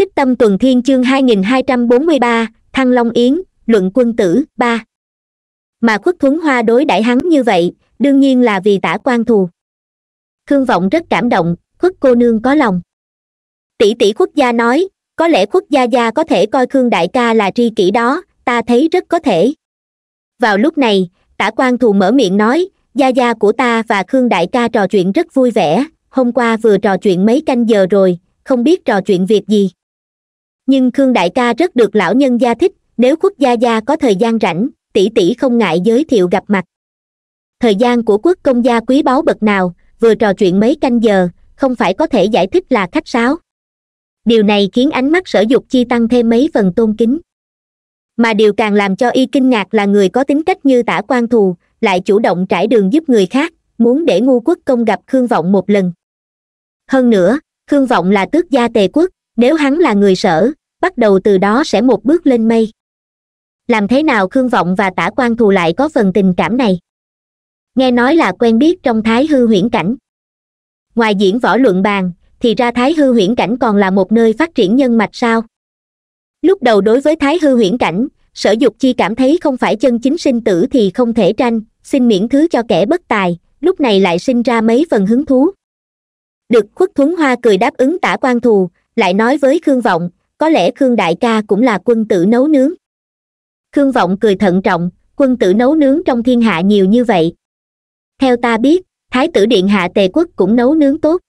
xích tâm tuần thiên chương 2243, thăng long yến luận quân tử ba mà khuất thuấn hoa đối đãi hắn như vậy đương nhiên là vì tả quan thù khương vọng rất cảm động khuất cô nương có lòng tỷ tỷ khuất gia nói có lẽ khuất gia gia có thể coi khương đại ca là tri kỷ đó ta thấy rất có thể vào lúc này tả quan thù mở miệng nói gia gia của ta và khương đại ca trò chuyện rất vui vẻ hôm qua vừa trò chuyện mấy canh giờ rồi không biết trò chuyện việc gì nhưng khương đại ca rất được lão nhân gia thích nếu quốc gia gia có thời gian rảnh tỷ tỷ không ngại giới thiệu gặp mặt thời gian của quốc công gia quý báu bậc nào vừa trò chuyện mấy canh giờ không phải có thể giải thích là khách sáo điều này khiến ánh mắt sở dục chi tăng thêm mấy phần tôn kính mà điều càng làm cho y kinh ngạc là người có tính cách như tả quan thù lại chủ động trải đường giúp người khác muốn để ngu quốc công gặp khương vọng một lần hơn nữa khương vọng là tước gia tề quốc nếu hắn là người sở bắt đầu từ đó sẽ một bước lên mây làm thế nào khương vọng và tả quan thù lại có phần tình cảm này nghe nói là quen biết trong thái hư huyễn cảnh ngoài diễn võ luận bàn thì ra thái hư huyễn cảnh còn là một nơi phát triển nhân mạch sao lúc đầu đối với thái hư huyễn cảnh sở dục chi cảm thấy không phải chân chính sinh tử thì không thể tranh xin miễn thứ cho kẻ bất tài lúc này lại sinh ra mấy phần hứng thú được khuất thúng hoa cười đáp ứng tả quan thù lại nói với khương vọng có lẽ khương đại ca cũng là quân tử nấu nướng khương vọng cười thận trọng quân tử nấu nướng trong thiên hạ nhiều như vậy theo ta biết thái tử điện hạ tề quốc cũng nấu nướng tốt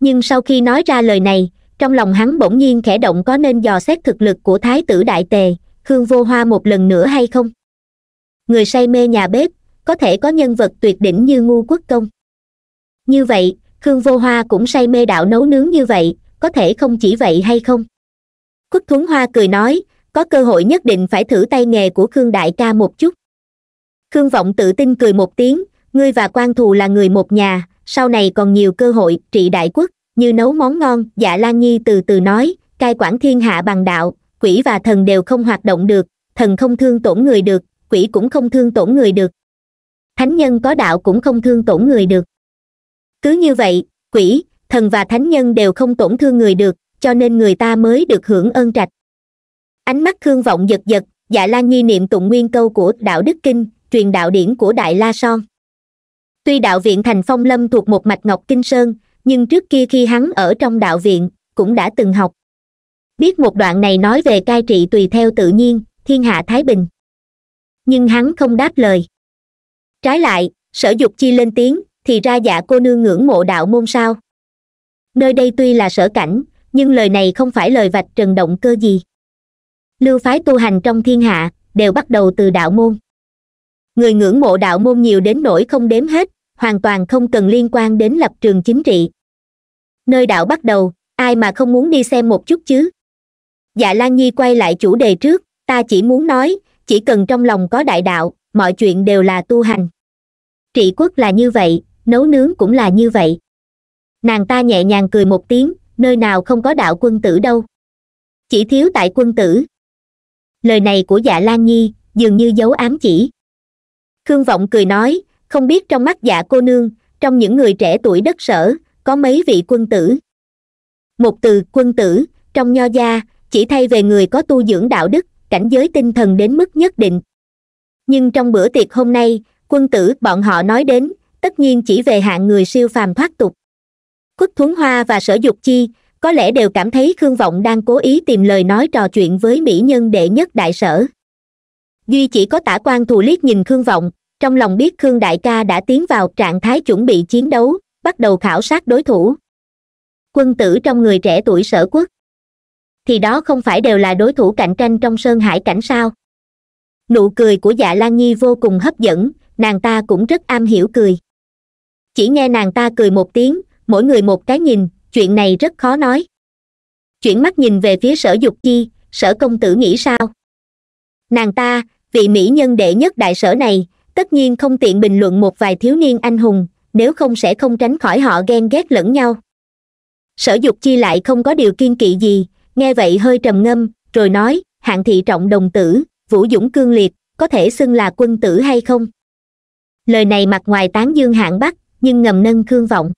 nhưng sau khi nói ra lời này trong lòng hắn bỗng nhiên khẽ động có nên dò xét thực lực của thái tử đại tề khương vô hoa một lần nữa hay không người say mê nhà bếp có thể có nhân vật tuyệt đỉnh như ngu quốc công như vậy khương vô hoa cũng say mê đạo nấu nướng như vậy có thể không chỉ vậy hay không khuất thuấn hoa cười nói có cơ hội nhất định phải thử tay nghề của khương đại ca một chút khương vọng tự tin cười một tiếng ngươi và quan thù là người một nhà sau này còn nhiều cơ hội trị đại quốc như nấu món ngon dạ lan nhi từ từ nói cai quản thiên hạ bằng đạo quỷ và thần đều không hoạt động được thần không thương tổn người được quỷ cũng không thương tổn người được thánh nhân có đạo cũng không thương tổn người được cứ như vậy quỷ thần và thánh nhân đều không tổn thương người được cho nên người ta mới được hưởng ơn trạch ánh mắt khương vọng giật giật dạ lan nhi niệm tụng nguyên câu của đạo đức kinh truyền đạo điển của đại la son tuy đạo viện thành phong lâm thuộc một mạch ngọc kinh sơn nhưng trước kia khi hắn ở trong đạo viện cũng đã từng học biết một đoạn này nói về cai trị tùy theo tự nhiên thiên hạ thái bình nhưng hắn không đáp lời trái lại sở dục chi lên tiếng thì ra dạ cô nương ngưỡng mộ đạo môn sao nơi đây tuy là sở cảnh nhưng lời này không phải lời vạch trần động cơ gì lưu phái tu hành trong thiên hạ đều bắt đầu từ đạo môn người ngưỡng mộ đạo môn nhiều đến nỗi không đếm hết hoàn toàn không cần liên quan đến lập trường chính trị nơi đạo bắt đầu ai mà không muốn đi xem một chút chứ dạ lan nhi quay lại chủ đề trước ta chỉ muốn nói chỉ cần trong lòng có đại đạo mọi chuyện đều là tu hành trị quốc là như vậy nấu nướng cũng là như vậy nàng ta nhẹ nhàng cười một tiếng nơi nào không có đạo quân tử đâu chỉ thiếu tại quân tử lời này của dạ lan nhi dường như dấu ám chỉ khương vọng cười nói không biết trong mắt dạ cô nương trong những người trẻ tuổi đất sở có mấy vị quân tử một từ quân tử trong nho gia chỉ thay về người có tu dưỡng đạo đức cảnh giới tinh thần đến mức nhất định nhưng trong bữa tiệc hôm nay quân tử bọn họ nói đến tất nhiên chỉ về hạng người siêu phàm thoát tục khuất thuấn hoa và sở dục chi có lẽ đều cảm thấy khương vọng đang cố ý tìm lời nói trò chuyện với mỹ nhân đệ nhất đại sở duy chỉ có tả quan thù liếc nhìn khương vọng trong lòng biết khương đại ca đã tiến vào trạng thái chuẩn bị chiến đấu bắt đầu khảo sát đối thủ quân tử trong người trẻ tuổi sở quốc thì đó không phải đều là đối thủ cạnh tranh trong sơn hải cảnh sao nụ cười của dạ lan nhi vô cùng hấp dẫn nàng ta cũng rất am hiểu cười chỉ nghe nàng ta cười một tiếng mỗi người một cái nhìn chuyện này rất khó nói chuyển mắt nhìn về phía sở dục chi sở công tử nghĩ sao nàng ta vị mỹ nhân đệ nhất đại sở này tất nhiên không tiện bình luận một vài thiếu niên anh hùng nếu không sẽ không tránh khỏi họ ghen ghét lẫn nhau sở dục chi lại không có điều kiên kỵ gì nghe vậy hơi trầm ngâm rồi nói hạng thị trọng đồng tử vũ dũng cương liệt có thể xưng là quân tử hay không lời này mặt ngoài tán dương hạng bắc nhưng ngầm nâng khương vọng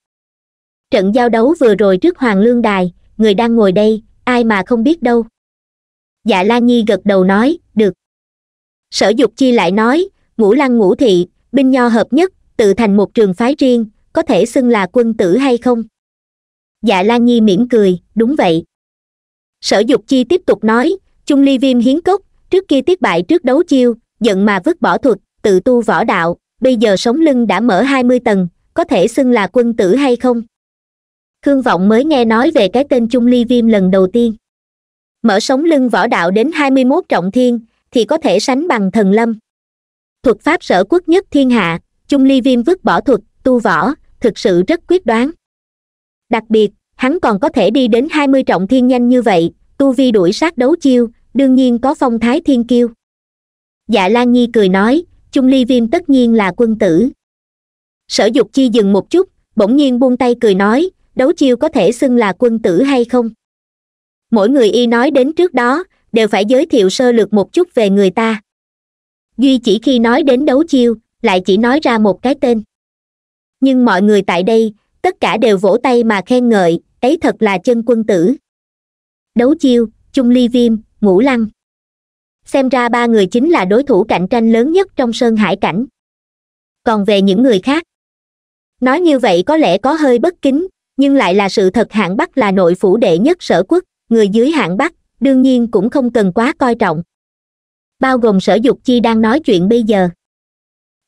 trận giao đấu vừa rồi trước hoàng lương đài người đang ngồi đây ai mà không biết đâu dạ la nhi gật đầu nói được sở dục chi lại nói ngũ lăng ngũ thị binh nho hợp nhất tự thành một trường phái riêng có thể xưng là quân tử hay không dạ la nhi mỉm cười đúng vậy sở dục chi tiếp tục nói chung ly viêm hiến cốc trước kia tiết bại trước đấu chiêu giận mà vứt bỏ thuật tự tu võ đạo bây giờ sống lưng đã mở hai mươi tầng có thể xưng là quân tử hay không thương vọng mới nghe nói về cái tên chung ly viêm lần đầu tiên mở sống lưng võ đạo đến hai mươi mốt trọng thiên thì có thể sánh bằng thần lâm thuật pháp sở quốc nhất thiên hạ chung ly viêm vứt bỏ thuật tu võ thực sự rất quyết đoán đặc biệt hắn còn có thể đi đến hai mươi trọng thiên nhanh như vậy tu vi đuổi sát đấu chiêu đương nhiên có phong thái thiên kiêu dạ lan nhi cười nói chung ly viêm tất nhiên là quân tử sở dục chi dừng một chút bỗng nhiên buông tay cười nói đấu chiêu có thể xưng là quân tử hay không mỗi người y nói đến trước đó đều phải giới thiệu sơ lược một chút về người ta duy chỉ khi nói đến đấu chiêu lại chỉ nói ra một cái tên nhưng mọi người tại đây tất cả đều vỗ tay mà khen ngợi ấy thật là chân quân tử đấu chiêu chung ly viêm ngũ lăng xem ra ba người chính là đối thủ cạnh tranh lớn nhất trong sơn hải cảnh còn về những người khác nói như vậy có lẽ có hơi bất kính nhưng lại là sự thật hạng bắc là nội phủ đệ nhất sở quốc người dưới hạng bắc đương nhiên cũng không cần quá coi trọng bao gồm sở dục chi đang nói chuyện bây giờ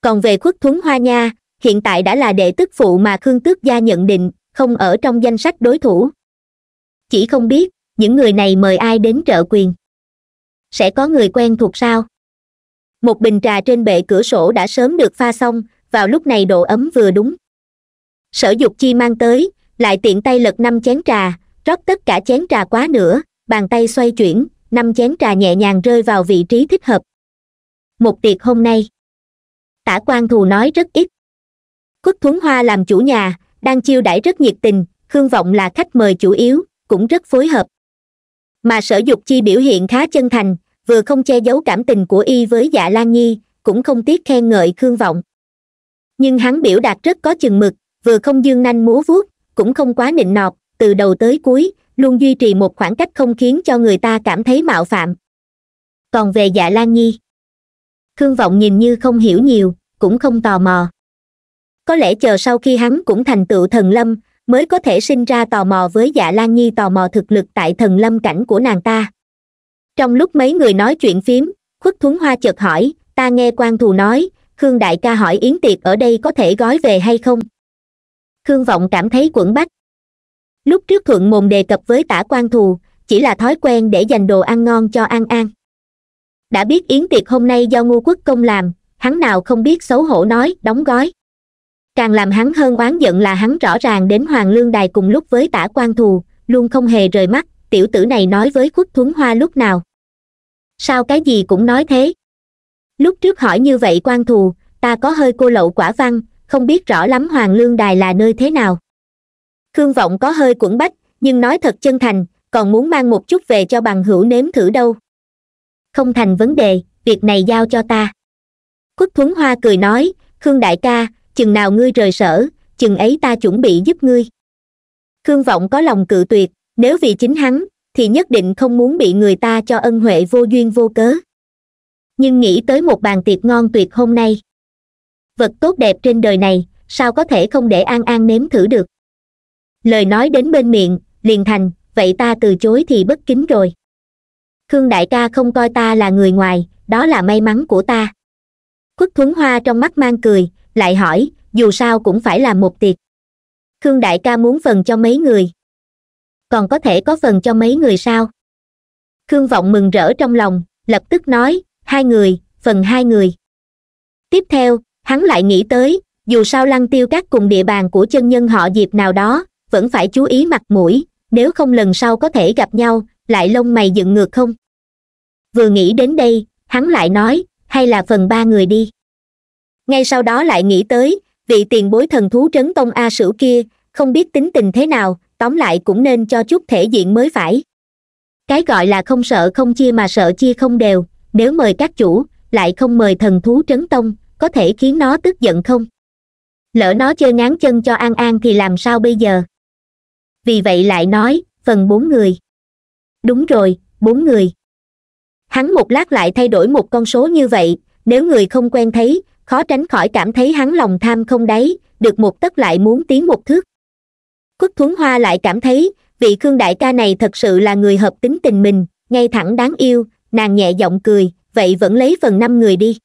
còn về khuất thuấn hoa nha hiện tại đã là đệ tức phụ mà khương tước gia nhận định không ở trong danh sách đối thủ chỉ không biết những người này mời ai đến trợ quyền sẽ có người quen thuộc sao một bình trà trên bệ cửa sổ đã sớm được pha xong vào lúc này độ ấm vừa đúng sở dục chi mang tới lại tiện tay lật năm chén trà rót tất cả chén trà quá nữa bàn tay xoay chuyển năm chén trà nhẹ nhàng rơi vào vị trí thích hợp một tiệc hôm nay tả quan thù nói rất ít khuất thuấn hoa làm chủ nhà đang chiêu đãi rất nhiệt tình khương vọng là khách mời chủ yếu cũng rất phối hợp mà sở dục chi biểu hiện khá chân thành vừa không che giấu cảm tình của y với dạ lan nhi cũng không tiếc khen ngợi khương vọng nhưng hắn biểu đạt rất có chừng mực vừa không dương nanh múa vuốt cũng không quá nịnh nọt từ đầu tới cuối luôn duy trì một khoảng cách không khiến cho người ta cảm thấy mạo phạm còn về dạ lan nhi khương vọng nhìn như không hiểu nhiều cũng không tò mò có lẽ chờ sau khi hắn cũng thành tựu thần lâm mới có thể sinh ra tò mò với dạ lan nhi tò mò thực lực tại thần lâm cảnh của nàng ta trong lúc mấy người nói chuyện phím khuất thuấn hoa chợt hỏi ta nghe quan thù nói khương đại ca hỏi yến tiệc ở đây có thể gói về hay không khương vọng cảm thấy quẩn bách lúc trước thuận mồm đề cập với tả quan thù chỉ là thói quen để dành đồ ăn ngon cho an an đã biết yến tiệc hôm nay do ngu quốc công làm hắn nào không biết xấu hổ nói đóng gói càng làm hắn hơn oán giận là hắn rõ ràng đến hoàng lương đài cùng lúc với tả quan thù luôn không hề rời mắt tiểu tử này nói với khuất thuấn hoa lúc nào sao cái gì cũng nói thế lúc trước hỏi như vậy quan thù ta có hơi cô lậu quả văn không biết rõ lắm hoàng lương đài là nơi thế nào khương vọng có hơi quẩn bách nhưng nói thật chân thành còn muốn mang một chút về cho bằng hữu nếm thử đâu không thành vấn đề việc này giao cho ta quất thuấn hoa cười nói khương đại ca chừng nào ngươi rời sở chừng ấy ta chuẩn bị giúp ngươi khương vọng có lòng cự tuyệt nếu vì chính hắn thì nhất định không muốn bị người ta cho ân huệ vô duyên vô cớ nhưng nghĩ tới một bàn tiệc ngon tuyệt hôm nay vật tốt đẹp trên đời này sao có thể không để an an nếm thử được lời nói đến bên miệng liền thành vậy ta từ chối thì bất kính rồi khương đại ca không coi ta là người ngoài đó là may mắn của ta khuất thuấn hoa trong mắt mang cười lại hỏi dù sao cũng phải là một tiệc khương đại ca muốn phần cho mấy người còn có thể có phần cho mấy người sao khương vọng mừng rỡ trong lòng lập tức nói hai người phần hai người tiếp theo hắn lại nghĩ tới dù sao lăng tiêu các cùng địa bàn của chân nhân họ dịp nào đó vẫn phải chú ý mặt mũi nếu không lần sau có thể gặp nhau lại lông mày dựng ngược không vừa nghĩ đến đây hắn lại nói hay là phần ba người đi ngay sau đó lại nghĩ tới vị tiền bối thần thú trấn tông a sử kia không biết tính tình thế nào tóm lại cũng nên cho chút thể diện mới phải cái gọi là không sợ không chia mà sợ chia không đều nếu mời các chủ lại không mời thần thú trấn tông có thể khiến nó tức giận không lỡ nó chơi ngán chân cho an an thì làm sao bây giờ vì vậy lại nói phần bốn người đúng rồi bốn người hắn một lát lại thay đổi một con số như vậy nếu người không quen thấy khó tránh khỏi cảm thấy hắn lòng tham không đáy được một tấc lại muốn tiến một thước quất thuấn hoa lại cảm thấy vị khương đại ca này thật sự là người hợp tính tình mình ngay thẳng đáng yêu nàng nhẹ giọng cười vậy vẫn lấy phần năm người đi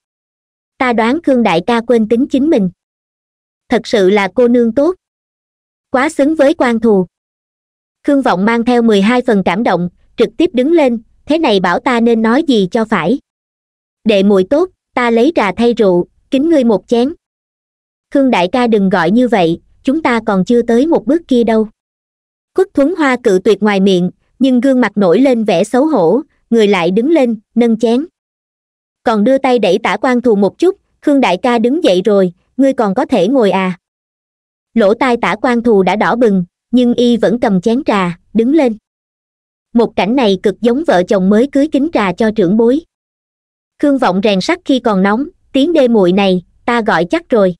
ta đoán khương đại ca quên tính chính mình thật sự là cô nương tốt quá xứng với quan thù khương vọng mang theo mười hai phần cảm động trực tiếp đứng lên thế này bảo ta nên nói gì cho phải đệ mùi tốt ta lấy trà thay rượu kính ngươi một chén khương đại ca đừng gọi như vậy chúng ta còn chưa tới một bước kia đâu quất thuấn hoa cự tuyệt ngoài miệng nhưng gương mặt nổi lên vẻ xấu hổ người lại đứng lên nâng chén còn đưa tay đẩy tả quan thù một chút khương đại ca đứng dậy rồi ngươi còn có thể ngồi à lỗ tai tả quan thù đã đỏ bừng nhưng y vẫn cầm chén trà đứng lên một cảnh này cực giống vợ chồng mới cưới kính trà cho trưởng bối khương vọng rèn sắt khi còn nóng tiếng đê muội này ta gọi chắc rồi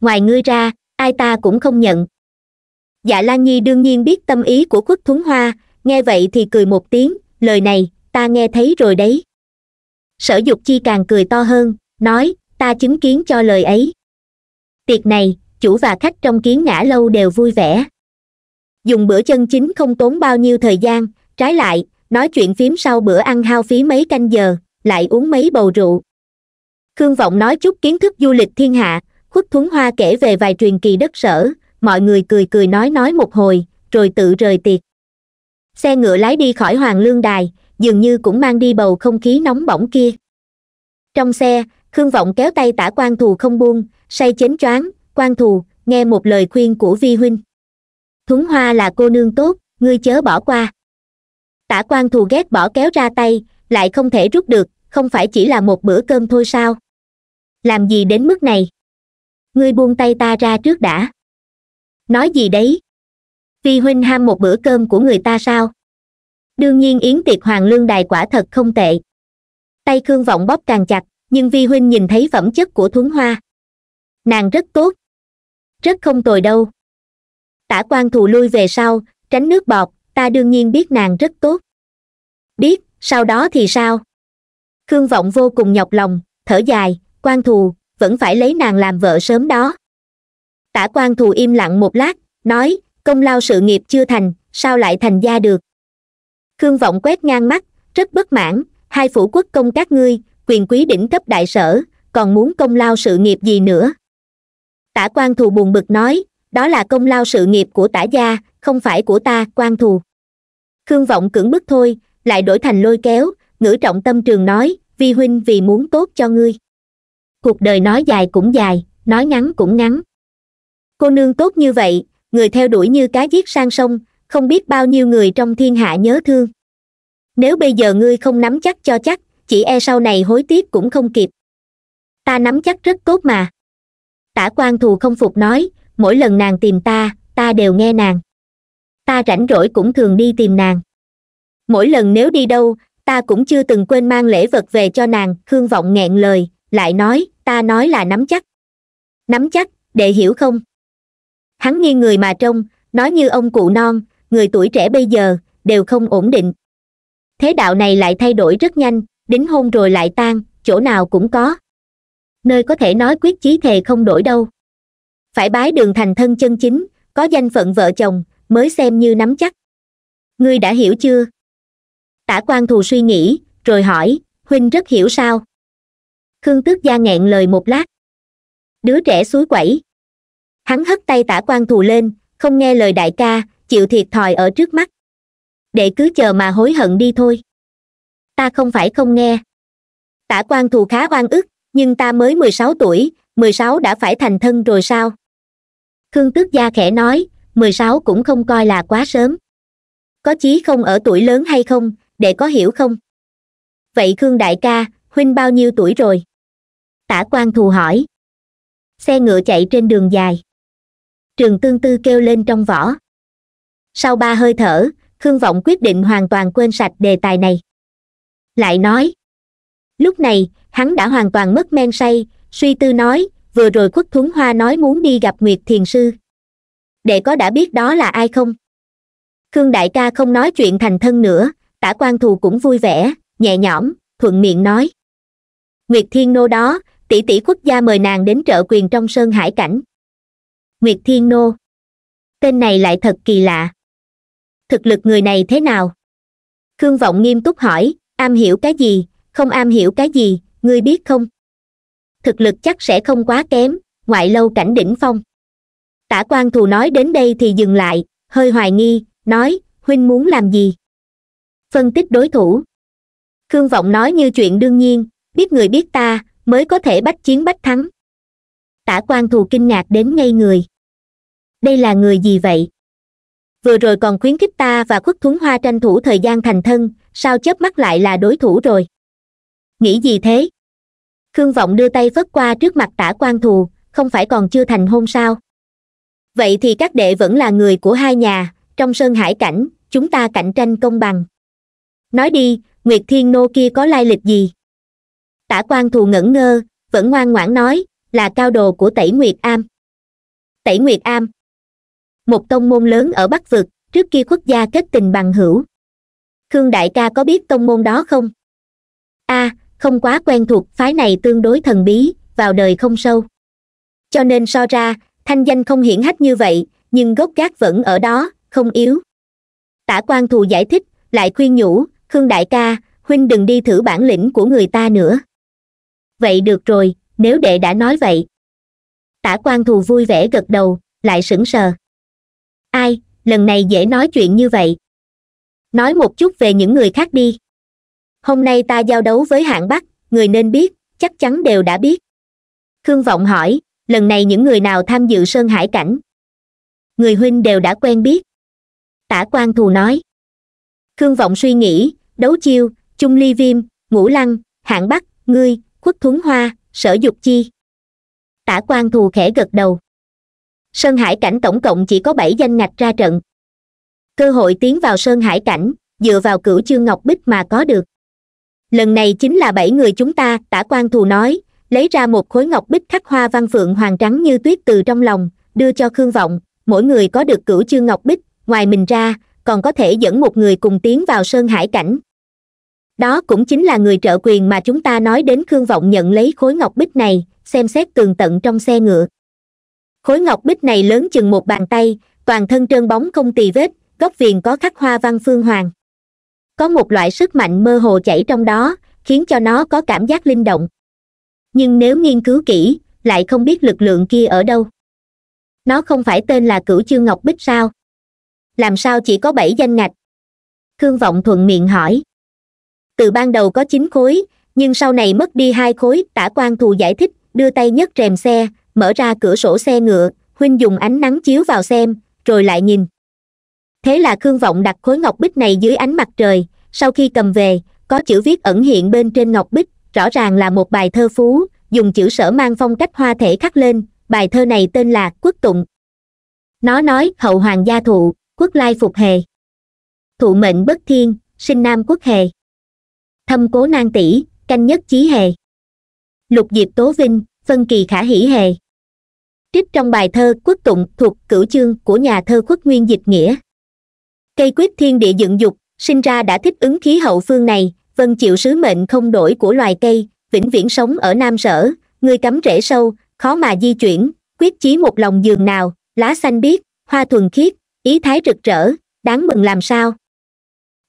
ngoài ngươi ra ai ta cũng không nhận dạ lan nhi đương nhiên biết tâm ý của khuất thuấn hoa nghe vậy thì cười một tiếng lời này ta nghe thấy rồi đấy sở dục chi càng cười to hơn nói ta chứng kiến cho lời ấy tiệc này chủ và khách trong kiến ngã lâu đều vui vẻ dùng bữa chân chính không tốn bao nhiêu thời gian trái lại nói chuyện phím sau bữa ăn hao phí mấy canh giờ lại uống mấy bầu rượu khương vọng nói chút kiến thức du lịch thiên hạ khuất thuấn hoa kể về vài truyền kỳ đất sở mọi người cười cười nói nói một hồi rồi tự rời tiệc xe ngựa lái đi khỏi hoàng lương đài dường như cũng mang đi bầu không khí nóng bỏng kia trong xe khương vọng kéo tay tả quan thù không buông say chến choáng quan thù nghe một lời khuyên của vi huynh thuấn hoa là cô nương tốt ngươi chớ bỏ qua tả quan thù ghét bỏ kéo ra tay lại không thể rút được không phải chỉ là một bữa cơm thôi sao làm gì đến mức này ngươi buông tay ta ra trước đã nói gì đấy vi huynh ham một bữa cơm của người ta sao đương nhiên yến tiệc hoàng lương đài quả thật không tệ tay khương vọng bóp càng chặt nhưng vi huynh nhìn thấy phẩm chất của thuấn hoa nàng rất tốt rất không tồi đâu tả quan thù lui về sau tránh nước bọt ta đương nhiên biết nàng rất tốt biết sau đó thì sao khương vọng vô cùng nhọc lòng thở dài quan thù vẫn phải lấy nàng làm vợ sớm đó tả quan thù im lặng một lát nói công lao sự nghiệp chưa thành sao lại thành gia được khương vọng quét ngang mắt rất bất mãn hai phủ quốc công các ngươi quyền quý đỉnh cấp đại sở còn muốn công lao sự nghiệp gì nữa tả quan thù buồn bực nói đó là công lao sự nghiệp của tả gia không phải của ta quan thù khương vọng cưỡng bức thôi lại đổi thành lôi kéo ngữ trọng tâm trường nói vi huynh vì muốn tốt cho ngươi cuộc đời nói dài cũng dài nói ngắn cũng ngắn cô nương tốt như vậy người theo đuổi như cá giết sang sông không biết bao nhiêu người trong thiên hạ nhớ thương nếu bây giờ ngươi không nắm chắc cho chắc chỉ e sau này hối tiếc cũng không kịp ta nắm chắc rất tốt mà tả quan thù không phục nói mỗi lần nàng tìm ta ta đều nghe nàng ta rảnh rỗi cũng thường đi tìm nàng mỗi lần nếu đi đâu ta cũng chưa từng quên mang lễ vật về cho nàng khương vọng nghẹn lời lại nói ta nói là nắm chắc nắm chắc đệ hiểu không hắn nghiêng người mà trông nói như ông cụ non người tuổi trẻ bây giờ đều không ổn định thế đạo này lại thay đổi rất nhanh đính hôn rồi lại tan chỗ nào cũng có nơi có thể nói quyết chí thề không đổi đâu phải bái đường thành thân chân chính có danh phận vợ chồng mới xem như nắm chắc ngươi đã hiểu chưa tả quan thù suy nghĩ rồi hỏi huynh rất hiểu sao khương tước gia nghẹn lời một lát đứa trẻ suối quẩy hắn hất tay tả quan thù lên không nghe lời đại ca chịu thiệt thòi ở trước mắt để cứ chờ mà hối hận đi thôi ta không phải không nghe tả quan thù khá oan ức nhưng ta mới mười sáu tuổi mười sáu đã phải thành thân rồi sao khương tước gia khẽ nói mười sáu cũng không coi là quá sớm có chí không ở tuổi lớn hay không để có hiểu không vậy khương đại ca huynh bao nhiêu tuổi rồi tả quan thù hỏi xe ngựa chạy trên đường dài trường tương tư kêu lên trong vỏ sau ba hơi thở khương vọng quyết định hoàn toàn quên sạch đề tài này lại nói lúc này hắn đã hoàn toàn mất men say suy tư nói vừa rồi khuất thuấn hoa nói muốn đi gặp nguyệt thiền sư đệ có đã biết đó là ai không khương đại ca không nói chuyện thành thân nữa tả quan thù cũng vui vẻ nhẹ nhõm thuận miệng nói nguyệt thiên nô đó tỷ tỷ quốc gia mời nàng đến trợ quyền trong sơn hải cảnh nguyệt thiên nô tên này lại thật kỳ lạ thực lực người này thế nào khương vọng nghiêm túc hỏi am hiểu cái gì không am hiểu cái gì ngươi biết không thực lực chắc sẽ không quá kém ngoại lâu cảnh đỉnh phong tả quan thù nói đến đây thì dừng lại hơi hoài nghi nói huynh muốn làm gì phân tích đối thủ khương vọng nói như chuyện đương nhiên biết người biết ta mới có thể bách chiến bách thắng tả quan thù kinh ngạc đến ngây người đây là người gì vậy vừa rồi còn khuyến khích ta và khuất thuấn hoa tranh thủ thời gian thành thân sao chớp mắt lại là đối thủ rồi nghĩ gì thế khương vọng đưa tay phất qua trước mặt tả quan thù không phải còn chưa thành hôn sao vậy thì các đệ vẫn là người của hai nhà trong sơn hải cảnh chúng ta cạnh tranh công bằng nói đi nguyệt thiên nô kia có lai lịch gì tả quan thù ngẩn ngơ vẫn ngoan ngoãn nói là cao đồ của tẩy nguyệt am tẩy nguyệt am một tông môn lớn ở bắc vực trước kia quốc gia kết tình bằng hữu khương đại ca có biết tông môn đó không a à, không quá quen thuộc phái này tương đối thần bí vào đời không sâu cho nên so ra thanh danh không hiển hách như vậy nhưng gốc gác vẫn ở đó không yếu tả quan thù giải thích lại khuyên nhủ khương đại ca huynh đừng đi thử bản lĩnh của người ta nữa vậy được rồi nếu đệ đã nói vậy tả quan thù vui vẻ gật đầu lại sững sờ ai lần này dễ nói chuyện như vậy nói một chút về những người khác đi hôm nay ta giao đấu với hạng bắc người nên biết chắc chắn đều đã biết khương vọng hỏi lần này những người nào tham dự sơn hải cảnh người huynh đều đã quen biết tả quan thù nói khương vọng suy nghĩ đấu chiêu chung ly viêm ngũ lăng hạng bắc ngươi khuất thuấn hoa sở dục chi tả quan thù khẽ gật đầu sơn hải cảnh tổng cộng chỉ có bảy danh ngạch ra trận cơ hội tiến vào sơn hải cảnh dựa vào cửu chương ngọc bích mà có được lần này chính là bảy người chúng ta tả quan thù nói lấy ra một khối ngọc bích khắc hoa văn phượng hoàng trắng như tuyết từ trong lòng đưa cho khương vọng mỗi người có được cửu chương ngọc bích ngoài mình ra còn có thể dẫn một người cùng tiến vào sơn hải cảnh đó cũng chính là người trợ quyền mà chúng ta nói đến khương vọng nhận lấy khối ngọc bích này xem xét tường tận trong xe ngựa khối ngọc bích này lớn chừng một bàn tay toàn thân trơn bóng không tì vết góc viền có khắc hoa văn phương hoàng có một loại sức mạnh mơ hồ chảy trong đó khiến cho nó có cảm giác linh động nhưng nếu nghiên cứu kỹ lại không biết lực lượng kia ở đâu nó không phải tên là cửu chương ngọc bích sao làm sao chỉ có bảy danh ngạch khương vọng thuận miệng hỏi từ ban đầu có chín khối nhưng sau này mất đi hai khối tả quan thù giải thích đưa tay nhấc rèm xe mở ra cửa sổ xe ngựa huynh dùng ánh nắng chiếu vào xem rồi lại nhìn thế là khương vọng đặt khối ngọc bích này dưới ánh mặt trời sau khi cầm về có chữ viết ẩn hiện bên trên ngọc bích rõ ràng là một bài thơ phú dùng chữ sở mang phong cách hoa thể khắc lên bài thơ này tên là quốc tụng nó nói hậu hoàng gia thụ quốc lai phục hề thụ mệnh bất thiên sinh nam quốc hề thâm cố nang tỷ canh nhất chí hề lục diệp tố vinh phân kỳ khả hỷ hề trích trong bài thơ quốc tụng thuộc cửu chương của nhà thơ khuất nguyên dịch nghĩa cây quyết thiên địa dựng dục sinh ra đã thích ứng khí hậu phương này vân chịu sứ mệnh không đổi của loài cây vĩnh viễn sống ở nam sở người cắm rễ sâu khó mà di chuyển quyết chí một lòng giường nào lá xanh biết hoa thuần khiết ý thái rực rỡ đáng mừng làm sao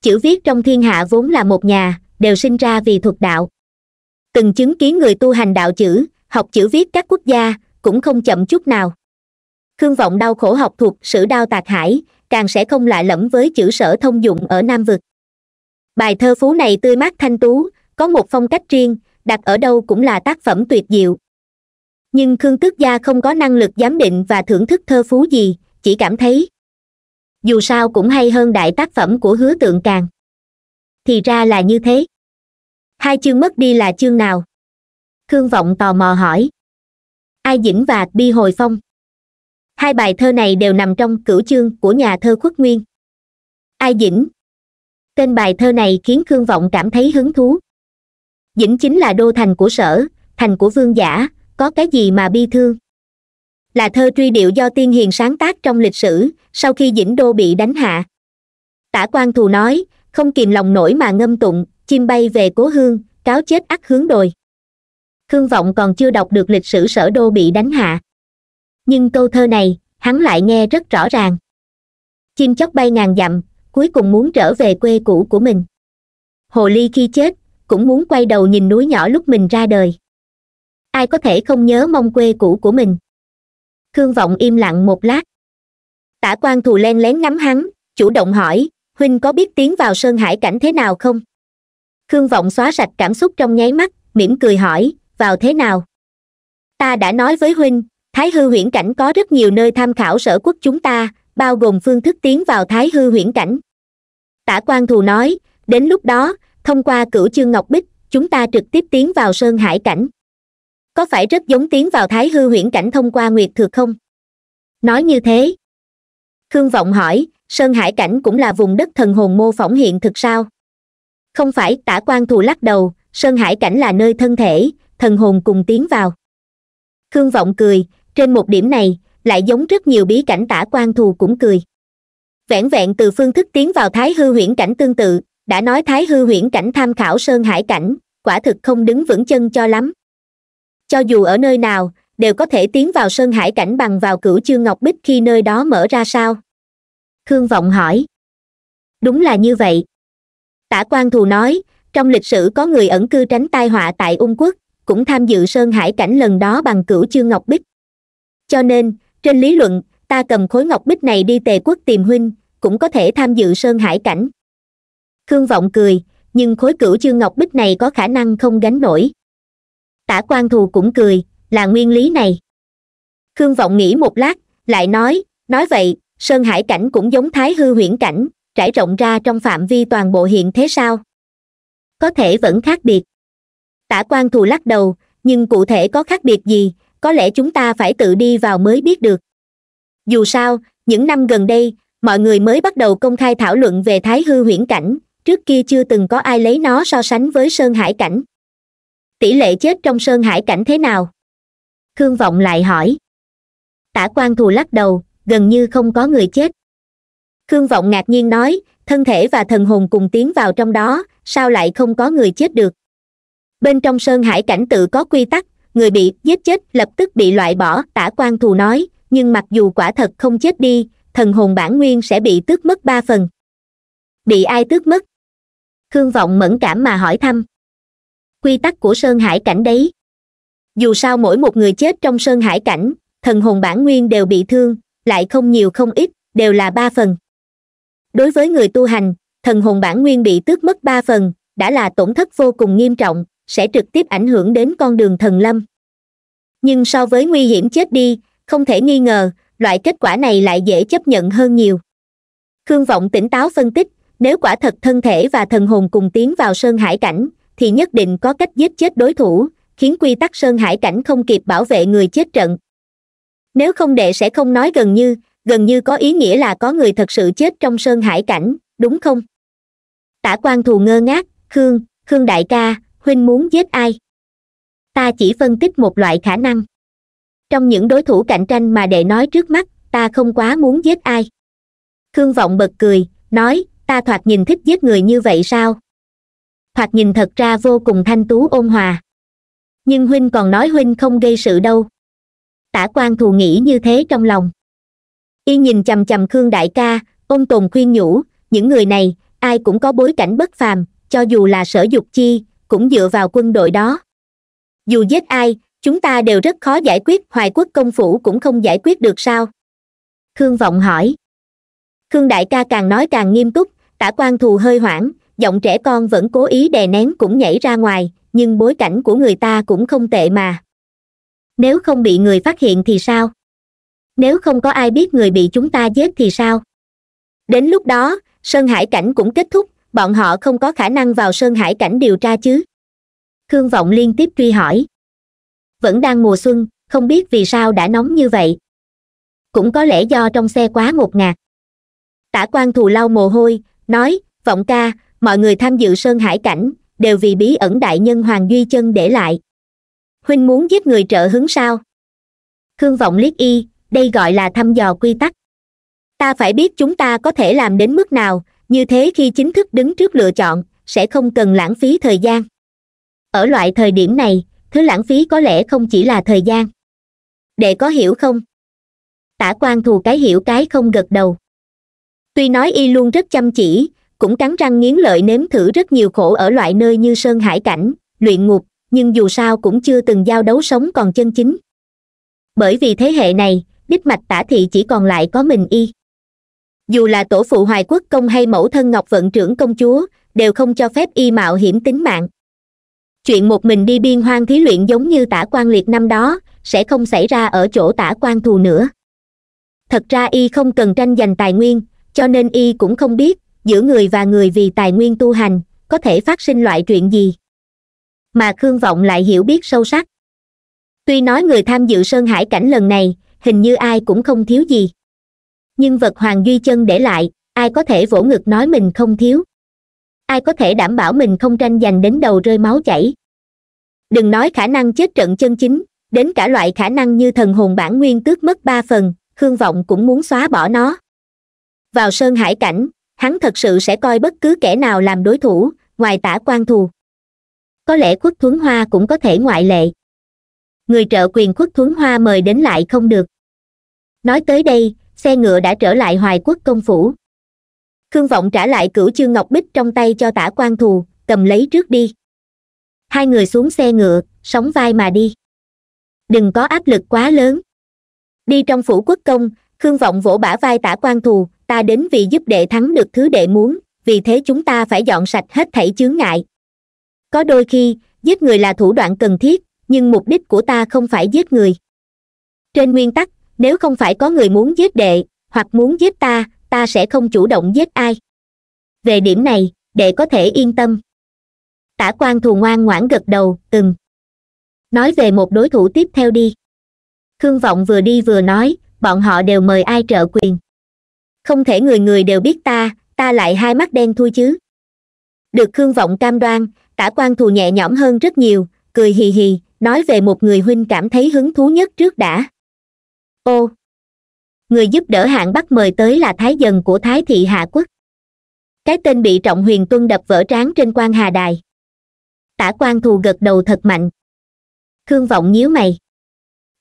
chữ viết trong thiên hạ vốn là một nhà đều sinh ra vì thuật đạo từng chứng kiến người tu hành đạo chữ học chữ viết các quốc gia cũng không chậm chút nào khương vọng đau khổ học thuộc sử đao tạc hải càng sẽ không lạ lẫm với chữ sở thông dụng ở nam vực bài thơ phú này tươi mát thanh tú có một phong cách riêng đặt ở đâu cũng là tác phẩm tuyệt diệu nhưng khương tước gia không có năng lực giám định và thưởng thức thơ phú gì chỉ cảm thấy dù sao cũng hay hơn đại tác phẩm của hứa tượng càng thì ra là như thế hai chương mất đi là chương nào khương vọng tò mò hỏi ai dĩnh và bi hồi phong hai bài thơ này đều nằm trong cửu chương của nhà thơ khuất nguyên ai dĩnh tên bài thơ này khiến khương vọng cảm thấy hứng thú dĩnh chính là đô thành của sở thành của vương giả có cái gì mà bi thương là thơ truy điệu do tiên hiền sáng tác trong lịch sử sau khi dĩnh đô bị đánh hạ tả quan thù nói không kìm lòng nổi mà ngâm tụng chim bay về cố hương cáo chết ắt hướng đồi khương vọng còn chưa đọc được lịch sử sở đô bị đánh hạ nhưng câu thơ này hắn lại nghe rất rõ ràng chim chóc bay ngàn dặm cuối cùng muốn trở về quê cũ của mình hồ ly khi chết cũng muốn quay đầu nhìn núi nhỏ lúc mình ra đời ai có thể không nhớ mong quê cũ của mình khương vọng im lặng một lát tả quan thù len lén ngắm hắn chủ động hỏi huynh có biết tiến vào sơn hải cảnh thế nào không khương vọng xóa sạch cảm xúc trong nháy mắt mỉm cười hỏi vào thế nào ta đã nói với huynh thái hư huyễn cảnh có rất nhiều nơi tham khảo sở quốc chúng ta bao gồm phương thức tiến vào thái hư huyễn cảnh tả quan thù nói đến lúc đó thông qua cửu chương ngọc bích chúng ta trực tiếp tiến vào sơn hải cảnh có phải rất giống tiến vào thái hư huyễn cảnh thông qua nguyệt thực không nói như thế khương vọng hỏi sơn hải cảnh cũng là vùng đất thần hồn mô phỏng hiện thực sao không phải tả quan thù lắc đầu sơn hải cảnh là nơi thân thể thần hồn cùng tiến vào khương vọng cười trên một điểm này lại giống rất nhiều bí cảnh tả quan thù cũng cười vẻn vẹn từ phương thức tiến vào thái hư huyễn cảnh tương tự đã nói thái hư huyễn cảnh tham khảo sơn hải cảnh quả thực không đứng vững chân cho lắm cho dù ở nơi nào đều có thể tiến vào sơn hải cảnh bằng vào cửu chương ngọc bích khi nơi đó mở ra sao khương vọng hỏi đúng là như vậy tả quan thù nói trong lịch sử có người ẩn cư tránh tai họa tại ung quốc cũng tham dự sơn hải cảnh lần đó bằng cửu chương ngọc bích cho nên trên lý luận ta cầm khối ngọc bích này đi tề quốc tìm huynh cũng có thể tham dự sơn hải cảnh khương vọng cười nhưng khối cửu chương ngọc bích này có khả năng không gánh nổi tả quan thù cũng cười là nguyên lý này khương vọng nghĩ một lát lại nói nói vậy sơn hải cảnh cũng giống thái hư huyễn cảnh trải rộng ra trong phạm vi toàn bộ hiện thế sao có thể vẫn khác biệt tả quan thù lắc đầu nhưng cụ thể có khác biệt gì có lẽ chúng ta phải tự đi vào mới biết được dù sao những năm gần đây mọi người mới bắt đầu công khai thảo luận về thái hư huyễn cảnh trước kia chưa từng có ai lấy nó so sánh với sơn hải cảnh tỷ lệ chết trong sơn hải cảnh thế nào khương vọng lại hỏi tả quan thù lắc đầu gần như không có người chết khương vọng ngạc nhiên nói thân thể và thần hồn cùng tiến vào trong đó sao lại không có người chết được bên trong sơn hải cảnh tự có quy tắc người bị giết chết lập tức bị loại bỏ tả quan thù nói nhưng mặc dù quả thật không chết đi thần hồn bản nguyên sẽ bị tước mất ba phần bị ai tước mất khương vọng mẫn cảm mà hỏi thăm quy tắc của sơn hải cảnh đấy dù sao mỗi một người chết trong sơn hải cảnh thần hồn bản nguyên đều bị thương lại không nhiều không ít đều là ba phần đối với người tu hành thần hồn bản nguyên bị tước mất ba phần đã là tổn thất vô cùng nghiêm trọng sẽ trực tiếp ảnh hưởng đến con đường thần lâm nhưng so với nguy hiểm chết đi không thể nghi ngờ loại kết quả này lại dễ chấp nhận hơn nhiều khương vọng tỉnh táo phân tích nếu quả thật thân thể và thần hồn cùng tiến vào sơn hải cảnh thì nhất định có cách giết chết đối thủ khiến quy tắc sơn hải cảnh không kịp bảo vệ người chết trận nếu không đệ sẽ không nói gần như gần như có ý nghĩa là có người thật sự chết trong sơn hải cảnh đúng không tả quan thù ngơ ngác khương khương đại ca huynh muốn giết ai ta chỉ phân tích một loại khả năng trong những đối thủ cạnh tranh mà đệ nói trước mắt ta không quá muốn giết ai khương vọng bật cười nói ta thoạt nhìn thích giết người như vậy sao thoạt nhìn thật ra vô cùng thanh tú ôn hòa nhưng huynh còn nói huynh không gây sự đâu tả quan thù nghĩ như thế trong lòng y nhìn chằm chằm khương đại ca ôn tồn khuyên nhủ những người này ai cũng có bối cảnh bất phàm cho dù là sở dục chi cũng dựa vào quân đội đó dù giết ai chúng ta đều rất khó giải quyết hoài quốc công phủ cũng không giải quyết được sao khương vọng hỏi khương đại ca càng nói càng nghiêm túc tả quan thù hơi hoảng giọng trẻ con vẫn cố ý đè nén cũng nhảy ra ngoài nhưng bối cảnh của người ta cũng không tệ mà nếu không bị người phát hiện thì sao nếu không có ai biết người bị chúng ta giết thì sao đến lúc đó sơn hải cảnh cũng kết thúc bọn họ không có khả năng vào sơn hải cảnh điều tra chứ khương vọng liên tiếp truy hỏi vẫn đang mùa xuân không biết vì sao đã nóng như vậy cũng có lẽ do trong xe quá ngột ngạt tả quan thù lau mồ hôi nói vọng ca mọi người tham dự sơn hải cảnh đều vì bí ẩn đại nhân hoàng duy chân để lại huynh muốn giết người trợ hứng sao khương vọng liếc y đây gọi là thăm dò quy tắc ta phải biết chúng ta có thể làm đến mức nào như thế khi chính thức đứng trước lựa chọn sẽ không cần lãng phí thời gian ở loại thời điểm này thứ lãng phí có lẽ không chỉ là thời gian đệ có hiểu không tả quan thù cái hiểu cái không gật đầu tuy nói y luôn rất chăm chỉ cũng cắn răng nghiến lợi nếm thử rất nhiều khổ ở loại nơi như sơn hải cảnh luyện ngục nhưng dù sao cũng chưa từng giao đấu sống còn chân chính bởi vì thế hệ này đích mạch tả thị chỉ còn lại có mình y dù là tổ phụ hoài quốc công hay mẫu thân ngọc vận trưởng công chúa đều không cho phép y mạo hiểm tính mạng chuyện một mình đi biên hoang thí luyện giống như tả quan liệt năm đó sẽ không xảy ra ở chỗ tả quan thù nữa thật ra y không cần tranh giành tài nguyên cho nên y cũng không biết giữa người và người vì tài nguyên tu hành có thể phát sinh loại chuyện gì mà khương vọng lại hiểu biết sâu sắc tuy nói người tham dự sơn hải cảnh lần này hình như ai cũng không thiếu gì nhưng vật hoàng duy chân để lại ai có thể vỗ ngực nói mình không thiếu ai có thể đảm bảo mình không tranh giành đến đầu rơi máu chảy đừng nói khả năng chết trận chân chính đến cả loại khả năng như thần hồn bản nguyên tước mất ba phần khương vọng cũng muốn xóa bỏ nó vào sơn hải cảnh hắn thật sự sẽ coi bất cứ kẻ nào làm đối thủ ngoài tả quan thù có lẽ khuất thuấn hoa cũng có thể ngoại lệ người trợ quyền khuất thuấn hoa mời đến lại không được nói tới đây xe ngựa đã trở lại hoài quốc công phủ khương vọng trả lại cửu chương ngọc bích trong tay cho tả quan thù cầm lấy trước đi hai người xuống xe ngựa sóng vai mà đi đừng có áp lực quá lớn đi trong phủ quốc công khương vọng vỗ bả vai tả quan thù ta đến vì giúp đệ thắng được thứ đệ muốn vì thế chúng ta phải dọn sạch hết thảy chướng ngại có đôi khi giết người là thủ đoạn cần thiết nhưng mục đích của ta không phải giết người trên nguyên tắc nếu không phải có người muốn giết đệ hoặc muốn giết ta ta sẽ không chủ động giết ai về điểm này đệ có thể yên tâm tả quan thù ngoan ngoãn gật đầu ừm nói về một đối thủ tiếp theo đi khương vọng vừa đi vừa nói bọn họ đều mời ai trợ quyền không thể người người đều biết ta ta lại hai mắt đen thui chứ được khương vọng cam đoan tả quan thù nhẹ nhõm hơn rất nhiều cười hì hì nói về một người huynh cảm thấy hứng thú nhất trước đã ô người giúp đỡ hạng bắt mời tới là thái dần của thái thị hạ quốc cái tên bị trọng huyền tuân đập vỡ trán trên quan hà đài tả quan thù gật đầu thật mạnh khương vọng nhíu mày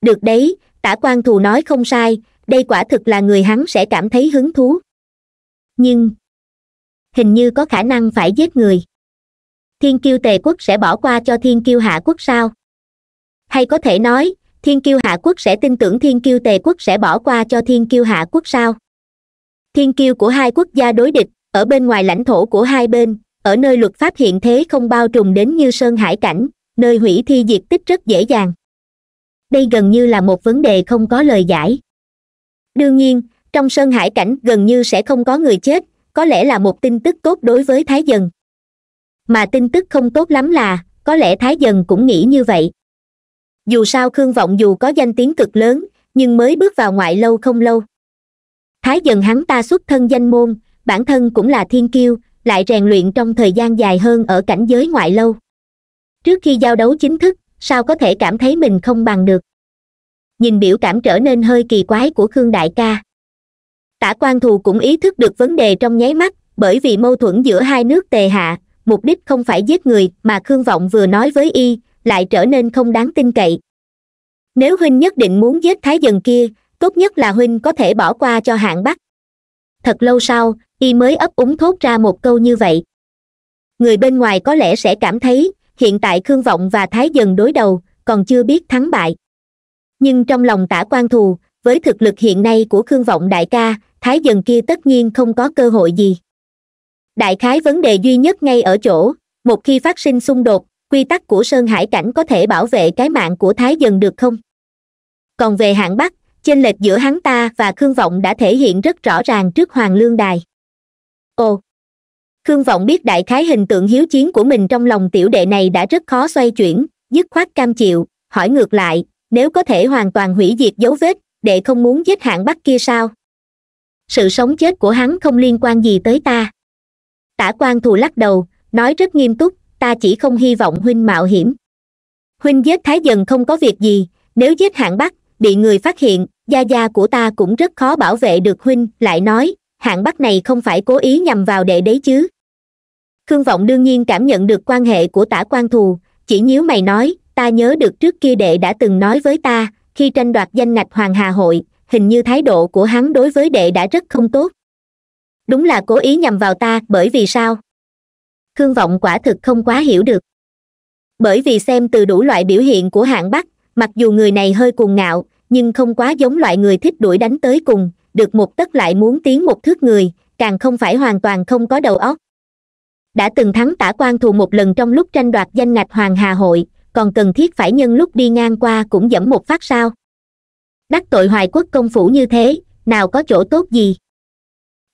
được đấy tả quan thù nói không sai đây quả thực là người hắn sẽ cảm thấy hứng thú nhưng hình như có khả năng phải giết người thiên kiêu tề quốc sẽ bỏ qua cho thiên kiêu hạ quốc sao hay có thể nói thiên kiêu hạ quốc sẽ tin tưởng thiên kiêu tề quốc sẽ bỏ qua cho thiên kiêu hạ quốc sao thiên kiêu của hai quốc gia đối địch ở bên ngoài lãnh thổ của hai bên ở nơi luật pháp hiện thế không bao trùm đến như sơn hải cảnh nơi hủy thi diệt tích rất dễ dàng đây gần như là một vấn đề không có lời giải đương nhiên trong sơn hải cảnh gần như sẽ không có người chết có lẽ là một tin tức tốt đối với thái dần mà tin tức không tốt lắm là có lẽ thái dần cũng nghĩ như vậy dù sao khương vọng dù có danh tiếng cực lớn nhưng mới bước vào ngoại lâu không lâu thái dần hắn ta xuất thân danh môn bản thân cũng là thiên kiêu lại rèn luyện trong thời gian dài hơn ở cảnh giới ngoại lâu trước khi giao đấu chính thức sao có thể cảm thấy mình không bằng được nhìn biểu cảm trở nên hơi kỳ quái của khương đại ca tả quan thù cũng ý thức được vấn đề trong nháy mắt bởi vì mâu thuẫn giữa hai nước tề hạ mục đích không phải giết người mà khương vọng vừa nói với y lại trở nên không đáng tin cậy nếu huynh nhất định muốn giết thái dần kia tốt nhất là huynh có thể bỏ qua cho hạng bắc thật lâu sau y mới ấp úng thốt ra một câu như vậy người bên ngoài có lẽ sẽ cảm thấy hiện tại khương vọng và thái dần đối đầu còn chưa biết thắng bại nhưng trong lòng tả quan thù với thực lực hiện nay của khương vọng đại ca thái dần kia tất nhiên không có cơ hội gì đại khái vấn đề duy nhất ngay ở chỗ một khi phát sinh xung đột quy tắc của sơn hải cảnh có thể bảo vệ cái mạng của thái dần được không còn về hạng bắc chênh lệch giữa hắn ta và khương vọng đã thể hiện rất rõ ràng trước hoàng lương đài ồ khương vọng biết đại khái hình tượng hiếu chiến của mình trong lòng tiểu đệ này đã rất khó xoay chuyển dứt khoát cam chịu hỏi ngược lại nếu có thể hoàn toàn hủy diệt dấu vết đệ không muốn giết hạng bắc kia sao sự sống chết của hắn không liên quan gì tới ta tả quan thù lắc đầu nói rất nghiêm túc ta chỉ không hy vọng huynh mạo hiểm huynh giết thái dần không có việc gì nếu giết hạng bắc bị người phát hiện gia gia của ta cũng rất khó bảo vệ được huynh lại nói hạng bắc này không phải cố ý nhằm vào đệ đấy chứ khương vọng đương nhiên cảm nhận được quan hệ của tả quan thù chỉ nhíu mày nói ta nhớ được trước kia đệ đã từng nói với ta khi tranh đoạt danh ngạch hoàng hà hội hình như thái độ của hắn đối với đệ đã rất không tốt đúng là cố ý nhằm vào ta bởi vì sao khương vọng quả thực không quá hiểu được bởi vì xem từ đủ loại biểu hiện của hạng bắc mặc dù người này hơi cuồng ngạo nhưng không quá giống loại người thích đuổi đánh tới cùng được một tất lại muốn tiến một thước người càng không phải hoàn toàn không có đầu óc đã từng thắng tả quan thù một lần trong lúc tranh đoạt danh ngạch hoàng hà hội còn cần thiết phải nhân lúc đi ngang qua cũng dẫm một phát sao đắc tội hoài quốc công phủ như thế nào có chỗ tốt gì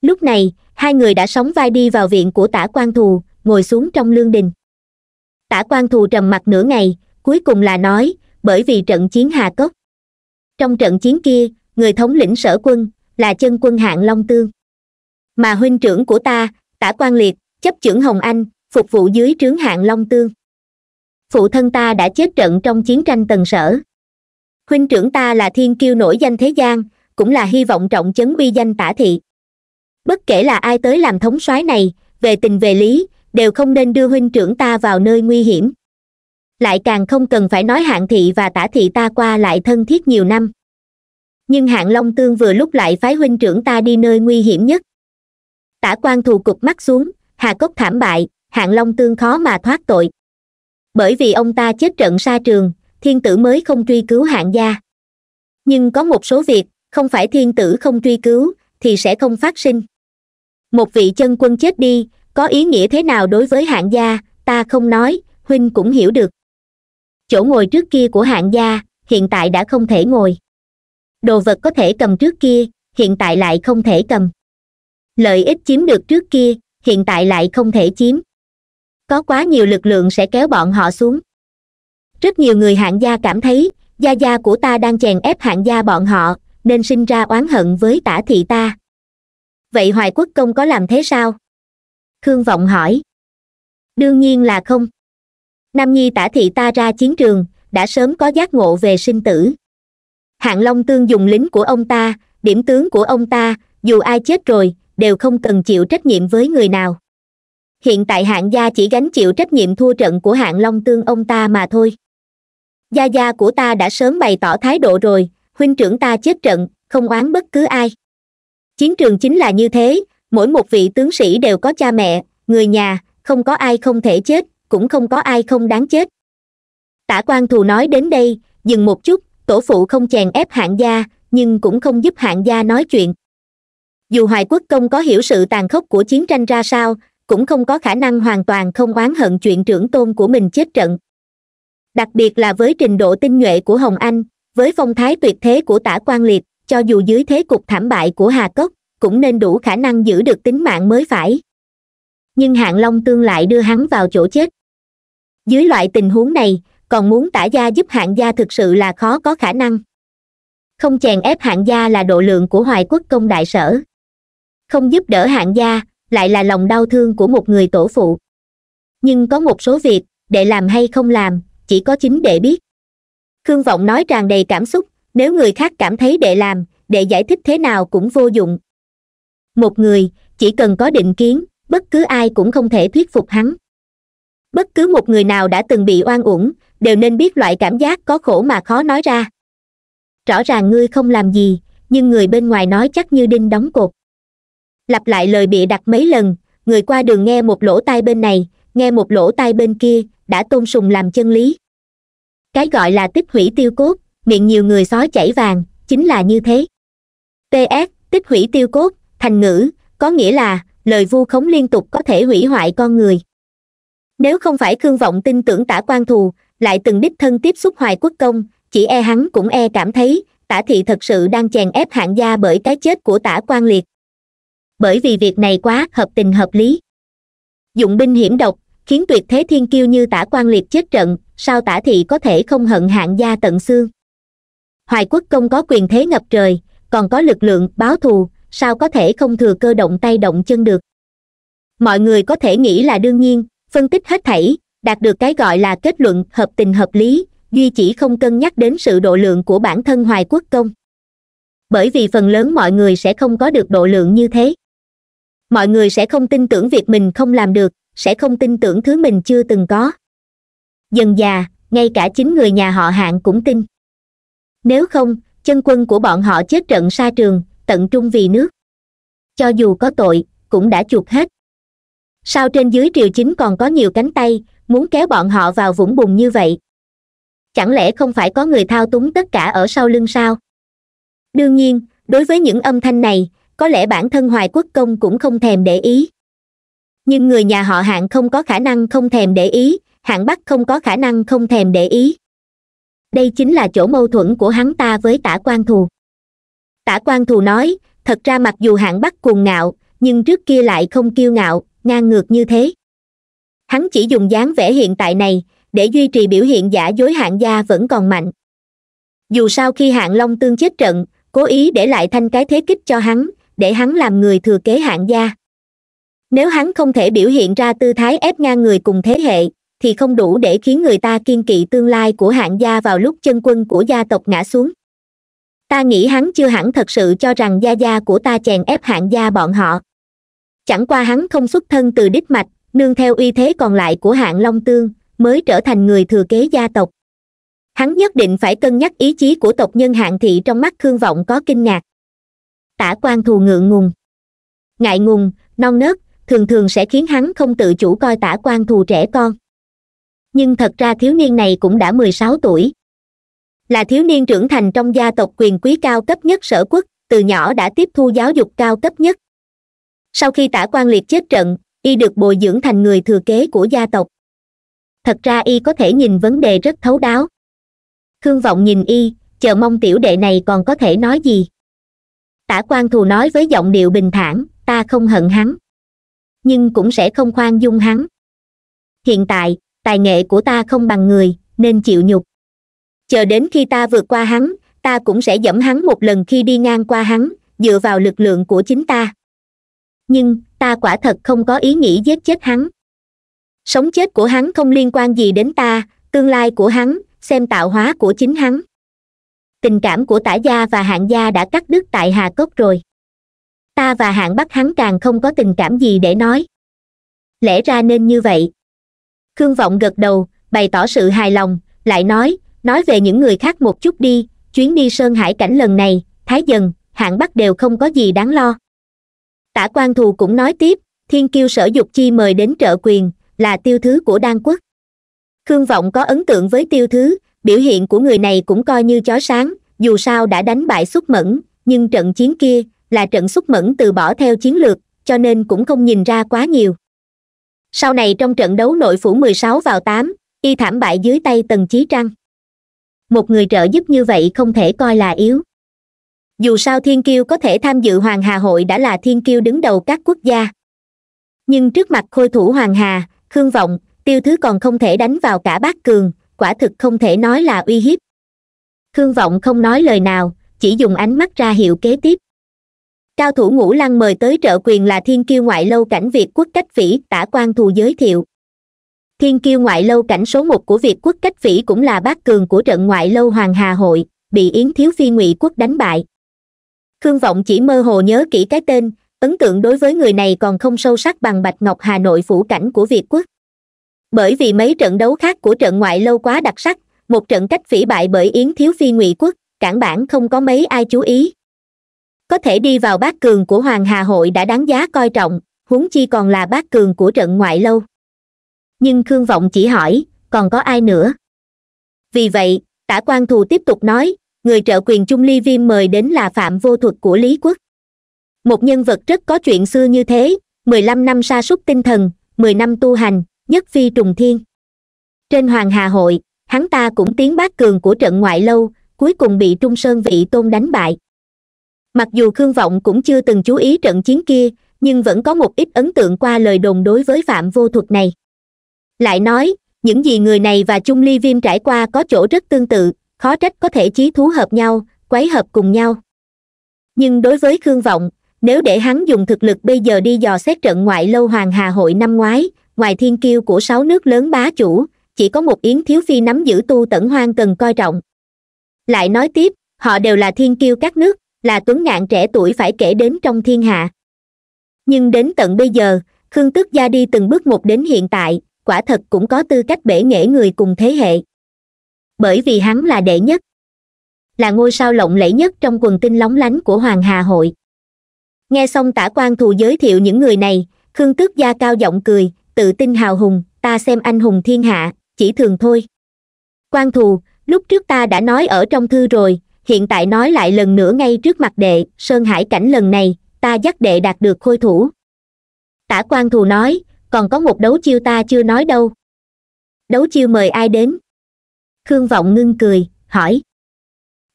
lúc này hai người đã sống vai đi vào viện của tả quan thù ngồi xuống trong lương đình tả quan thù trầm mặt nửa ngày cuối cùng là nói bởi vì trận chiến hà cốc trong trận chiến kia người thống lĩnh sở quân là chân quân hạng long tương mà huynh trưởng của ta tả quan liệt chấp trưởng hồng anh phục vụ dưới trướng hạng long tương phụ thân ta đã chết trận trong chiến tranh tần sở huynh trưởng ta là thiên kiêu nổi danh thế gian cũng là hy vọng trọng chấn uy danh tả thị bất kể là ai tới làm thống soái này về tình về lý đều không nên đưa huynh trưởng ta vào nơi nguy hiểm lại càng không cần phải nói hạng thị và tả thị ta qua lại thân thiết nhiều năm nhưng hạng long tương vừa lúc lại phái huynh trưởng ta đi nơi nguy hiểm nhất tả quan thù cục mắt xuống hà cốc thảm bại hạng long tương khó mà thoát tội bởi vì ông ta chết trận xa trường thiên tử mới không truy cứu hạng gia nhưng có một số việc không phải thiên tử không truy cứu thì sẽ không phát sinh một vị chân quân chết đi có ý nghĩa thế nào đối với hạng gia ta không nói huynh cũng hiểu được chỗ ngồi trước kia của hạng gia hiện tại đã không thể ngồi đồ vật có thể cầm trước kia hiện tại lại không thể cầm lợi ích chiếm được trước kia hiện tại lại không thể chiếm có quá nhiều lực lượng sẽ kéo bọn họ xuống rất nhiều người hạng gia cảm thấy gia gia của ta đang chèn ép hạng gia bọn họ nên sinh ra oán hận với tả thị ta vậy hoài quốc công có làm thế sao khương vọng hỏi đương nhiên là không nam nhi tả thị ta ra chiến trường đã sớm có giác ngộ về sinh tử hạng long tương dùng lính của ông ta điểm tướng của ông ta dù ai chết rồi đều không cần chịu trách nhiệm với người nào hiện tại hạng gia chỉ gánh chịu trách nhiệm thua trận của hạng long tương ông ta mà thôi gia gia của ta đã sớm bày tỏ thái độ rồi huynh trưởng ta chết trận không oán bất cứ ai chiến trường chính là như thế mỗi một vị tướng sĩ đều có cha mẹ người nhà không có ai không thể chết cũng không có ai không đáng chết tả quan thù nói đến đây dừng một chút tổ phụ không chèn ép hạng gia nhưng cũng không giúp hạng gia nói chuyện dù hoài quốc công có hiểu sự tàn khốc của chiến tranh ra sao cũng không có khả năng hoàn toàn không oán hận chuyện trưởng tôn của mình chết trận đặc biệt là với trình độ tinh nhuệ của hồng anh với phong thái tuyệt thế của tả quan liệt cho dù dưới thế cục thảm bại của hà cốc cũng nên đủ khả năng giữ được tính mạng mới phải nhưng hạng long tương lại đưa hắn vào chỗ chết dưới loại tình huống này còn muốn tả gia giúp hạng gia thực sự là khó có khả năng không chèn ép hạng gia là độ lượng của hoài quốc công đại sở không giúp đỡ hạng gia lại là lòng đau thương của một người tổ phụ nhưng có một số việc để làm hay không làm chỉ có chính đệ biết khương vọng nói tràn đầy cảm xúc nếu người khác cảm thấy đệ làm đệ giải thích thế nào cũng vô dụng một người chỉ cần có định kiến bất cứ ai cũng không thể thuyết phục hắn bất cứ một người nào đã từng bị oan uổng đều nên biết loại cảm giác có khổ mà khó nói ra rõ ràng ngươi không làm gì nhưng người bên ngoài nói chắc như đinh đóng cột lặp lại lời bịa đặt mấy lần người qua đường nghe một lỗ tai bên này nghe một lỗ tai bên kia đã tôn sùng làm chân lý cái gọi là tích hủy tiêu cốt miệng nhiều người sói chảy vàng chính là như thế ts tích hủy tiêu cốt thành ngữ có nghĩa là lời vu khống liên tục có thể hủy hoại con người nếu không phải khương vọng tin tưởng tả quan thù lại từng đích thân tiếp xúc hoài quốc công chỉ e hắn cũng e cảm thấy tả thị thật sự đang chèn ép hạng gia bởi cái chết của tả quan liệt bởi vì việc này quá hợp tình hợp lý dụng binh hiểm độc khiến tuyệt thế thiên kiêu như tả quan liệt chết trận sao tả thị có thể không hận hạng gia tận xương hoài quốc công có quyền thế ngập trời còn có lực lượng báo thù sao có thể không thừa cơ động tay động chân được mọi người có thể nghĩ là đương nhiên phân tích hết thảy đạt được cái gọi là kết luận hợp tình hợp lý duy chỉ không cân nhắc đến sự độ lượng của bản thân hoài quốc công bởi vì phần lớn mọi người sẽ không có được độ lượng như thế mọi người sẽ không tin tưởng việc mình không làm được sẽ không tin tưởng thứ mình chưa từng có dần già ngay cả chính người nhà họ hạng cũng tin nếu không chân quân của bọn họ chết trận xa trường tận trung vì nước cho dù có tội cũng đã chuộc hết sao trên dưới triều chính còn có nhiều cánh tay muốn kéo bọn họ vào vũng bùn như vậy chẳng lẽ không phải có người thao túng tất cả ở sau lưng sao đương nhiên đối với những âm thanh này có lẽ bản thân hoài quốc công cũng không thèm để ý nhưng người nhà họ hạng không có khả năng không thèm để ý hạng bắc không có khả năng không thèm để ý đây chính là chỗ mâu thuẫn của hắn ta với tả quan thù tả quan thù nói thật ra mặc dù hạng bắc cuồng ngạo nhưng trước kia lại không kiêu ngạo ngang ngược như thế hắn chỉ dùng dáng vẻ hiện tại này để duy trì biểu hiện giả dối hạng gia vẫn còn mạnh dù sao khi hạng long tương chết trận cố ý để lại thanh cái thế kích cho hắn để hắn làm người thừa kế hạng gia nếu hắn không thể biểu hiện ra tư thái ép ngang người cùng thế hệ thì không đủ để khiến người ta kiên kỵ tương lai của hạng gia vào lúc chân quân của gia tộc ngã xuống ta nghĩ hắn chưa hẳn thật sự cho rằng gia gia của ta chèn ép hạng gia bọn họ chẳng qua hắn không xuất thân từ đích mạch nương theo uy thế còn lại của hạng long tương mới trở thành người thừa kế gia tộc hắn nhất định phải cân nhắc ý chí của tộc nhân hạng thị trong mắt khương vọng có kinh ngạc tả quan thù ngượng ngùng ngại ngùng non nớt thường thường sẽ khiến hắn không tự chủ coi tả quan thù trẻ con nhưng thật ra thiếu niên này cũng đã mười sáu tuổi là thiếu niên trưởng thành trong gia tộc quyền quý cao cấp nhất sở quốc từ nhỏ đã tiếp thu giáo dục cao cấp nhất sau khi tả quan liệt chết trận y được bồi dưỡng thành người thừa kế của gia tộc thật ra y có thể nhìn vấn đề rất thấu đáo Thương vọng nhìn y chờ mong tiểu đệ này còn có thể nói gì tả quan thù nói với giọng điệu bình thản ta không hận hắn nhưng cũng sẽ không khoan dung hắn hiện tại tài nghệ của ta không bằng người nên chịu nhục chờ đến khi ta vượt qua hắn ta cũng sẽ dẫm hắn một lần khi đi ngang qua hắn dựa vào lực lượng của chính ta nhưng ta quả thật không có ý nghĩ giết chết hắn sống chết của hắn không liên quan gì đến ta tương lai của hắn xem tạo hóa của chính hắn tình cảm của tả gia và hạng gia đã cắt đứt tại hà cốc rồi ta và hạng bắt hắn càng không có tình cảm gì để nói lẽ ra nên như vậy khương vọng gật đầu bày tỏ sự hài lòng lại nói nói về những người khác một chút đi chuyến đi sơn hải cảnh lần này thái dần hạng bắc đều không có gì đáng lo tả quan thù cũng nói tiếp thiên kiêu sở dục chi mời đến trợ quyền là tiêu thứ của đan quốc khương vọng có ấn tượng với tiêu thứ biểu hiện của người này cũng coi như chó sáng dù sao đã đánh bại xúc mẫn nhưng trận chiến kia là trận xúc mẫn từ bỏ theo chiến lược cho nên cũng không nhìn ra quá nhiều sau này trong trận đấu nội phủ 16 vào 8, y thảm bại dưới tay tần chí trăng một người trợ giúp như vậy không thể coi là yếu dù sao thiên kiêu có thể tham dự hoàng hà hội đã là thiên kiêu đứng đầu các quốc gia nhưng trước mặt khôi thủ hoàng hà khương vọng tiêu thứ còn không thể đánh vào cả bát cường quả thực không thể nói là uy hiếp khương vọng không nói lời nào chỉ dùng ánh mắt ra hiệu kế tiếp cao thủ ngũ lăng mời tới trợ quyền là thiên kiêu ngoại lâu cảnh việt quốc cách vĩ tả quan thù giới thiệu thiên kiêu ngoại lâu cảnh số một của việt quốc cách phỉ cũng là bát cường của trận ngoại lâu hoàng hà hội bị yến thiếu phi ngụy quốc đánh bại khương vọng chỉ mơ hồ nhớ kỹ cái tên ấn tượng đối với người này còn không sâu sắc bằng bạch ngọc hà nội phủ cảnh của việt quốc bởi vì mấy trận đấu khác của trận ngoại lâu quá đặc sắc một trận cách phỉ bại bởi yến thiếu phi ngụy quốc cản bản không có mấy ai chú ý có thể đi vào bát cường của hoàng hà hội đã đáng giá coi trọng huống chi còn là bát cường của trận ngoại lâu nhưng khương vọng chỉ hỏi còn có ai nữa vì vậy tả quan thù tiếp tục nói người trợ quyền trung ly viêm mời đến là phạm vô thuật của lý quốc một nhân vật rất có chuyện xưa như thế mười lăm năm sa sút tinh thần mười năm tu hành nhất phi trùng thiên trên hoàng hà hội hắn ta cũng tiến bát cường của trận ngoại lâu cuối cùng bị trung sơn vị tôn đánh bại mặc dù khương vọng cũng chưa từng chú ý trận chiến kia nhưng vẫn có một ít ấn tượng qua lời đồn đối với phạm vô thuật này lại nói những gì người này và chung ly viêm trải qua có chỗ rất tương tự khó trách có thể chí thú hợp nhau quấy hợp cùng nhau nhưng đối với khương vọng nếu để hắn dùng thực lực bây giờ đi dò xét trận ngoại lâu hoàng hà hội năm ngoái ngoài thiên kiêu của sáu nước lớn bá chủ chỉ có một yến thiếu phi nắm giữ tu tẩn hoang cần coi trọng lại nói tiếp họ đều là thiên kiêu các nước là tuấn ngạn trẻ tuổi phải kể đến trong thiên hạ nhưng đến tận bây giờ khương tức gia đi từng bước một đến hiện tại quả thật cũng có tư cách bể nghệ người cùng thế hệ bởi vì hắn là đệ nhất là ngôi sao lộng lẫy nhất trong quần tinh lóng lánh của hoàng hà hội nghe xong tả quan thù giới thiệu những người này khương tước gia cao giọng cười tự tin hào hùng ta xem anh hùng thiên hạ chỉ thường thôi quan thù lúc trước ta đã nói ở trong thư rồi hiện tại nói lại lần nữa ngay trước mặt đệ sơn hải cảnh lần này ta dắt đệ đạt được khôi thủ tả quan thù nói còn có một đấu chiêu ta chưa nói đâu đấu chiêu mời ai đến khương vọng ngưng cười hỏi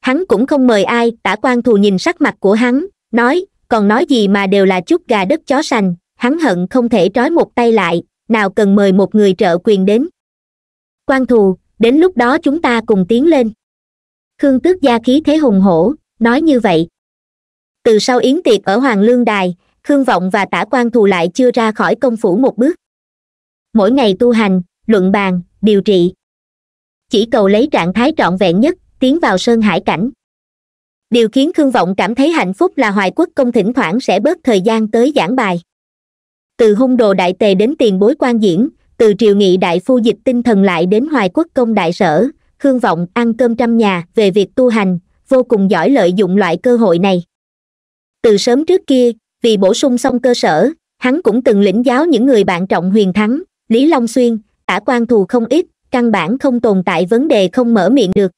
hắn cũng không mời ai tả quan thù nhìn sắc mặt của hắn nói còn nói gì mà đều là chút gà đất chó sành hắn hận không thể trói một tay lại nào cần mời một người trợ quyền đến quan thù đến lúc đó chúng ta cùng tiến lên khương tước gia khí thế hùng hổ nói như vậy từ sau yến tiệc ở hoàng lương đài khương vọng và tả quan thù lại chưa ra khỏi công phủ một bước mỗi ngày tu hành luận bàn điều trị chỉ cầu lấy trạng thái trọn vẹn nhất tiến vào sơn hải cảnh điều khiến khương vọng cảm thấy hạnh phúc là hoài quốc công thỉnh thoảng sẽ bớt thời gian tới giảng bài từ hung đồ đại tề đến tiền bối quan diễn từ triều nghị đại phu dịch tinh thần lại đến hoài quốc công đại sở khương vọng ăn cơm trăm nhà về việc tu hành vô cùng giỏi lợi dụng loại cơ hội này từ sớm trước kia vì bổ sung xong cơ sở hắn cũng từng lĩnh giáo những người bạn trọng huyền thắng lý long xuyên tả quan thù không ít căn bản không tồn tại vấn đề không mở miệng được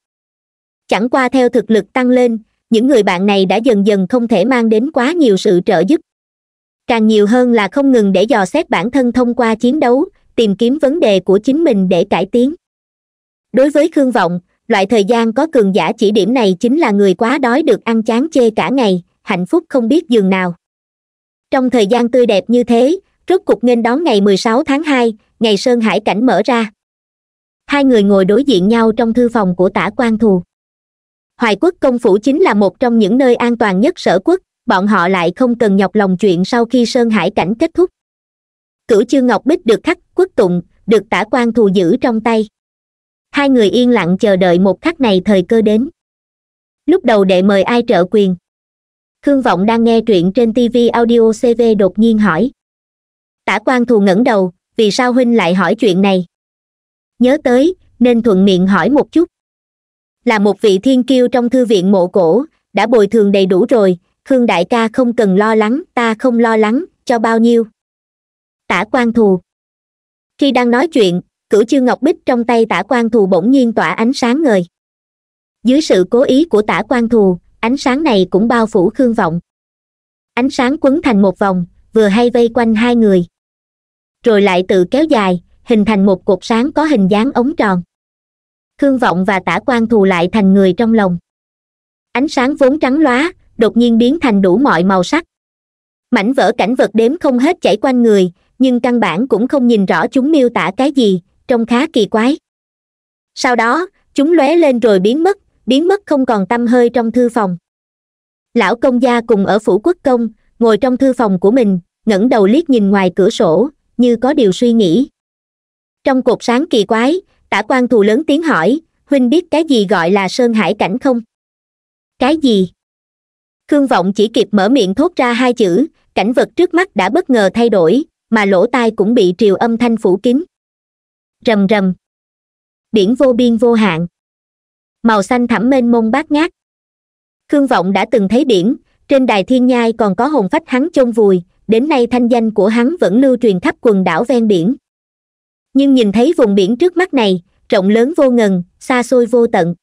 chẳng qua theo thực lực tăng lên những người bạn này đã dần dần không thể mang đến quá nhiều sự trợ giúp càng nhiều hơn là không ngừng để dò xét bản thân thông qua chiến đấu tìm kiếm vấn đề của chính mình để cải tiến đối với khương vọng loại thời gian có cường giả chỉ điểm này chính là người quá đói được ăn chán chê cả ngày hạnh phúc không biết giường nào trong thời gian tươi đẹp như thế rốt cục nghênh đón ngày 16 tháng 2, ngày sơn hải cảnh mở ra hai người ngồi đối diện nhau trong thư phòng của tả quan thù hoài quốc công phủ chính là một trong những nơi an toàn nhất sở quốc bọn họ lại không cần nhọc lòng chuyện sau khi sơn hải cảnh kết thúc cửu chư ngọc bích được khắc quốc tùng được tả quan thù giữ trong tay hai người yên lặng chờ đợi một khắc này thời cơ đến lúc đầu đệ mời ai trợ quyền khương vọng đang nghe truyện trên tv audio cv đột nhiên hỏi tả quan thù ngẩng đầu vì sao huynh lại hỏi chuyện này nhớ tới nên thuận miệng hỏi một chút là một vị thiên kiêu trong thư viện mộ cổ đã bồi thường đầy đủ rồi khương đại ca không cần lo lắng ta không lo lắng cho bao nhiêu tả quan thù khi đang nói chuyện cửu chư ngọc bích trong tay tả quan thù bỗng nhiên tỏa ánh sáng ngời dưới sự cố ý của tả quan thù ánh sáng này cũng bao phủ khương vọng ánh sáng quấn thành một vòng vừa hay vây quanh hai người rồi lại tự kéo dài hình thành một cột sáng có hình dáng ống tròn khương vọng và tả quan thù lại thành người trong lòng ánh sáng vốn trắng lóa đột nhiên biến thành đủ mọi màu sắc mảnh vỡ cảnh vật đếm không hết chảy quanh người nhưng căn bản cũng không nhìn rõ chúng miêu tả cái gì trông khá kỳ quái sau đó chúng lóe lên rồi biến mất biến mất không còn tâm hơi trong thư phòng lão công gia cùng ở phủ quốc công ngồi trong thư phòng của mình ngẩng đầu liếc nhìn ngoài cửa sổ như có điều suy nghĩ trong cột sáng kỳ quái tả quan thù lớn tiếng hỏi huynh biết cái gì gọi là sơn hải cảnh không cái gì khương vọng chỉ kịp mở miệng thốt ra hai chữ cảnh vật trước mắt đã bất ngờ thay đổi mà lỗ tai cũng bị triều âm thanh phủ kín rầm rầm biển vô biên vô hạn màu xanh thẳm mênh mông bát ngát khương vọng đã từng thấy biển trên đài thiên nhai còn có hồn phách hắn chôn vùi đến nay thanh danh của hắn vẫn lưu truyền khắp quần đảo ven biển nhưng nhìn thấy vùng biển trước mắt này rộng lớn vô ngần xa xôi vô tận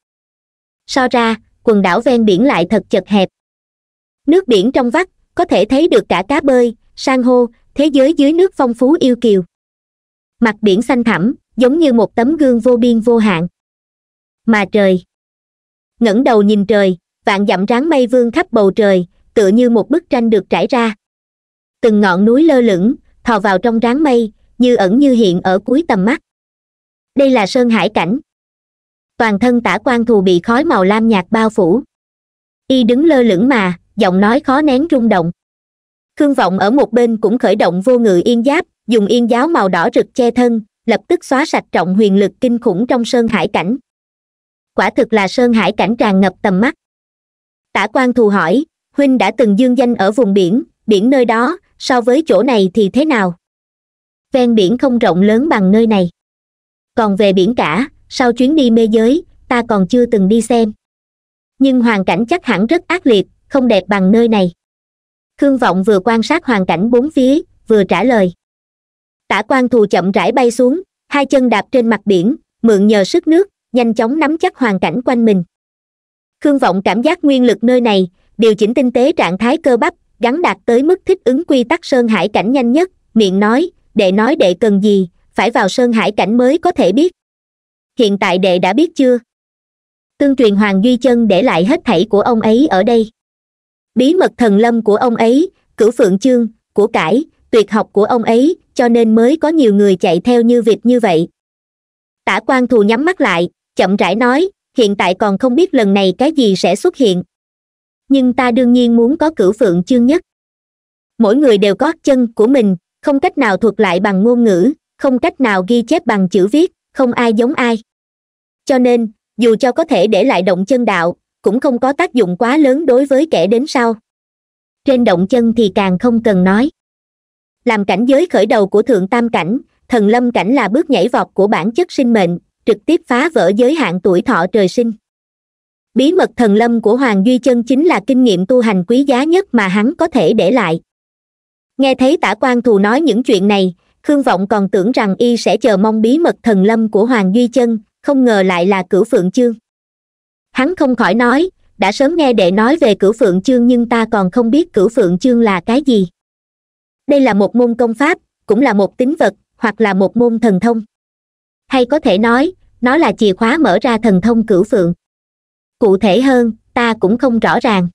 so ra quần đảo ven biển lại thật chật hẹp nước biển trong vắt có thể thấy được cả cá bơi san hô thế giới dưới nước phong phú yêu kiều mặt biển xanh thẳm giống như một tấm gương vô biên vô hạn mà trời ngẩng đầu nhìn trời vạn dặm ráng mây vương khắp bầu trời tựa như một bức tranh được trải ra từng ngọn núi lơ lửng thò vào trong ráng mây như ẩn như hiện ở cuối tầm mắt đây là sơn hải cảnh toàn thân tả quan thù bị khói màu lam nhạt bao phủ y đứng lơ lửng mà giọng nói khó nén rung động khương vọng ở một bên cũng khởi động vô ngự yên giáp dùng yên giáo màu đỏ rực che thân lập tức xóa sạch trọng huyền lực kinh khủng trong sơn hải cảnh quả thực là sơn hải cảnh tràn ngập tầm mắt tả quan thù hỏi huynh đã từng dương danh ở vùng biển biển nơi đó so với chỗ này thì thế nào ven biển không rộng lớn bằng nơi này còn về biển cả sau chuyến đi mê giới ta còn chưa từng đi xem nhưng hoàn cảnh chắc hẳn rất ác liệt không đẹp bằng nơi này khương vọng vừa quan sát hoàn cảnh bốn phía vừa trả lời tả quan thù chậm rãi bay xuống hai chân đạp trên mặt biển mượn nhờ sức nước nhanh chóng nắm chắc hoàn cảnh quanh mình khương vọng cảm giác nguyên lực nơi này điều chỉnh tinh tế trạng thái cơ bắp gắn đạt tới mức thích ứng quy tắc sơn hải cảnh nhanh nhất miệng nói đệ nói đệ cần gì phải vào sơn hải cảnh mới có thể biết hiện tại đệ đã biết chưa tương truyền hoàng duy chân để lại hết thảy của ông ấy ở đây bí mật thần lâm của ông ấy cửu phượng chương của cải tuyệt học của ông ấy cho nên mới có nhiều người chạy theo như vịt như vậy tả quan thù nhắm mắt lại chậm rãi nói hiện tại còn không biết lần này cái gì sẽ xuất hiện nhưng ta đương nhiên muốn có cửu phượng chương nhất mỗi người đều có chân của mình không cách nào thuật lại bằng ngôn ngữ không cách nào ghi chép bằng chữ viết không ai giống ai cho nên dù cho có thể để lại động chân đạo cũng không có tác dụng quá lớn đối với kẻ đến sau trên động chân thì càng không cần nói làm cảnh giới khởi đầu của thượng tam cảnh thần lâm cảnh là bước nhảy vọt của bản chất sinh mệnh trực tiếp phá vỡ giới hạn tuổi thọ trời sinh bí mật thần lâm của hoàng duy chân chính là kinh nghiệm tu hành quý giá nhất mà hắn có thể để lại nghe thấy tả quan thù nói những chuyện này khương vọng còn tưởng rằng y sẽ chờ mong bí mật thần lâm của hoàng duy chân không ngờ lại là cửu phượng chương hắn không khỏi nói đã sớm nghe đệ nói về cửu phượng chương nhưng ta còn không biết cửu phượng chương là cái gì đây là một môn công pháp cũng là một tính vật hoặc là một môn thần thông hay có thể nói nó là chìa khóa mở ra thần thông cửu phượng cụ thể hơn ta cũng không rõ ràng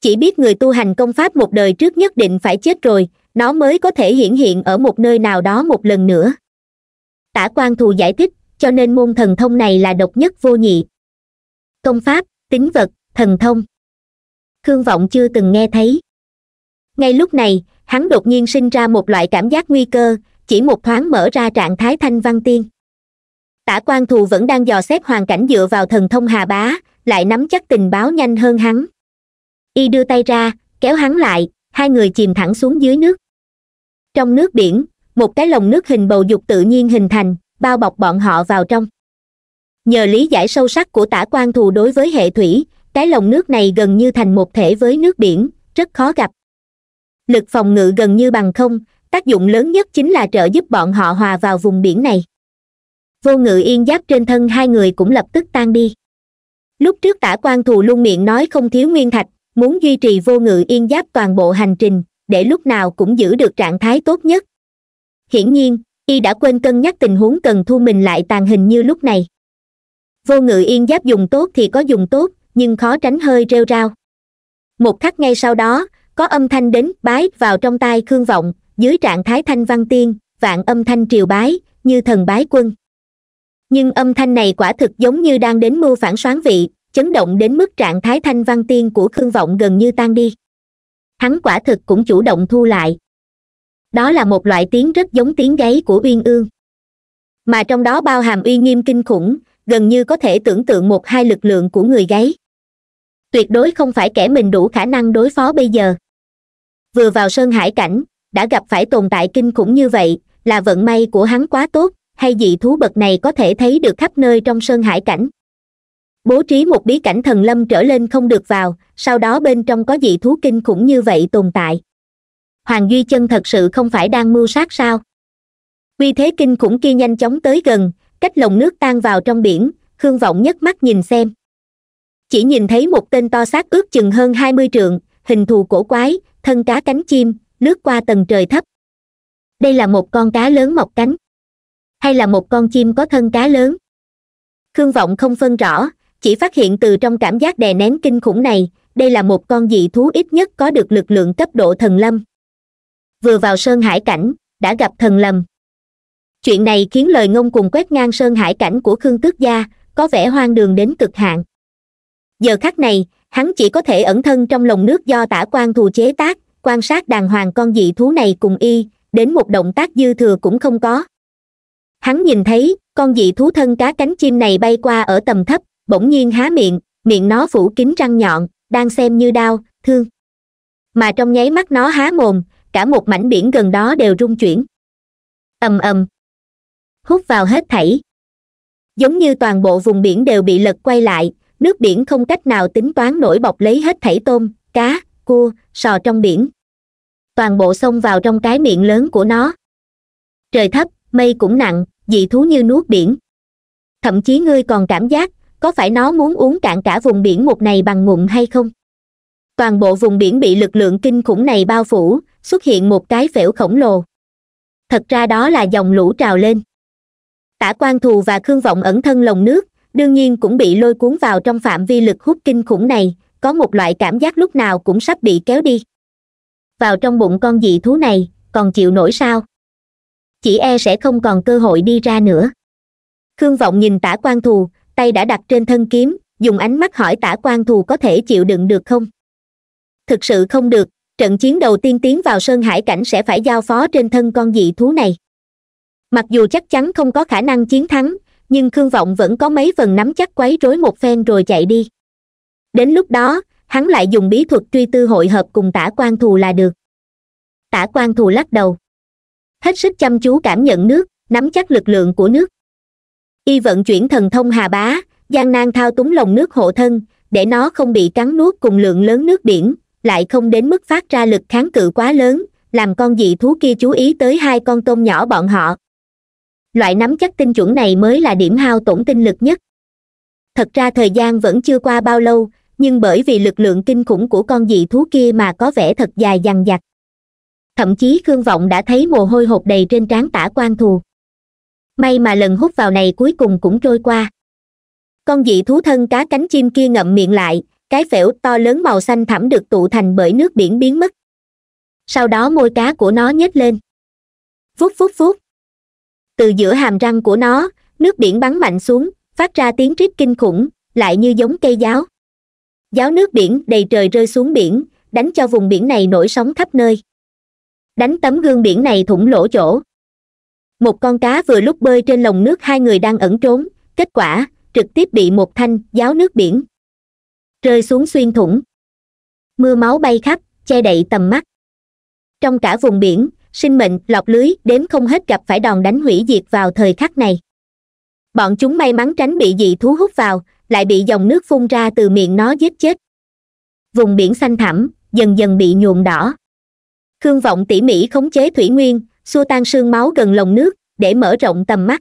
chỉ biết người tu hành công pháp một đời trước nhất định phải chết rồi nó mới có thể hiển hiện ở một nơi nào đó một lần nữa tả quan thù giải thích cho nên môn thần thông này là độc nhất vô nhị công pháp tính vật thần thông khương vọng chưa từng nghe thấy ngay lúc này hắn đột nhiên sinh ra một loại cảm giác nguy cơ chỉ một thoáng mở ra trạng thái thanh văn tiên tả quan thù vẫn đang dò xét hoàn cảnh dựa vào thần thông hà bá lại nắm chắc tình báo nhanh hơn hắn y đưa tay ra kéo hắn lại hai người chìm thẳng xuống dưới nước trong nước biển một cái lồng nước hình bầu dục tự nhiên hình thành bao bọc bọn họ vào trong nhờ lý giải sâu sắc của tả quan thù đối với hệ thủy cái lồng nước này gần như thành một thể với nước biển rất khó gặp lực phòng ngự gần như bằng không tác dụng lớn nhất chính là trợ giúp bọn họ hòa vào vùng biển này vô ngự yên giáp trên thân hai người cũng lập tức tan đi lúc trước tả quan thù luôn miệng nói không thiếu nguyên thạch muốn duy trì vô ngự yên giáp toàn bộ hành trình để lúc nào cũng giữ được trạng thái tốt nhất hiển nhiên y đã quên cân nhắc tình huống cần thu mình lại tàn hình như lúc này vô ngự yên giáp dùng tốt thì có dùng tốt nhưng khó tránh hơi rêu rao một khắc ngay sau đó có âm thanh đến bái vào trong tai khương vọng dưới trạng thái thanh văn tiên vạn âm thanh triều bái như thần bái quân nhưng âm thanh này quả thực giống như đang đến mưu phản soán vị chấn động đến mức trạng thái thanh văn tiên của khương vọng gần như tan đi hắn quả thực cũng chủ động thu lại đó là một loại tiếng rất giống tiếng gáy của uyên ương mà trong đó bao hàm uy nghiêm kinh khủng gần như có thể tưởng tượng một hai lực lượng của người gáy tuyệt đối không phải kẻ mình đủ khả năng đối phó bây giờ vừa vào sơn hải cảnh đã gặp phải tồn tại kinh khủng như vậy là vận may của hắn quá tốt hay dị thú bậc này có thể thấy được khắp nơi trong sơn hải cảnh bố trí một bí cảnh thần lâm trở lên không được vào sau đó bên trong có dị thú kinh khủng như vậy tồn tại hoàng duy chân thật sự không phải đang mưu sát sao uy thế kinh khủng kia nhanh chóng tới gần cách lồng nước tan vào trong biển khương vọng nhất mắt nhìn xem chỉ nhìn thấy một tên to xác ước chừng hơn hai mươi trượng hình thù cổ quái thân cá cánh chim lướt qua tầng trời thấp đây là một con cá lớn mọc cánh hay là một con chim có thân cá lớn khương vọng không phân rõ chỉ phát hiện từ trong cảm giác đè nén kinh khủng này đây là một con dị thú ít nhất có được lực lượng cấp độ thần lâm vừa vào sơn hải cảnh đã gặp thần lầm chuyện này khiến lời ngông cùng quét ngang sơn hải cảnh của khương tước gia có vẻ hoang đường đến cực hạn giờ khắc này hắn chỉ có thể ẩn thân trong lồng nước do tả quan thù chế tác quan sát đàng hoàng con dị thú này cùng y đến một động tác dư thừa cũng không có hắn nhìn thấy con dị thú thân cá cánh chim này bay qua ở tầm thấp bỗng nhiên há miệng miệng nó phủ kín răng nhọn đang xem như đau thương mà trong nháy mắt nó há mồm cả một mảnh biển gần đó đều rung chuyển ầm ầm hút vào hết thảy giống như toàn bộ vùng biển đều bị lật quay lại nước biển không cách nào tính toán nổi bọc lấy hết thảy tôm cá cua sò trong biển toàn bộ xông vào trong cái miệng lớn của nó trời thấp mây cũng nặng dị thú như nuốt biển thậm chí ngươi còn cảm giác có phải nó muốn uống cạn cả vùng biển một này bằng ngụm hay không toàn bộ vùng biển bị lực lượng kinh khủng này bao phủ xuất hiện một cái phễu khổng lồ thật ra đó là dòng lũ trào lên tả quan thù và khương vọng ẩn thân lồng nước đương nhiên cũng bị lôi cuốn vào trong phạm vi lực hút kinh khủng này có một loại cảm giác lúc nào cũng sắp bị kéo đi vào trong bụng con dị thú này còn chịu nổi sao chỉ e sẽ không còn cơ hội đi ra nữa khương vọng nhìn tả quan thù tay đã đặt trên thân kiếm dùng ánh mắt hỏi tả quan thù có thể chịu đựng được không thực sự không được trận chiến đầu tiên tiến vào sơn hải cảnh sẽ phải giao phó trên thân con dị thú này mặc dù chắc chắn không có khả năng chiến thắng nhưng khương vọng vẫn có mấy phần nắm chắc quấy rối một phen rồi chạy đi đến lúc đó hắn lại dùng bí thuật truy tư hội hợp cùng tả quan thù là được tả quan thù lắc đầu hết sức chăm chú cảm nhận nước nắm chắc lực lượng của nước y vận chuyển thần thông hà bá gian nan thao túng lồng nước hộ thân để nó không bị cắn nuốt cùng lượng lớn nước biển lại không đến mức phát ra lực kháng cự quá lớn làm con dị thú kia chú ý tới hai con tôm nhỏ bọn họ loại nắm chắc tinh chuẩn này mới là điểm hao tổn tinh lực nhất thật ra thời gian vẫn chưa qua bao lâu nhưng bởi vì lực lượng kinh khủng của con dị thú kia mà có vẻ thật dài dằng dặc thậm chí khương vọng đã thấy mồ hôi hột đầy trên trán tả quan thù may mà lần hút vào này cuối cùng cũng trôi qua con dị thú thân cá cánh chim kia ngậm miệng lại cái phễu to lớn màu xanh thẳm được tụ thành bởi nước biển biến mất sau đó môi cá của nó nhếch lên phút phút phút từ giữa hàm răng của nó nước biển bắn mạnh xuống phát ra tiếng rít kinh khủng lại như giống cây giáo giáo nước biển đầy trời rơi xuống biển đánh cho vùng biển này nổi sóng khắp nơi đánh tấm gương biển này thủng lỗ chỗ một con cá vừa lúc bơi trên lồng nước hai người đang ẩn trốn kết quả trực tiếp bị một thanh giáo nước biển rơi xuống xuyên thủng mưa máu bay khắp che đậy tầm mắt trong cả vùng biển sinh mệnh lọc lưới đến không hết gặp phải đòn đánh hủy diệt vào thời khắc này bọn chúng may mắn tránh bị dị thú hút vào lại bị dòng nước phun ra từ miệng nó giết chết vùng biển xanh thẳm dần dần bị nhuộm đỏ khương vọng tỉ mỉ khống chế thủy nguyên xua tan sương máu gần lồng nước để mở rộng tầm mắt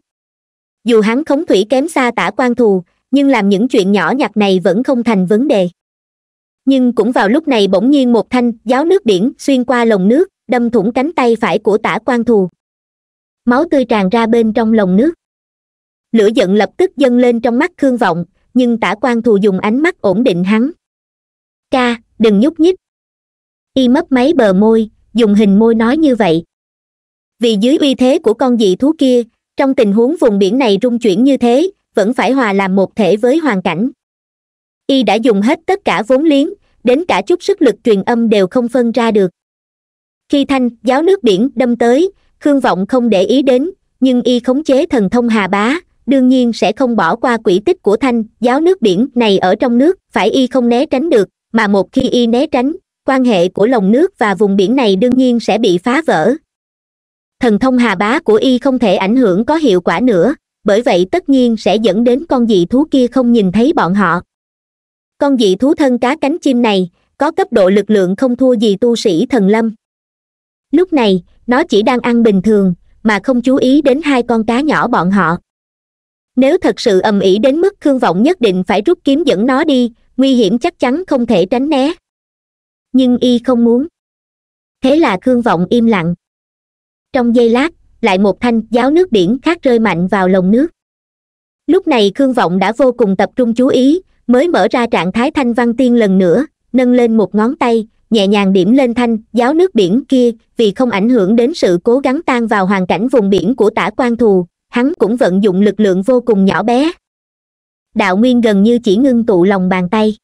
dù hắn khống thủy kém xa tả quan thù nhưng làm những chuyện nhỏ nhặt này vẫn không thành vấn đề nhưng cũng vào lúc này bỗng nhiên một thanh giáo nước biển xuyên qua lồng nước đâm thủng cánh tay phải của tả quan thù máu tươi tràn ra bên trong lồng nước lửa giận lập tức dâng lên trong mắt khương vọng nhưng tả quan thù dùng ánh mắt ổn định hắn ca đừng nhúc nhích y mấp máy bờ môi dùng hình môi nói như vậy vì dưới uy thế của con dị thú kia trong tình huống vùng biển này rung chuyển như thế vẫn phải hòa làm một thể với hoàn cảnh y đã dùng hết tất cả vốn liếng đến cả chút sức lực truyền âm đều không phân ra được khi thanh giáo nước biển đâm tới khương vọng không để ý đến nhưng y khống chế thần thông hà bá đương nhiên sẽ không bỏ qua quỷ tích của thanh giáo nước biển này ở trong nước phải y không né tránh được mà một khi y né tránh quan hệ của lồng nước và vùng biển này đương nhiên sẽ bị phá vỡ thần thông hà bá của y không thể ảnh hưởng có hiệu quả nữa bởi vậy tất nhiên sẽ dẫn đến con dị thú kia không nhìn thấy bọn họ con dị thú thân cá cánh chim này có cấp độ lực lượng không thua gì tu sĩ thần lâm lúc này nó chỉ đang ăn bình thường mà không chú ý đến hai con cá nhỏ bọn họ nếu thật sự ầm ĩ đến mức khương vọng nhất định phải rút kiếm dẫn nó đi nguy hiểm chắc chắn không thể tránh né nhưng y không muốn thế là khương vọng im lặng trong giây lát lại một thanh giáo nước biển khác rơi mạnh vào lồng nước lúc này khương vọng đã vô cùng tập trung chú ý mới mở ra trạng thái thanh văn tiên lần nữa nâng lên một ngón tay nhẹ nhàng điểm lên thanh giáo nước biển kia vì không ảnh hưởng đến sự cố gắng tan vào hoàn cảnh vùng biển của tả quan thù hắn cũng vận dụng lực lượng vô cùng nhỏ bé đạo nguyên gần như chỉ ngưng tụ lòng bàn tay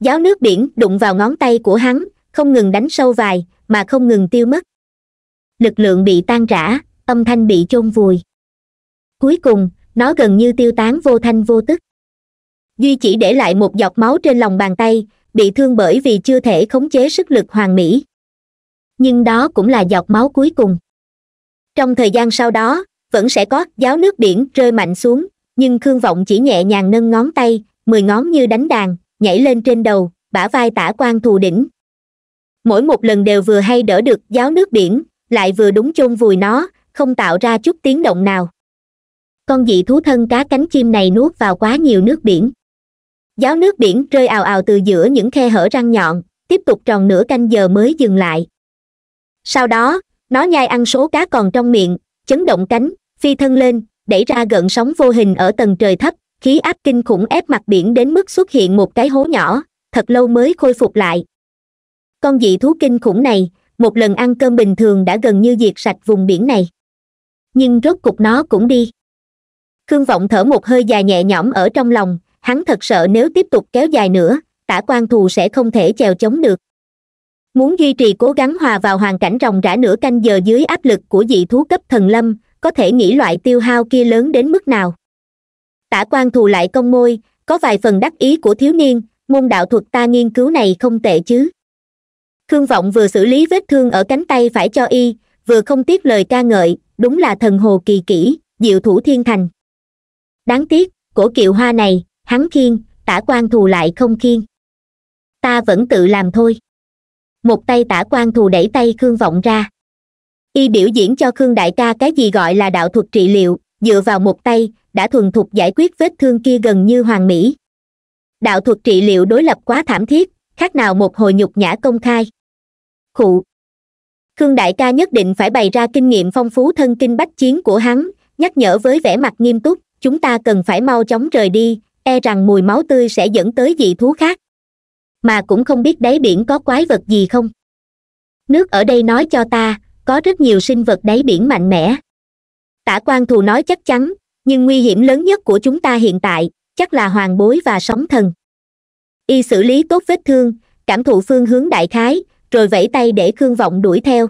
giáo nước biển đụng vào ngón tay của hắn không ngừng đánh sâu vài mà không ngừng tiêu mất lực lượng bị tan rã âm thanh bị chôn vùi cuối cùng nó gần như tiêu tán vô thanh vô tức duy chỉ để lại một giọt máu trên lòng bàn tay bị thương bởi vì chưa thể khống chế sức lực hoàn mỹ nhưng đó cũng là giọt máu cuối cùng trong thời gian sau đó vẫn sẽ có giáo nước biển rơi mạnh xuống nhưng khương vọng chỉ nhẹ nhàng nâng ngón tay mười ngón như đánh đàn nhảy lên trên đầu bả vai tả quan thù đỉnh mỗi một lần đều vừa hay đỡ được giáo nước biển lại vừa đúng chôn vùi nó không tạo ra chút tiếng động nào con dị thú thân cá cánh chim này nuốt vào quá nhiều nước biển giáo nước biển rơi ào ào từ giữa những khe hở răng nhọn tiếp tục tròn nửa canh giờ mới dừng lại sau đó nó nhai ăn số cá còn trong miệng chấn động cánh phi thân lên đẩy ra gần sóng vô hình ở tầng trời thấp khí áp kinh khủng ép mặt biển đến mức xuất hiện một cái hố nhỏ thật lâu mới khôi phục lại con dị thú kinh khủng này một lần ăn cơm bình thường đã gần như diệt sạch vùng biển này nhưng rốt cục nó cũng đi khương vọng thở một hơi dài nhẹ nhõm ở trong lòng hắn thật sợ nếu tiếp tục kéo dài nữa tả quan thù sẽ không thể chèo chống được muốn duy trì cố gắng hòa vào hoàn cảnh ròng rã nửa canh giờ dưới áp lực của dị thú cấp thần lâm có thể nghĩ loại tiêu hao kia lớn đến mức nào tả quan thù lại công môi có vài phần đắc ý của thiếu niên môn đạo thuật ta nghiên cứu này không tệ chứ khương vọng vừa xử lý vết thương ở cánh tay phải cho y vừa không tiếc lời ca ngợi đúng là thần hồ kỳ kỹ diệu thủ thiên thành đáng tiếc cổ kiệu hoa này hắn khiên tả quan thù lại không khiên ta vẫn tự làm thôi một tay tả quan thù đẩy tay khương vọng ra y biểu diễn cho khương đại ca cái gì gọi là đạo thuật trị liệu dựa vào một tay đã thuần thục giải quyết vết thương kia gần như hoàn mỹ đạo thuật trị liệu đối lập quá thảm thiết khác nào một hồi nhục nhã công khai khụ khương đại ca nhất định phải bày ra kinh nghiệm phong phú thân kinh bách chiến của hắn nhắc nhở với vẻ mặt nghiêm túc chúng ta cần phải mau chóng rời đi e rằng mùi máu tươi sẽ dẫn tới dị thú khác mà cũng không biết đáy biển có quái vật gì không nước ở đây nói cho ta có rất nhiều sinh vật đáy biển mạnh mẽ tả quan thù nói chắc chắn nhưng nguy hiểm lớn nhất của chúng ta hiện tại chắc là hoàng bối và sóng thần y xử lý tốt vết thương cảm thụ phương hướng đại khái rồi vẫy tay để khương vọng đuổi theo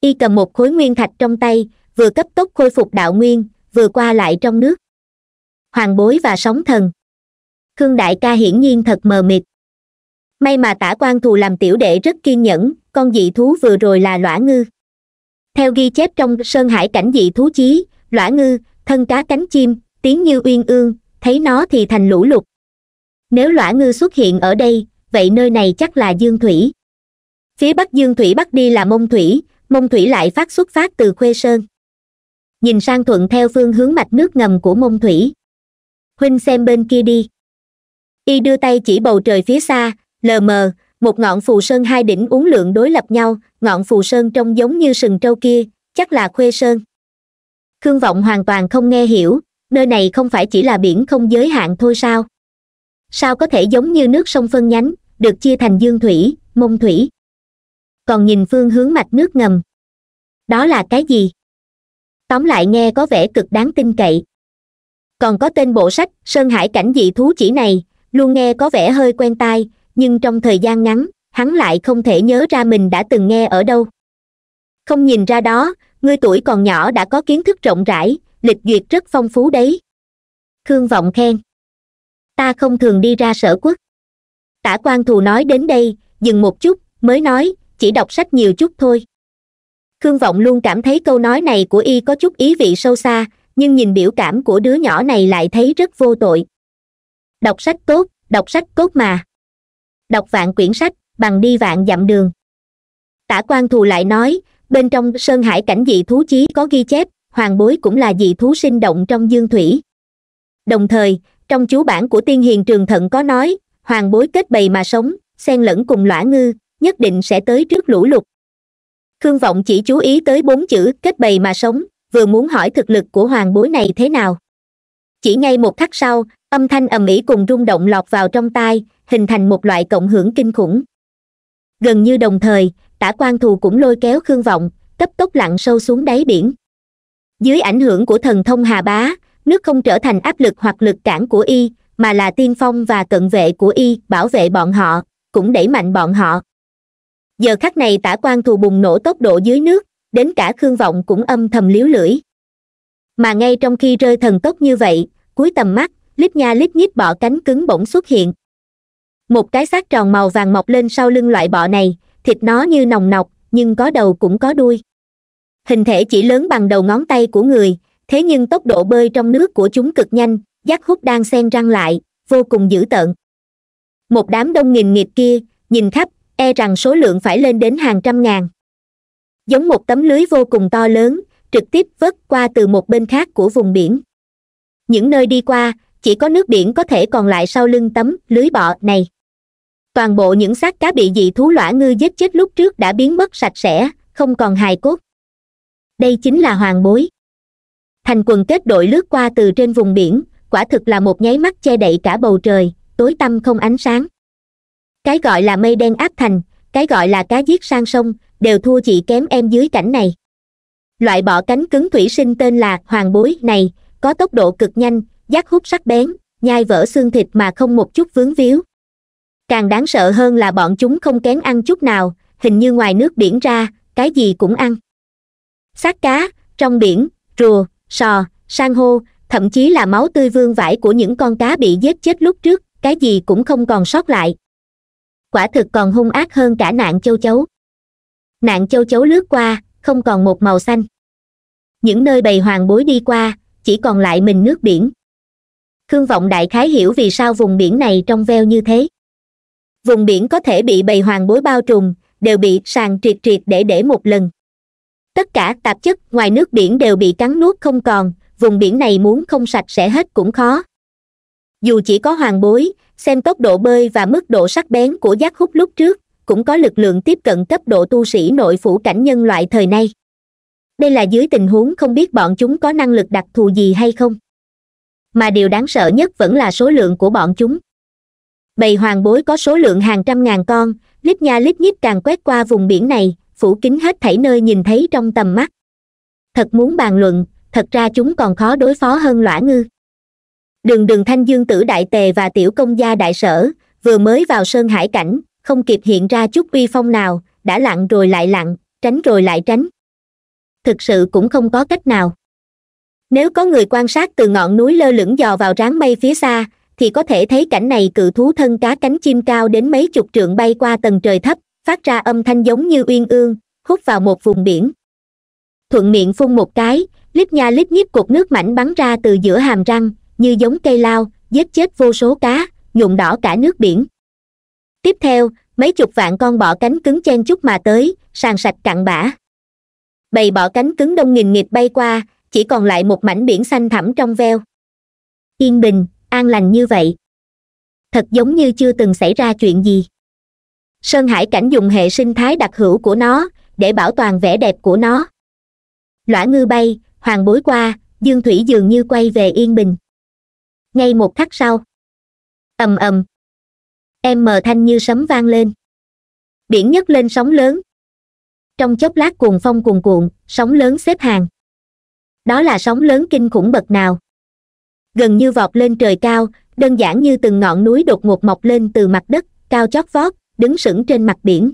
y cầm một khối nguyên thạch trong tay vừa cấp tốc khôi phục đạo nguyên vừa qua lại trong nước hoàng bối và sóng thần khương đại ca hiển nhiên thật mờ mịt may mà tả quan thù làm tiểu đệ rất kiên nhẫn con dị thú vừa rồi là lõa ngư theo ghi chép trong sơn hải cảnh dị thú chí lõa ngư thân cá cánh chim tiếng như uyên ương thấy nó thì thành lũ lụt nếu lõa ngư xuất hiện ở đây vậy nơi này chắc là dương thủy phía bắc dương thủy bắc đi là mông thủy mông thủy lại phát xuất phát từ khuê sơn nhìn sang thuận theo phương hướng mạch nước ngầm của mông thủy huynh xem bên kia đi y đưa tay chỉ bầu trời phía xa lờ mờ một ngọn phù sơn hai đỉnh uốn lượn đối lập nhau ngọn phù sơn trông giống như sừng trâu kia chắc là khuê sơn khương vọng hoàn toàn không nghe hiểu nơi này không phải chỉ là biển không giới hạn thôi sao sao có thể giống như nước sông phân nhánh được chia thành dương thủy mông thủy còn nhìn phương hướng mạch nước ngầm đó là cái gì tóm lại nghe có vẻ cực đáng tin cậy còn có tên bộ sách sơn hải cảnh dị thú chỉ này luôn nghe có vẻ hơi quen tai nhưng trong thời gian ngắn hắn lại không thể nhớ ra mình đã từng nghe ở đâu không nhìn ra đó ngươi tuổi còn nhỏ đã có kiến thức rộng rãi lịch duyệt rất phong phú đấy khương vọng khen ta không thường đi ra sở quốc tả quan thù nói đến đây dừng một chút mới nói chỉ đọc sách nhiều chút thôi khương vọng luôn cảm thấy câu nói này của y có chút ý vị sâu xa nhưng nhìn biểu cảm của đứa nhỏ này lại thấy rất vô tội đọc sách tốt đọc sách tốt mà đọc vạn quyển sách bằng đi vạn dặm đường tả quan thù lại nói bên trong sơn hải cảnh dị thú chí có ghi chép hoàng bối cũng là dị thú sinh động trong dương thủy đồng thời trong chú bản của tiên hiền trường thận có nói hoàng bối kết bầy mà sống xen lẫn cùng lõa ngư nhất định sẽ tới trước lũ lụt khương vọng chỉ chú ý tới bốn chữ kết bầy mà sống vừa muốn hỏi thực lực của hoàng bối này thế nào chỉ ngay một khắc sau âm thanh ầm ĩ cùng rung động lọt vào trong tai hình thành một loại cộng hưởng kinh khủng gần như đồng thời tả quan thù cũng lôi kéo khương vọng cấp tốc lặn sâu xuống đáy biển dưới ảnh hưởng của thần thông hà bá nước không trở thành áp lực hoặc lực cản của y mà là tiên phong và cận vệ của y bảo vệ bọn họ cũng đẩy mạnh bọn họ giờ khắc này tả quan thù bùng nổ tốc độ dưới nước đến cả khương vọng cũng âm thầm liếu lưỡi mà ngay trong khi rơi thần tốc như vậy cuối tầm mắt lít nha lít nhít bọ cánh cứng bỗng xuất hiện một cái xác tròn màu vàng mọc lên sau lưng loại bọ này thịt nó như nòng nọc nhưng có đầu cũng có đuôi hình thể chỉ lớn bằng đầu ngón tay của người thế nhưng tốc độ bơi trong nước của chúng cực nhanh giác hút đang xen răng lại vô cùng dữ tợn một đám đông nghìn nghịt kia nhìn khắp e rằng số lượng phải lên đến hàng trăm ngàn giống một tấm lưới vô cùng to lớn trực tiếp vớt qua từ một bên khác của vùng biển những nơi đi qua chỉ có nước biển có thể còn lại sau lưng tấm lưới bọ này toàn bộ những xác cá bị dị thú lõa ngư giết chết lúc trước đã biến mất sạch sẽ không còn hài cốt đây chính là hoàng bối thành quần kết đội lướt qua từ trên vùng biển quả thực là một nháy mắt che đậy cả bầu trời tối tăm không ánh sáng cái gọi là mây đen áp thành cái gọi là cá giết sang sông đều thua chị kém em dưới cảnh này loại bỏ cánh cứng thủy sinh tên là hoàng bối này có tốc độ cực nhanh giác hút sắc bén nhai vỡ xương thịt mà không một chút vướng víu càng đáng sợ hơn là bọn chúng không kén ăn chút nào hình như ngoài nước biển ra cái gì cũng ăn xác cá trong biển rùa sò san hô thậm chí là máu tươi vương vãi của những con cá bị giết chết lúc trước cái gì cũng không còn sót lại quả thực còn hung ác hơn cả nạn châu chấu nạn châu chấu lướt qua không còn một màu xanh những nơi bầy hoàng bối đi qua chỉ còn lại mình nước biển khương vọng đại khái hiểu vì sao vùng biển này trong veo như thế vùng biển có thể bị bầy hoàng bối bao trùm đều bị sàn triệt triệt để để một lần tất cả tạp chất ngoài nước biển đều bị cắn nuốt không còn vùng biển này muốn không sạch sẽ hết cũng khó dù chỉ có hoàng bối xem tốc độ bơi và mức độ sắc bén của giác hút lúc trước cũng có lực lượng tiếp cận cấp độ tu sĩ nội phủ cảnh nhân loại thời nay đây là dưới tình huống không biết bọn chúng có năng lực đặc thù gì hay không mà điều đáng sợ nhất vẫn là số lượng của bọn chúng bầy hoàng bối có số lượng hàng trăm ngàn con lít nha lít nhít càng quét qua vùng biển này phủ kín hết thảy nơi nhìn thấy trong tầm mắt thật muốn bàn luận thật ra chúng còn khó đối phó hơn lõa ngư đường đường thanh dương tử đại tề và tiểu công gia đại sở vừa mới vào sơn hải cảnh không kịp hiện ra chút uy phong nào đã lặng rồi lại lặng tránh rồi lại tránh thực sự cũng không có cách nào nếu có người quan sát từ ngọn núi lơ lửng dò vào ráng mây phía xa thì có thể thấy cảnh này cự thú thân cá cánh chim cao đến mấy chục trượng bay qua tầng trời thấp phát ra âm thanh giống như uyên ương hút vào một vùng biển thuận miệng phun một cái lít nha lít nhíp cột nước mảnh bắn ra từ giữa hàm răng như giống cây lao giết chết vô số cá nhuộm đỏ cả nước biển tiếp theo mấy chục vạn con bọ cánh cứng chen chúc mà tới sàn sạch cặn bã bầy bọ cánh cứng đông nghìn nghịch bay qua chỉ còn lại một mảnh biển xanh thẳm trong veo yên bình an lành như vậy thật giống như chưa từng xảy ra chuyện gì sơn hải cảnh dùng hệ sinh thái đặc hữu của nó để bảo toàn vẻ đẹp của nó lõa ngư bay hoàng bối qua dương thủy dường như quay về yên bình ngay một khắc sau ầm ầm em mờ thanh như sấm vang lên biển nhấc lên sóng lớn trong chốc lát cuồng phong cuồn cuộn sóng lớn xếp hàng đó là sóng lớn kinh khủng bậc nào gần như vọt lên trời cao đơn giản như từng ngọn núi đột ngột mọc lên từ mặt đất cao chót vót đứng sững trên mặt biển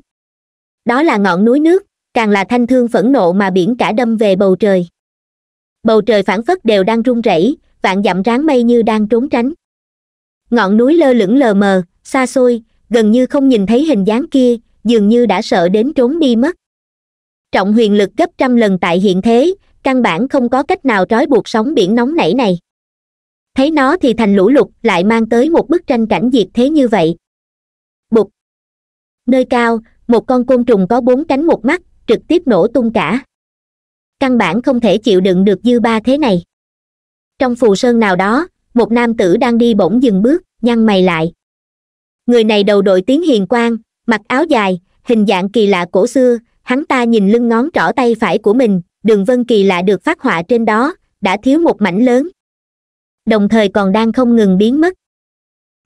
đó là ngọn núi nước càng là thanh thương phẫn nộ mà biển cả đâm về bầu trời bầu trời phản phất đều đang rung rẩy vạn dặm ráng mây như đang trốn tránh ngọn núi lơ lửng lờ mờ xa xôi gần như không nhìn thấy hình dáng kia dường như đã sợ đến trốn đi mất trọng huyền lực gấp trăm lần tại hiện thế căn bản không có cách nào trói buộc sóng biển nóng nảy này thấy nó thì thành lũ lụt lại mang tới một bức tranh cảnh diệt thế như vậy bụt nơi cao một con côn trùng có bốn cánh một mắt trực tiếp nổ tung cả căn bản không thể chịu đựng được dư ba thế này trong phù sơn nào đó một nam tử đang đi bỗng dừng bước nhăn mày lại người này đầu đội tiếng hiền quang mặc áo dài hình dạng kỳ lạ cổ xưa hắn ta nhìn lưng ngón trỏ tay phải của mình đường vân kỳ lạ được phát họa trên đó đã thiếu một mảnh lớn đồng thời còn đang không ngừng biến mất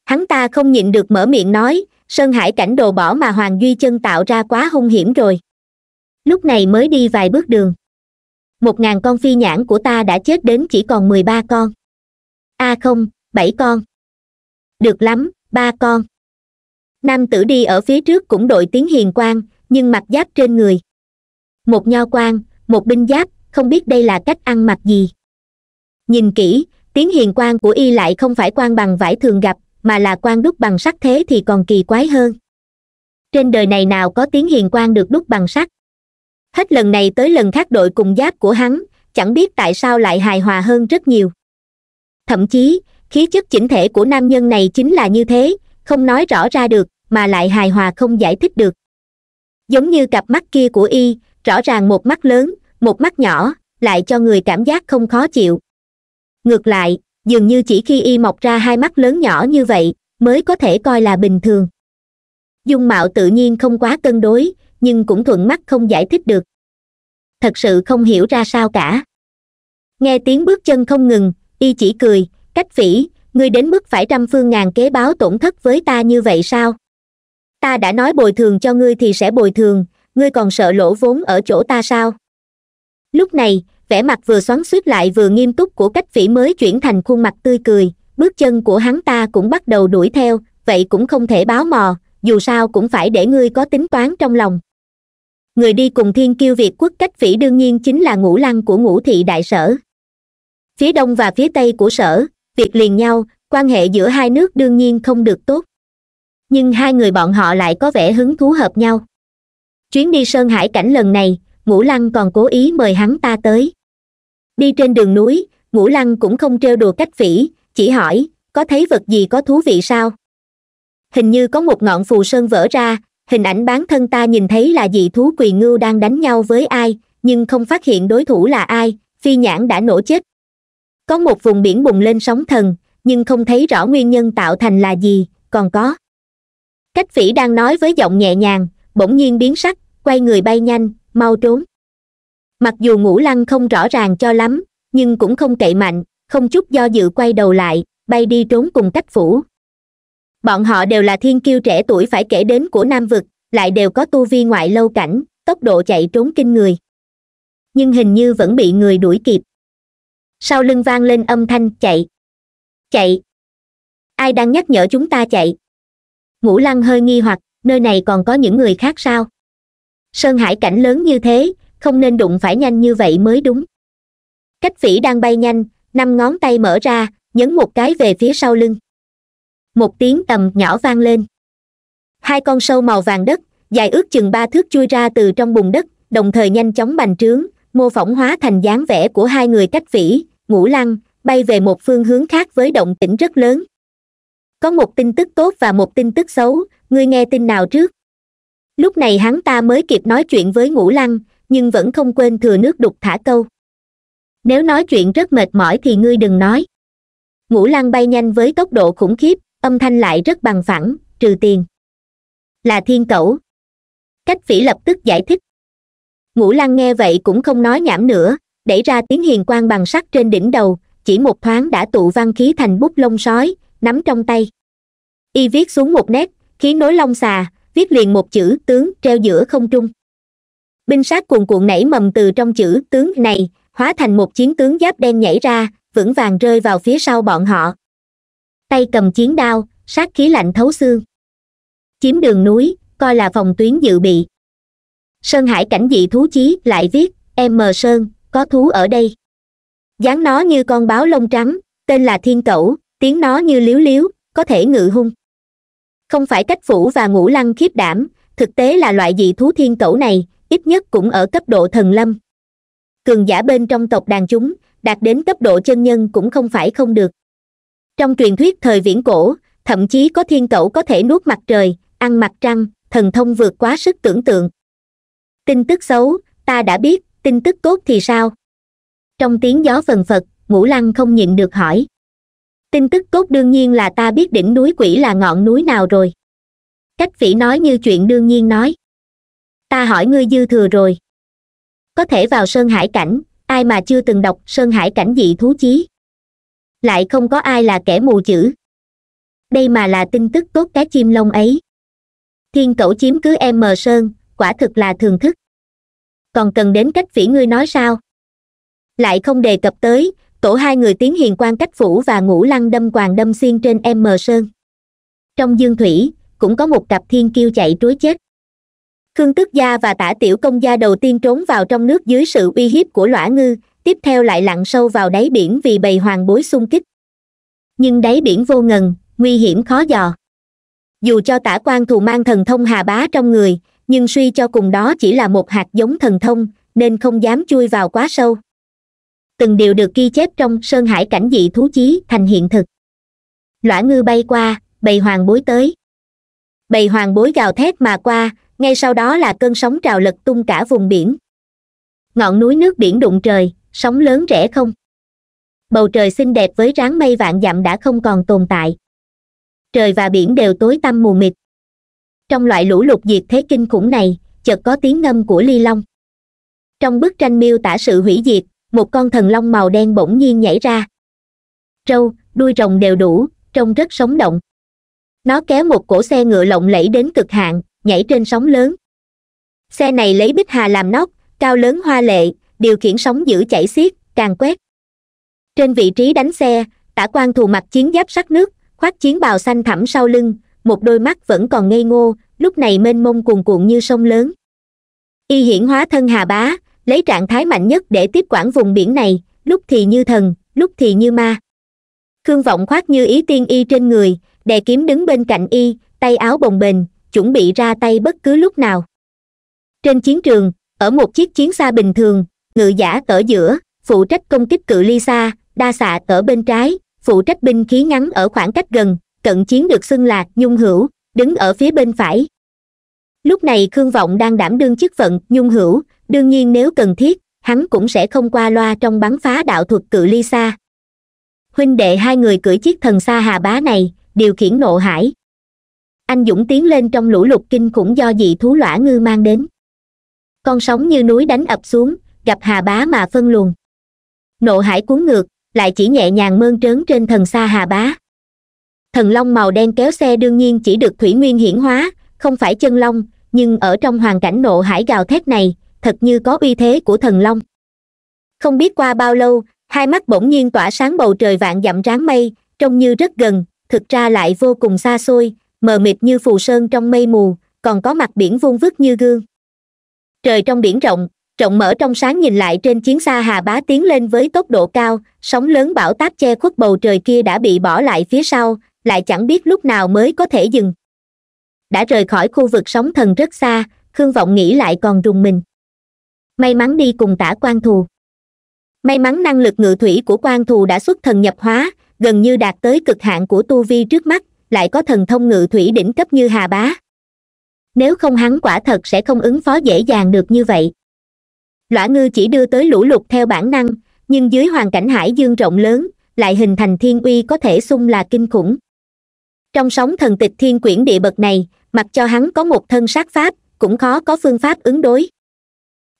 hắn ta không nhịn được mở miệng nói sơn hải cảnh đồ bỏ mà hoàng duy chân tạo ra quá hung hiểm rồi lúc này mới đi vài bước đường một ngàn con phi nhãn của ta đã chết đến chỉ còn mười ba con a à không bảy con được lắm ba con nam tử đi ở phía trước cũng đội tiếng hiền quang nhưng mặc giáp trên người một nho quang, một binh giáp không biết đây là cách ăn mặc gì nhìn kỹ tiếng hiền quan của y lại không phải quan bằng vải thường gặp mà là quan đúc bằng sắt thế thì còn kỳ quái hơn trên đời này nào có tiếng hiền quan được đúc bằng sắt hết lần này tới lần khác đội cùng giáp của hắn chẳng biết tại sao lại hài hòa hơn rất nhiều thậm chí khí chất chỉnh thể của nam nhân này chính là như thế không nói rõ ra được mà lại hài hòa không giải thích được giống như cặp mắt kia của y rõ ràng một mắt lớn một mắt nhỏ lại cho người cảm giác không khó chịu ngược lại dường như chỉ khi y mọc ra hai mắt lớn nhỏ như vậy mới có thể coi là bình thường dung mạo tự nhiên không quá cân đối nhưng cũng thuận mắt không giải thích được thật sự không hiểu ra sao cả nghe tiếng bước chân không ngừng y chỉ cười cách phỉ ngươi đến mức phải trăm phương ngàn kế báo tổn thất với ta như vậy sao ta đã nói bồi thường cho ngươi thì sẽ bồi thường ngươi còn sợ lỗ vốn ở chỗ ta sao lúc này vẻ mặt vừa xoắn suýt lại vừa nghiêm túc của cách vĩ mới chuyển thành khuôn mặt tươi cười bước chân của hắn ta cũng bắt đầu đuổi theo vậy cũng không thể báo mò dù sao cũng phải để ngươi có tính toán trong lòng người đi cùng thiên kiêu việt quốc cách vĩ đương nhiên chính là ngũ lăng của ngũ thị đại sở phía đông và phía tây của sở việt liền nhau quan hệ giữa hai nước đương nhiên không được tốt nhưng hai người bọn họ lại có vẻ hứng thú hợp nhau chuyến đi sơn hải cảnh lần này ngũ lăng còn cố ý mời hắn ta tới đi trên đường núi ngũ lăng cũng không trêu đùa cách phỉ chỉ hỏi có thấy vật gì có thú vị sao hình như có một ngọn phù sơn vỡ ra hình ảnh bán thân ta nhìn thấy là dị thú quỳ ngưu đang đánh nhau với ai nhưng không phát hiện đối thủ là ai phi nhãn đã nổ chết có một vùng biển bùng lên sóng thần nhưng không thấy rõ nguyên nhân tạo thành là gì còn có cách phỉ đang nói với giọng nhẹ nhàng bỗng nhiên biến sắc quay người bay nhanh mau trốn mặc dù ngũ lăng không rõ ràng cho lắm nhưng cũng không cậy mạnh không chút do dự quay đầu lại bay đi trốn cùng cách phủ bọn họ đều là thiên kiêu trẻ tuổi phải kể đến của nam vực lại đều có tu vi ngoại lâu cảnh tốc độ chạy trốn kinh người nhưng hình như vẫn bị người đuổi kịp sau lưng vang lên âm thanh chạy chạy ai đang nhắc nhở chúng ta chạy ngũ lăng hơi nghi hoặc nơi này còn có những người khác sao sơn hải cảnh lớn như thế không nên đụng phải nhanh như vậy mới đúng cách phỉ đang bay nhanh năm ngón tay mở ra nhấn một cái về phía sau lưng một tiếng tầm nhỏ vang lên hai con sâu màu vàng đất dài ước chừng ba thước chui ra từ trong bùn đất đồng thời nhanh chóng bành trướng mô phỏng hóa thành dáng vẻ của hai người cách phỉ ngũ lăng bay về một phương hướng khác với động tĩnh rất lớn có một tin tức tốt và một tin tức xấu ngươi nghe tin nào trước lúc này hắn ta mới kịp nói chuyện với ngũ lăng nhưng vẫn không quên thừa nước đục thả câu nếu nói chuyện rất mệt mỏi thì ngươi đừng nói ngũ lăng bay nhanh với tốc độ khủng khiếp âm thanh lại rất bằng phẳng trừ tiền là thiên cẩu cách phỉ lập tức giải thích ngũ lăng nghe vậy cũng không nói nhảm nữa đẩy ra tiếng hiền quang bằng sắt trên đỉnh đầu chỉ một thoáng đã tụ văn khí thành bút lông sói nắm trong tay y viết xuống một nét khí nối long xà viết liền một chữ tướng treo giữa không trung binh sát cuồn cuộn nảy mầm từ trong chữ tướng này hóa thành một chiến tướng giáp đen nhảy ra vững vàng rơi vào phía sau bọn họ tay cầm chiến đao sát khí lạnh thấu xương chiếm đường núi coi là phòng tuyến dự bị sơn hải cảnh dị thú chí lại viết em mờ sơn có thú ở đây dáng nó như con báo lông trắng tên là thiên cẩu tiếng nó như liếu liếu có thể ngự hung không phải cách phủ và ngũ lăng khiếp đảm thực tế là loại dị thú thiên cẩu này ít nhất cũng ở cấp độ thần lâm cường giả bên trong tộc đàn chúng đạt đến cấp độ chân nhân cũng không phải không được trong truyền thuyết thời viễn cổ thậm chí có thiên cẩu có thể nuốt mặt trời ăn mặt trăng thần thông vượt quá sức tưởng tượng tin tức xấu ta đã biết tin tức tốt thì sao trong tiếng gió phần phật ngũ lăng không nhịn được hỏi tin tức tốt đương nhiên là ta biết đỉnh núi quỷ là ngọn núi nào rồi cách phỉ nói như chuyện đương nhiên nói ta hỏi ngươi dư thừa rồi có thể vào sơn hải cảnh ai mà chưa từng đọc sơn hải cảnh dị thú chí lại không có ai là kẻ mù chữ đây mà là tin tức tốt cái chim lông ấy thiên cẩu chiếm cứ em mờ sơn quả thực là thường thức còn cần đến cách phỉ ngươi nói sao lại không đề cập tới tổ hai người tiến hiền quan cách phủ và ngũ lăng đâm quàng đâm xuyên trên em mờ sơn trong dương thủy cũng có một cặp thiên kiêu chạy trối chết khương tức gia và tả tiểu công gia đầu tiên trốn vào trong nước dưới sự uy hiếp của lõa ngư tiếp theo lại lặn sâu vào đáy biển vì bầy hoàng bối xung kích nhưng đáy biển vô ngần nguy hiểm khó dò dù cho tả quan thù mang thần thông hà bá trong người nhưng suy cho cùng đó chỉ là một hạt giống thần thông nên không dám chui vào quá sâu từng điều được ghi chép trong sơn hải cảnh dị thú chí thành hiện thực lõa ngư bay qua bầy hoàng bối tới bầy hoàng bối gào thét mà qua ngay sau đó là cơn sóng trào lật tung cả vùng biển ngọn núi nước biển đụng trời sóng lớn rẽ không bầu trời xinh đẹp với ráng mây vạn dặm đã không còn tồn tại trời và biển đều tối tăm mù mịt trong loại lũ lụt diệt thế kinh khủng này chợt có tiếng ngâm của ly long trong bức tranh miêu tả sự hủy diệt một con thần long màu đen bỗng nhiên nhảy ra râu đuôi rồng đều đủ trông rất sống động nó kéo một cổ xe ngựa lộng lẫy đến cực hạn nhảy trên sóng lớn xe này lấy bích hà làm nóc cao lớn hoa lệ điều khiển sóng giữ chảy xiết càng quét trên vị trí đánh xe tả quan thù mặt chiến giáp sắt nước khoác chiến bào xanh thẳm sau lưng một đôi mắt vẫn còn ngây ngô lúc này mênh mông cuồn cuộn như sông lớn y hiển hóa thân hà bá lấy trạng thái mạnh nhất để tiếp quản vùng biển này lúc thì như thần lúc thì như ma khương vọng khoác như ý tiên y trên người đè kiếm đứng bên cạnh y tay áo bồng bềnh chuẩn bị ra tay bất cứ lúc nào trên chiến trường ở một chiếc chiến xa bình thường ngự giả ở giữa phụ trách công kích cự ly xa đa xạ ở bên trái phụ trách binh khí ngắn ở khoảng cách gần cận chiến được xưng là nhung hữu đứng ở phía bên phải lúc này khương vọng đang đảm đương chức phận nhung hữu đương nhiên nếu cần thiết hắn cũng sẽ không qua loa trong bắn phá đạo thuật cự ly xa huynh đệ hai người cưỡi chiếc thần xa hà bá này điều khiển nộ hải anh dũng tiến lên trong lũ lụt kinh khủng do dị thú lõa ngư mang đến con sóng như núi đánh ập xuống gặp hà bá mà phân luồng nộ hải cuốn ngược lại chỉ nhẹ nhàng mơn trớn trên thần xa hà bá thần long màu đen kéo xe đương nhiên chỉ được thủy nguyên hiển hóa không phải chân long nhưng ở trong hoàn cảnh nộ hải gào thét này thật như có uy thế của thần long không biết qua bao lâu hai mắt bỗng nhiên tỏa sáng bầu trời vạn dặm ráng mây trông như rất gần thực ra lại vô cùng xa xôi mờ mịt như phù sơn trong mây mù còn có mặt biển vuông vức như gương trời trong biển rộng rộng mở trong sáng nhìn lại trên chiến xa hà bá tiến lên với tốc độ cao sóng lớn bão táp che khuất bầu trời kia đã bị bỏ lại phía sau lại chẳng biết lúc nào mới có thể dừng đã rời khỏi khu vực sóng thần rất xa khương vọng nghĩ lại còn rùng mình may mắn đi cùng tả quan thù may mắn năng lực ngự thủy của quan thù đã xuất thần nhập hóa gần như đạt tới cực hạn của tu vi trước mắt lại có thần thông ngự thủy đỉnh cấp như hà bá nếu không hắn quả thật sẽ không ứng phó dễ dàng được như vậy lõa ngư chỉ đưa tới lũ lụt theo bản năng nhưng dưới hoàn cảnh hải dương rộng lớn lại hình thành thiên uy có thể xung là kinh khủng trong sóng thần tịch thiên quyển địa bậc này mặc cho hắn có một thân sát pháp cũng khó có phương pháp ứng đối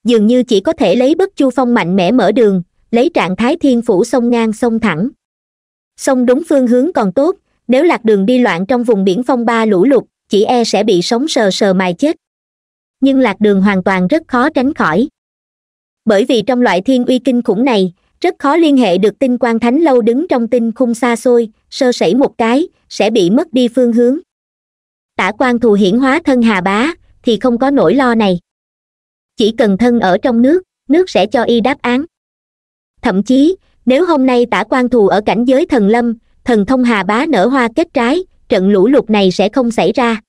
dường như chỉ có thể lấy bất chu phong mạnh mẽ mở đường lấy trạng thái thiên phủ sông ngang sông thẳng sông đúng phương hướng còn tốt nếu lạc đường đi loạn trong vùng biển phong ba lũ lụt chỉ e sẽ bị sống sờ sờ mài chết nhưng lạc đường hoàn toàn rất khó tránh khỏi bởi vì trong loại thiên uy kinh khủng này rất khó liên hệ được tinh quan thánh lâu đứng trong tinh khung xa xôi sơ sẩy một cái sẽ bị mất đi phương hướng tả quan thù hiển hóa thân hà bá thì không có nỗi lo này chỉ cần thân ở trong nước nước sẽ cho y đáp án thậm chí nếu hôm nay tả quan thù ở cảnh giới thần lâm thần thông hà bá nở hoa kết trái trận lũ lụt này sẽ không xảy ra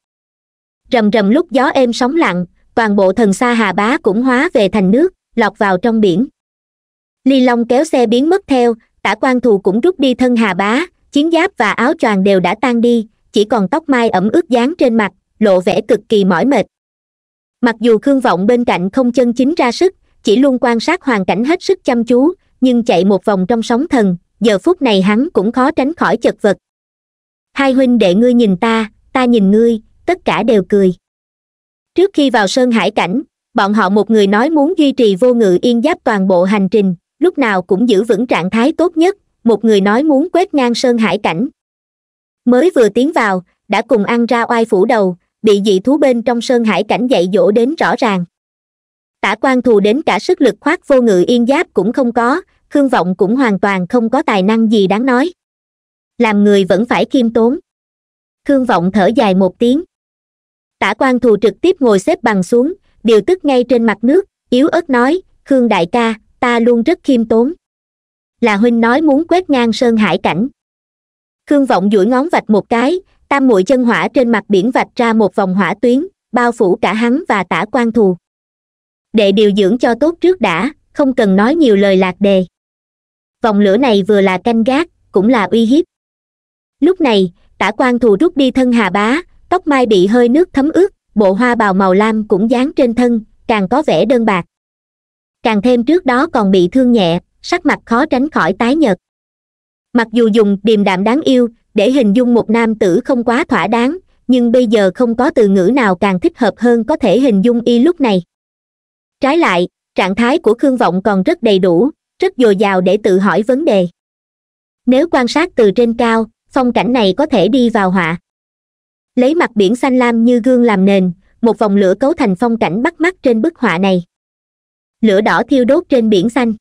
rầm rầm lúc gió êm sóng lặng toàn bộ thần xa hà bá cũng hóa về thành nước lọt vào trong biển ly long kéo xe biến mất theo tả quan thù cũng rút đi thân hà bá chiến giáp và áo choàng đều đã tan đi chỉ còn tóc mai ẩm ướt dán trên mặt lộ vẻ cực kỳ mỏi mệt mặc dù khương vọng bên cạnh không chân chính ra sức chỉ luôn quan sát hoàn cảnh hết sức chăm chú nhưng chạy một vòng trong sóng thần giờ phút này hắn cũng khó tránh khỏi chật vật hai huynh đệ ngươi nhìn ta ta nhìn ngươi tất cả đều cười trước khi vào sơn hải cảnh bọn họ một người nói muốn duy trì vô ngự yên giáp toàn bộ hành trình lúc nào cũng giữ vững trạng thái tốt nhất một người nói muốn quét ngang sơn hải cảnh mới vừa tiến vào đã cùng ăn ra oai phủ đầu bị dị thú bên trong sơn hải cảnh dạy dỗ đến rõ ràng tả quan thù đến cả sức lực khoác vô ngự yên giáp cũng không có khương vọng cũng hoàn toàn không có tài năng gì đáng nói làm người vẫn phải kiêm tốn khương vọng thở dài một tiếng tả quan thù trực tiếp ngồi xếp bằng xuống điều tức ngay trên mặt nước yếu ớt nói khương đại ca ta luôn rất khiêm tốn là huynh nói muốn quét ngang sơn hải cảnh khương vọng duỗi ngón vạch một cái tam mũi chân hỏa trên mặt biển vạch ra một vòng hỏa tuyến bao phủ cả hắn và tả quan thù Để điều dưỡng cho tốt trước đã không cần nói nhiều lời lạc đề vòng lửa này vừa là canh gác cũng là uy hiếp lúc này tả quan thù rút đi thân hà bá tóc mai bị hơi nước thấm ướt bộ hoa bào màu lam cũng dán trên thân càng có vẻ đơn bạc càng thêm trước đó còn bị thương nhẹ sắc mặt khó tránh khỏi tái nhợt mặc dù dùng điềm đạm đáng yêu để hình dung một nam tử không quá thỏa đáng nhưng bây giờ không có từ ngữ nào càng thích hợp hơn có thể hình dung y lúc này trái lại trạng thái của khương vọng còn rất đầy đủ rất dồi dào để tự hỏi vấn đề nếu quan sát từ trên cao phong cảnh này có thể đi vào họa lấy mặt biển xanh lam như gương làm nền một vòng lửa cấu thành phong cảnh bắt mắt trên bức họa này lửa đỏ thiêu đốt trên biển xanh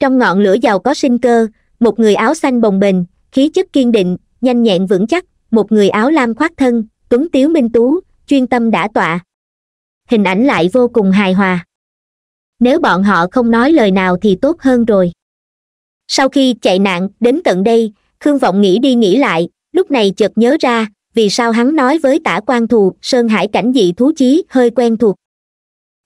trong ngọn lửa giàu có sinh cơ một người áo xanh bồng bềnh khí chất kiên định nhanh nhẹn vững chắc một người áo lam khoác thân tuấn tiếu minh tú chuyên tâm đã tọa hình ảnh lại vô cùng hài hòa nếu bọn họ không nói lời nào thì tốt hơn rồi sau khi chạy nạn đến tận đây khương vọng nghĩ đi nghĩ lại lúc này chợt nhớ ra vì sao hắn nói với tả quan thù sơn hải cảnh dị thú chí hơi quen thuộc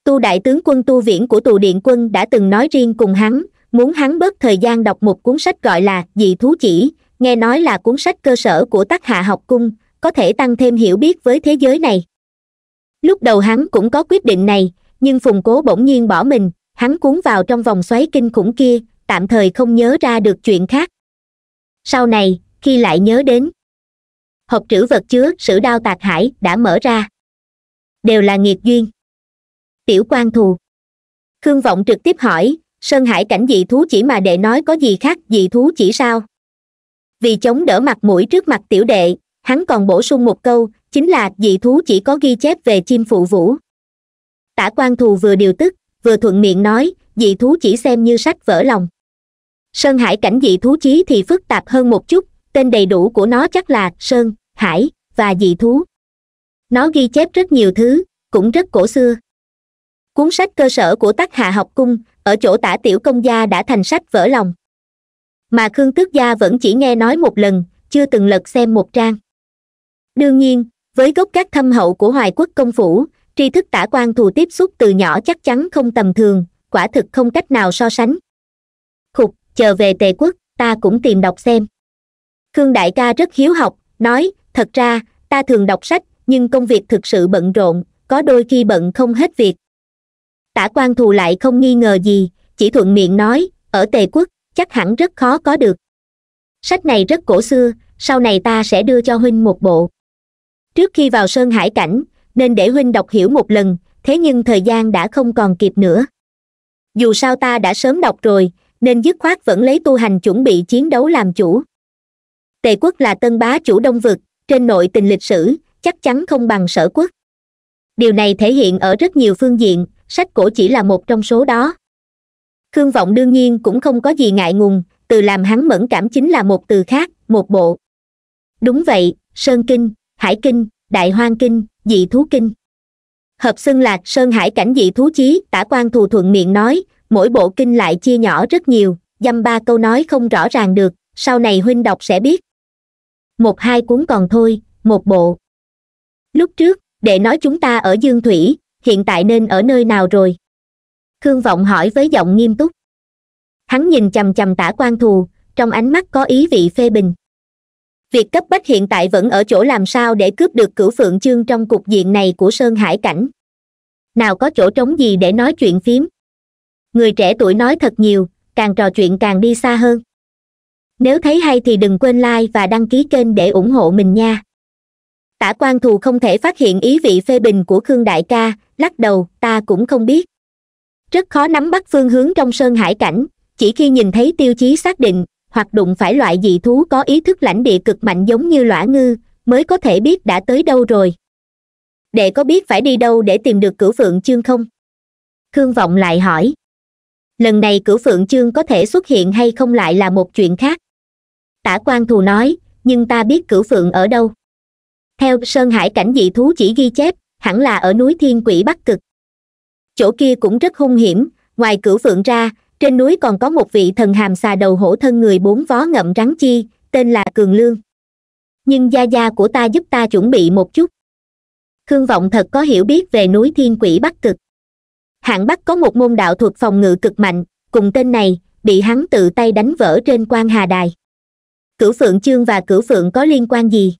tu đại tướng quân tu viễn của tù điện quân đã từng nói riêng cùng hắn muốn hắn bớt thời gian đọc một cuốn sách gọi là dị thú chỉ nghe nói là cuốn sách cơ sở của tác hạ học cung có thể tăng thêm hiểu biết với thế giới này lúc đầu hắn cũng có quyết định này nhưng phùng cố bỗng nhiên bỏ mình hắn cuốn vào trong vòng xoáy kinh khủng kia tạm thời không nhớ ra được chuyện khác sau này khi lại nhớ đến hộp trữ vật chứa sử đao tạc hải đã mở ra đều là nghiệt duyên tiểu quan thù khương vọng trực tiếp hỏi sơn hải cảnh dị thú chỉ mà đệ nói có gì khác dị thú chỉ sao vì chống đỡ mặt mũi trước mặt tiểu đệ hắn còn bổ sung một câu chính là dị thú chỉ có ghi chép về chim phụ vũ tả quan thù vừa điều tức vừa thuận miệng nói dị thú chỉ xem như sách vỡ lòng sơn hải cảnh dị thú chí thì phức tạp hơn một chút tên đầy đủ của nó chắc là sơn hải và dị thú nó ghi chép rất nhiều thứ cũng rất cổ xưa cuốn sách cơ sở của tác Hà học cung ở chỗ tả tiểu công gia đã thành sách vỡ lòng mà khương tước gia vẫn chỉ nghe nói một lần chưa từng lật xem một trang đương nhiên với gốc các thâm hậu của hoài quốc công phủ tri thức tả quan thù tiếp xúc từ nhỏ chắc chắn không tầm thường quả thực không cách nào so sánh khục chờ về tề quốc ta cũng tìm đọc xem khương đại ca rất hiếu học nói thật ra ta thường đọc sách nhưng công việc thực sự bận rộn có đôi khi bận không hết việc tả quan thù lại không nghi ngờ gì chỉ thuận miệng nói ở tề quốc chắc hẳn rất khó có được sách này rất cổ xưa sau này ta sẽ đưa cho huynh một bộ trước khi vào sơn hải cảnh nên để huynh đọc hiểu một lần thế nhưng thời gian đã không còn kịp nữa dù sao ta đã sớm đọc rồi nên dứt khoát vẫn lấy tu hành chuẩn bị chiến đấu làm chủ tề quốc là tân bá chủ đông vực trên nội tình lịch sử chắc chắn không bằng sở quốc điều này thể hiện ở rất nhiều phương diện sách cổ chỉ là một trong số đó khương vọng đương nhiên cũng không có gì ngại ngùng từ làm hắn mẫn cảm chính là một từ khác một bộ đúng vậy sơn kinh hải kinh đại hoang kinh dị thú kinh hợp xưng lạc sơn hải cảnh dị thú chí tả quan thù thuận miệng nói mỗi bộ kinh lại chia nhỏ rất nhiều dăm ba câu nói không rõ ràng được sau này huynh đọc sẽ biết một hai cuốn còn thôi một bộ lúc trước để nói chúng ta ở dương thủy hiện tại nên ở nơi nào rồi khương vọng hỏi với giọng nghiêm túc hắn nhìn chằm chằm tả quan thù trong ánh mắt có ý vị phê bình việc cấp bách hiện tại vẫn ở chỗ làm sao để cướp được cửu phượng chương trong cục diện này của sơn hải cảnh nào có chỗ trống gì để nói chuyện phiếm. người trẻ tuổi nói thật nhiều càng trò chuyện càng đi xa hơn nếu thấy hay thì đừng quên like và đăng ký kênh để ủng hộ mình nha tả quan thù không thể phát hiện ý vị phê bình của khương đại ca lắc đầu ta cũng không biết rất khó nắm bắt phương hướng trong sơn hải cảnh chỉ khi nhìn thấy tiêu chí xác định hoặc đụng phải loại dị thú có ý thức lãnh địa cực mạnh giống như lõa ngư mới có thể biết đã tới đâu rồi đệ có biết phải đi đâu để tìm được cửu phượng chương không khương vọng lại hỏi lần này cửu phượng chương có thể xuất hiện hay không lại là một chuyện khác tả quan thù nói nhưng ta biết cửu phượng ở đâu theo sơn hải cảnh dị thú chỉ ghi chép hẳn là ở núi thiên quỷ bắc cực chỗ kia cũng rất hung hiểm ngoài cửu phượng ra trên núi còn có một vị thần hàm xà đầu hổ thân người bốn vó ngậm rắn chi tên là cường lương nhưng gia gia của ta giúp ta chuẩn bị một chút khương vọng thật có hiểu biết về núi thiên quỷ bắc cực hạng bắc có một môn đạo thuật phòng ngự cực mạnh cùng tên này bị hắn tự tay đánh vỡ trên quan hà đài cửu phượng chương và cửu phượng có liên quan gì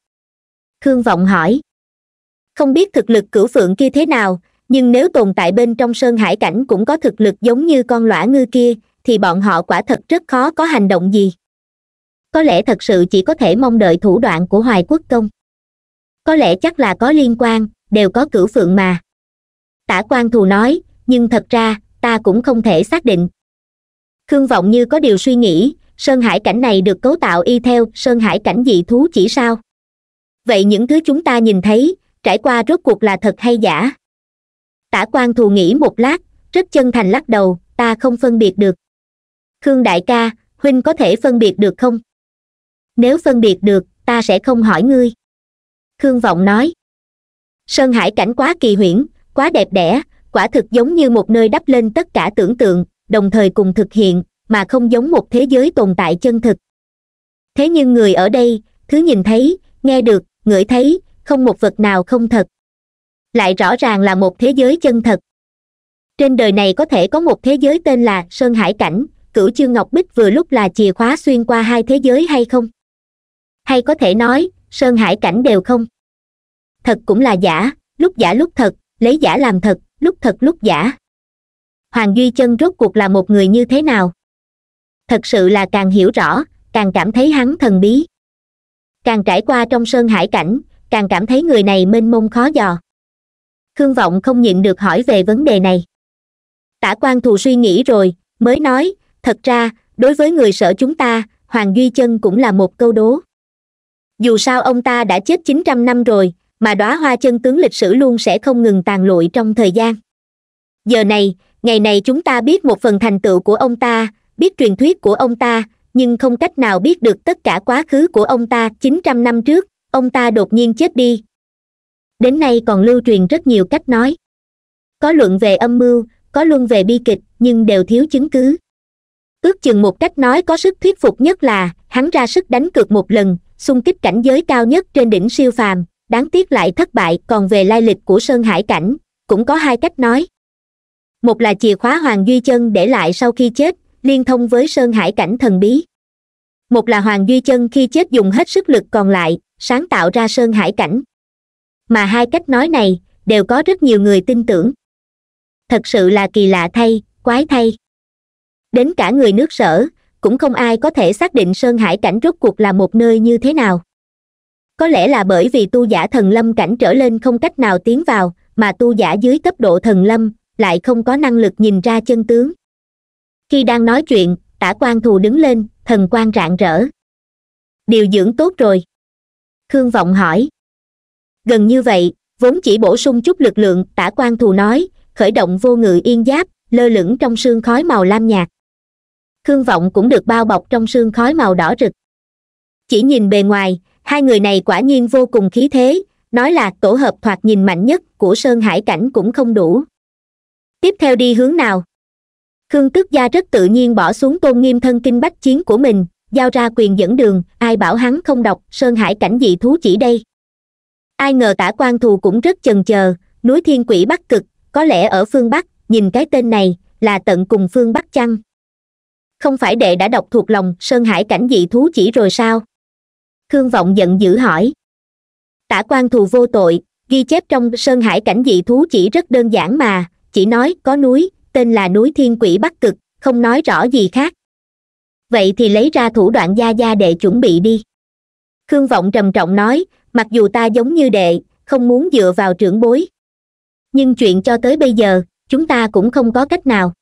khương vọng hỏi không biết thực lực cửu phượng kia thế nào nhưng nếu tồn tại bên trong sơn hải cảnh cũng có thực lực giống như con lõa ngư kia thì bọn họ quả thật rất khó có hành động gì có lẽ thật sự chỉ có thể mong đợi thủ đoạn của hoài quốc công có lẽ chắc là có liên quan đều có cửu phượng mà tả quan thù nói nhưng thật ra ta cũng không thể xác định khương vọng như có điều suy nghĩ sơn hải cảnh này được cấu tạo y theo sơn hải cảnh dị thú chỉ sao vậy những thứ chúng ta nhìn thấy trải qua rốt cuộc là thật hay giả tả quan thù nghĩ một lát rất chân thành lắc đầu ta không phân biệt được khương đại ca huynh có thể phân biệt được không nếu phân biệt được ta sẽ không hỏi ngươi khương vọng nói sơn hải cảnh quá kỳ huyễn quá đẹp đẽ quả thực giống như một nơi đắp lên tất cả tưởng tượng đồng thời cùng thực hiện mà không giống một thế giới tồn tại chân thực thế nhưng người ở đây thứ nhìn thấy nghe được ngửi thấy không một vật nào không thật lại rõ ràng là một thế giới chân thật trên đời này có thể có một thế giới tên là sơn hải cảnh cửu chương ngọc bích vừa lúc là chìa khóa xuyên qua hai thế giới hay không hay có thể nói sơn hải cảnh đều không thật cũng là giả lúc giả lúc thật lấy giả làm thật lúc thật lúc giả hoàng duy chân rốt cuộc là một người như thế nào thật sự là càng hiểu rõ càng cảm thấy hắn thần bí càng trải qua trong sơn hải cảnh càng cảm thấy người này mênh mông khó dò khương vọng không nhịn được hỏi về vấn đề này tả quan thù suy nghĩ rồi mới nói thật ra đối với người sở chúng ta hoàng duy chân cũng là một câu đố dù sao ông ta đã chết chín trăm năm rồi mà đóa hoa chân tướng lịch sử luôn sẽ không ngừng tàn lụi trong thời gian giờ này ngày này chúng ta biết một phần thành tựu của ông ta biết truyền thuyết của ông ta nhưng không cách nào biết được tất cả quá khứ của ông ta chín trăm năm trước ông ta đột nhiên chết đi đến nay còn lưu truyền rất nhiều cách nói có luận về âm mưu có luận về bi kịch nhưng đều thiếu chứng cứ ước chừng một cách nói có sức thuyết phục nhất là hắn ra sức đánh cược một lần xung kích cảnh giới cao nhất trên đỉnh siêu phàm đáng tiếc lại thất bại còn về lai lịch của sơn hải cảnh cũng có hai cách nói một là chìa khóa hoàng duy chân để lại sau khi chết liên thông với sơn hải cảnh thần bí một là hoàng duy chân khi chết dùng hết sức lực còn lại sáng tạo ra sơn hải cảnh mà hai cách nói này đều có rất nhiều người tin tưởng thật sự là kỳ lạ thay quái thay đến cả người nước sở cũng không ai có thể xác định sơn hải cảnh rốt cuộc là một nơi như thế nào có lẽ là bởi vì tu giả thần lâm cảnh trở lên không cách nào tiến vào mà tu giả dưới cấp độ thần lâm lại không có năng lực nhìn ra chân tướng khi đang nói chuyện tả quan thù đứng lên thần quan rạng rỡ điều dưỡng tốt rồi khương vọng hỏi gần như vậy vốn chỉ bổ sung chút lực lượng tả quan thù nói khởi động vô ngự yên giáp lơ lửng trong sương khói màu lam nhạt khương vọng cũng được bao bọc trong sương khói màu đỏ rực chỉ nhìn bề ngoài hai người này quả nhiên vô cùng khí thế nói là tổ hợp thoạt nhìn mạnh nhất của sơn hải cảnh cũng không đủ tiếp theo đi hướng nào khương tước gia rất tự nhiên bỏ xuống tôn nghiêm thân kinh bách chiến của mình giao ra quyền dẫn đường ai bảo hắn không đọc sơn hải cảnh dị thú chỉ đây ai ngờ tả quan thù cũng rất chần chờ núi thiên quỷ bắc cực có lẽ ở phương bắc nhìn cái tên này là tận cùng phương bắc chăng không phải đệ đã đọc thuộc lòng sơn hải cảnh dị thú chỉ rồi sao khương vọng giận dữ hỏi tả quan thù vô tội ghi chép trong sơn hải cảnh dị thú chỉ rất đơn giản mà chỉ nói có núi tên là núi thiên quỷ bắc cực không nói rõ gì khác vậy thì lấy ra thủ đoạn gia gia để chuẩn bị đi khương vọng trầm trọng nói mặc dù ta giống như đệ không muốn dựa vào trưởng bối nhưng chuyện cho tới bây giờ chúng ta cũng không có cách nào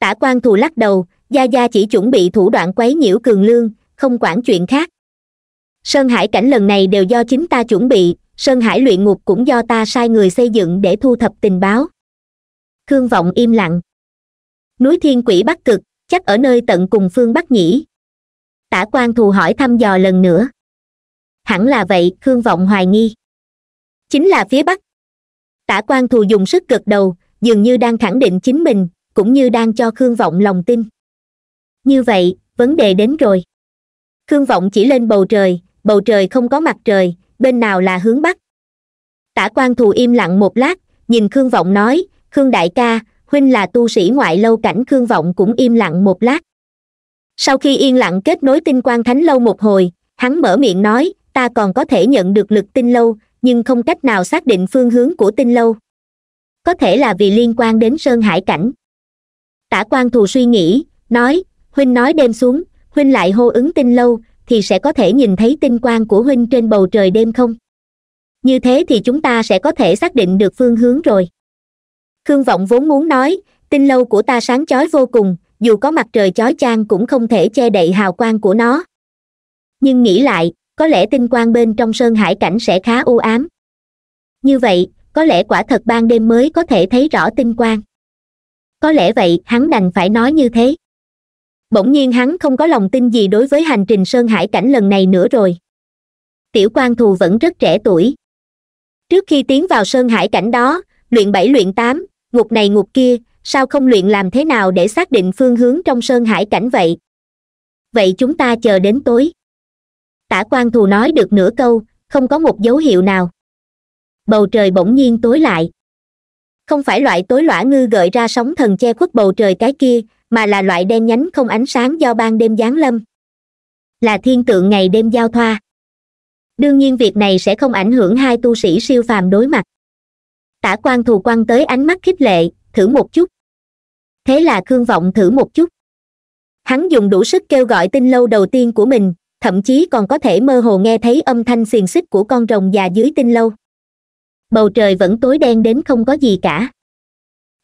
tả quan thù lắc đầu gia gia chỉ chuẩn bị thủ đoạn quấy nhiễu cường lương không quản chuyện khác sơn hải cảnh lần này đều do chính ta chuẩn bị sơn hải luyện ngục cũng do ta sai người xây dựng để thu thập tình báo khương vọng im lặng núi thiên quỷ bắc cực chắc ở nơi tận cùng phương bắc nhĩ tả quan thù hỏi thăm dò lần nữa hẳn là vậy khương vọng hoài nghi chính là phía bắc tả quan thù dùng sức gật đầu dường như đang khẳng định chính mình cũng như đang cho khương vọng lòng tin như vậy vấn đề đến rồi khương vọng chỉ lên bầu trời bầu trời không có mặt trời bên nào là hướng bắc tả quan thù im lặng một lát nhìn khương vọng nói khương đại ca huynh là tu sĩ ngoại lâu cảnh khương vọng cũng im lặng một lát sau khi yên lặng kết nối tinh quan thánh lâu một hồi hắn mở miệng nói ta còn có thể nhận được lực tinh lâu nhưng không cách nào xác định phương hướng của tinh lâu có thể là vì liên quan đến sơn hải cảnh tả quan thù suy nghĩ nói huynh nói đêm xuống huynh lại hô ứng tinh lâu thì sẽ có thể nhìn thấy tinh quang của huynh trên bầu trời đêm không như thế thì chúng ta sẽ có thể xác định được phương hướng rồi khương vọng vốn muốn nói tinh lâu của ta sáng chói vô cùng dù có mặt trời chói chang cũng không thể che đậy hào quang của nó nhưng nghĩ lại có lẽ tinh quang bên trong sơn hải cảnh sẽ khá u ám như vậy có lẽ quả thật ban đêm mới có thể thấy rõ tinh quang có lẽ vậy hắn đành phải nói như thế bỗng nhiên hắn không có lòng tin gì đối với hành trình sơn hải cảnh lần này nữa rồi tiểu quan thù vẫn rất trẻ tuổi trước khi tiến vào sơn hải cảnh đó luyện bảy luyện tám ngục này ngục kia sao không luyện làm thế nào để xác định phương hướng trong sơn hải cảnh vậy vậy chúng ta chờ đến tối tả quan thù nói được nửa câu không có một dấu hiệu nào bầu trời bỗng nhiên tối lại không phải loại tối lõa ngư gợi ra sóng thần che khuất bầu trời cái kia mà là loại đen nhánh không ánh sáng do ban đêm giáng lâm là thiên tượng ngày đêm giao thoa đương nhiên việc này sẽ không ảnh hưởng hai tu sĩ siêu phàm đối mặt tả quan thù quan tới ánh mắt khích lệ thử một chút thế là khương vọng thử một chút hắn dùng đủ sức kêu gọi tinh lâu đầu tiên của mình thậm chí còn có thể mơ hồ nghe thấy âm thanh xiềng xích của con rồng già dưới tinh lâu bầu trời vẫn tối đen đến không có gì cả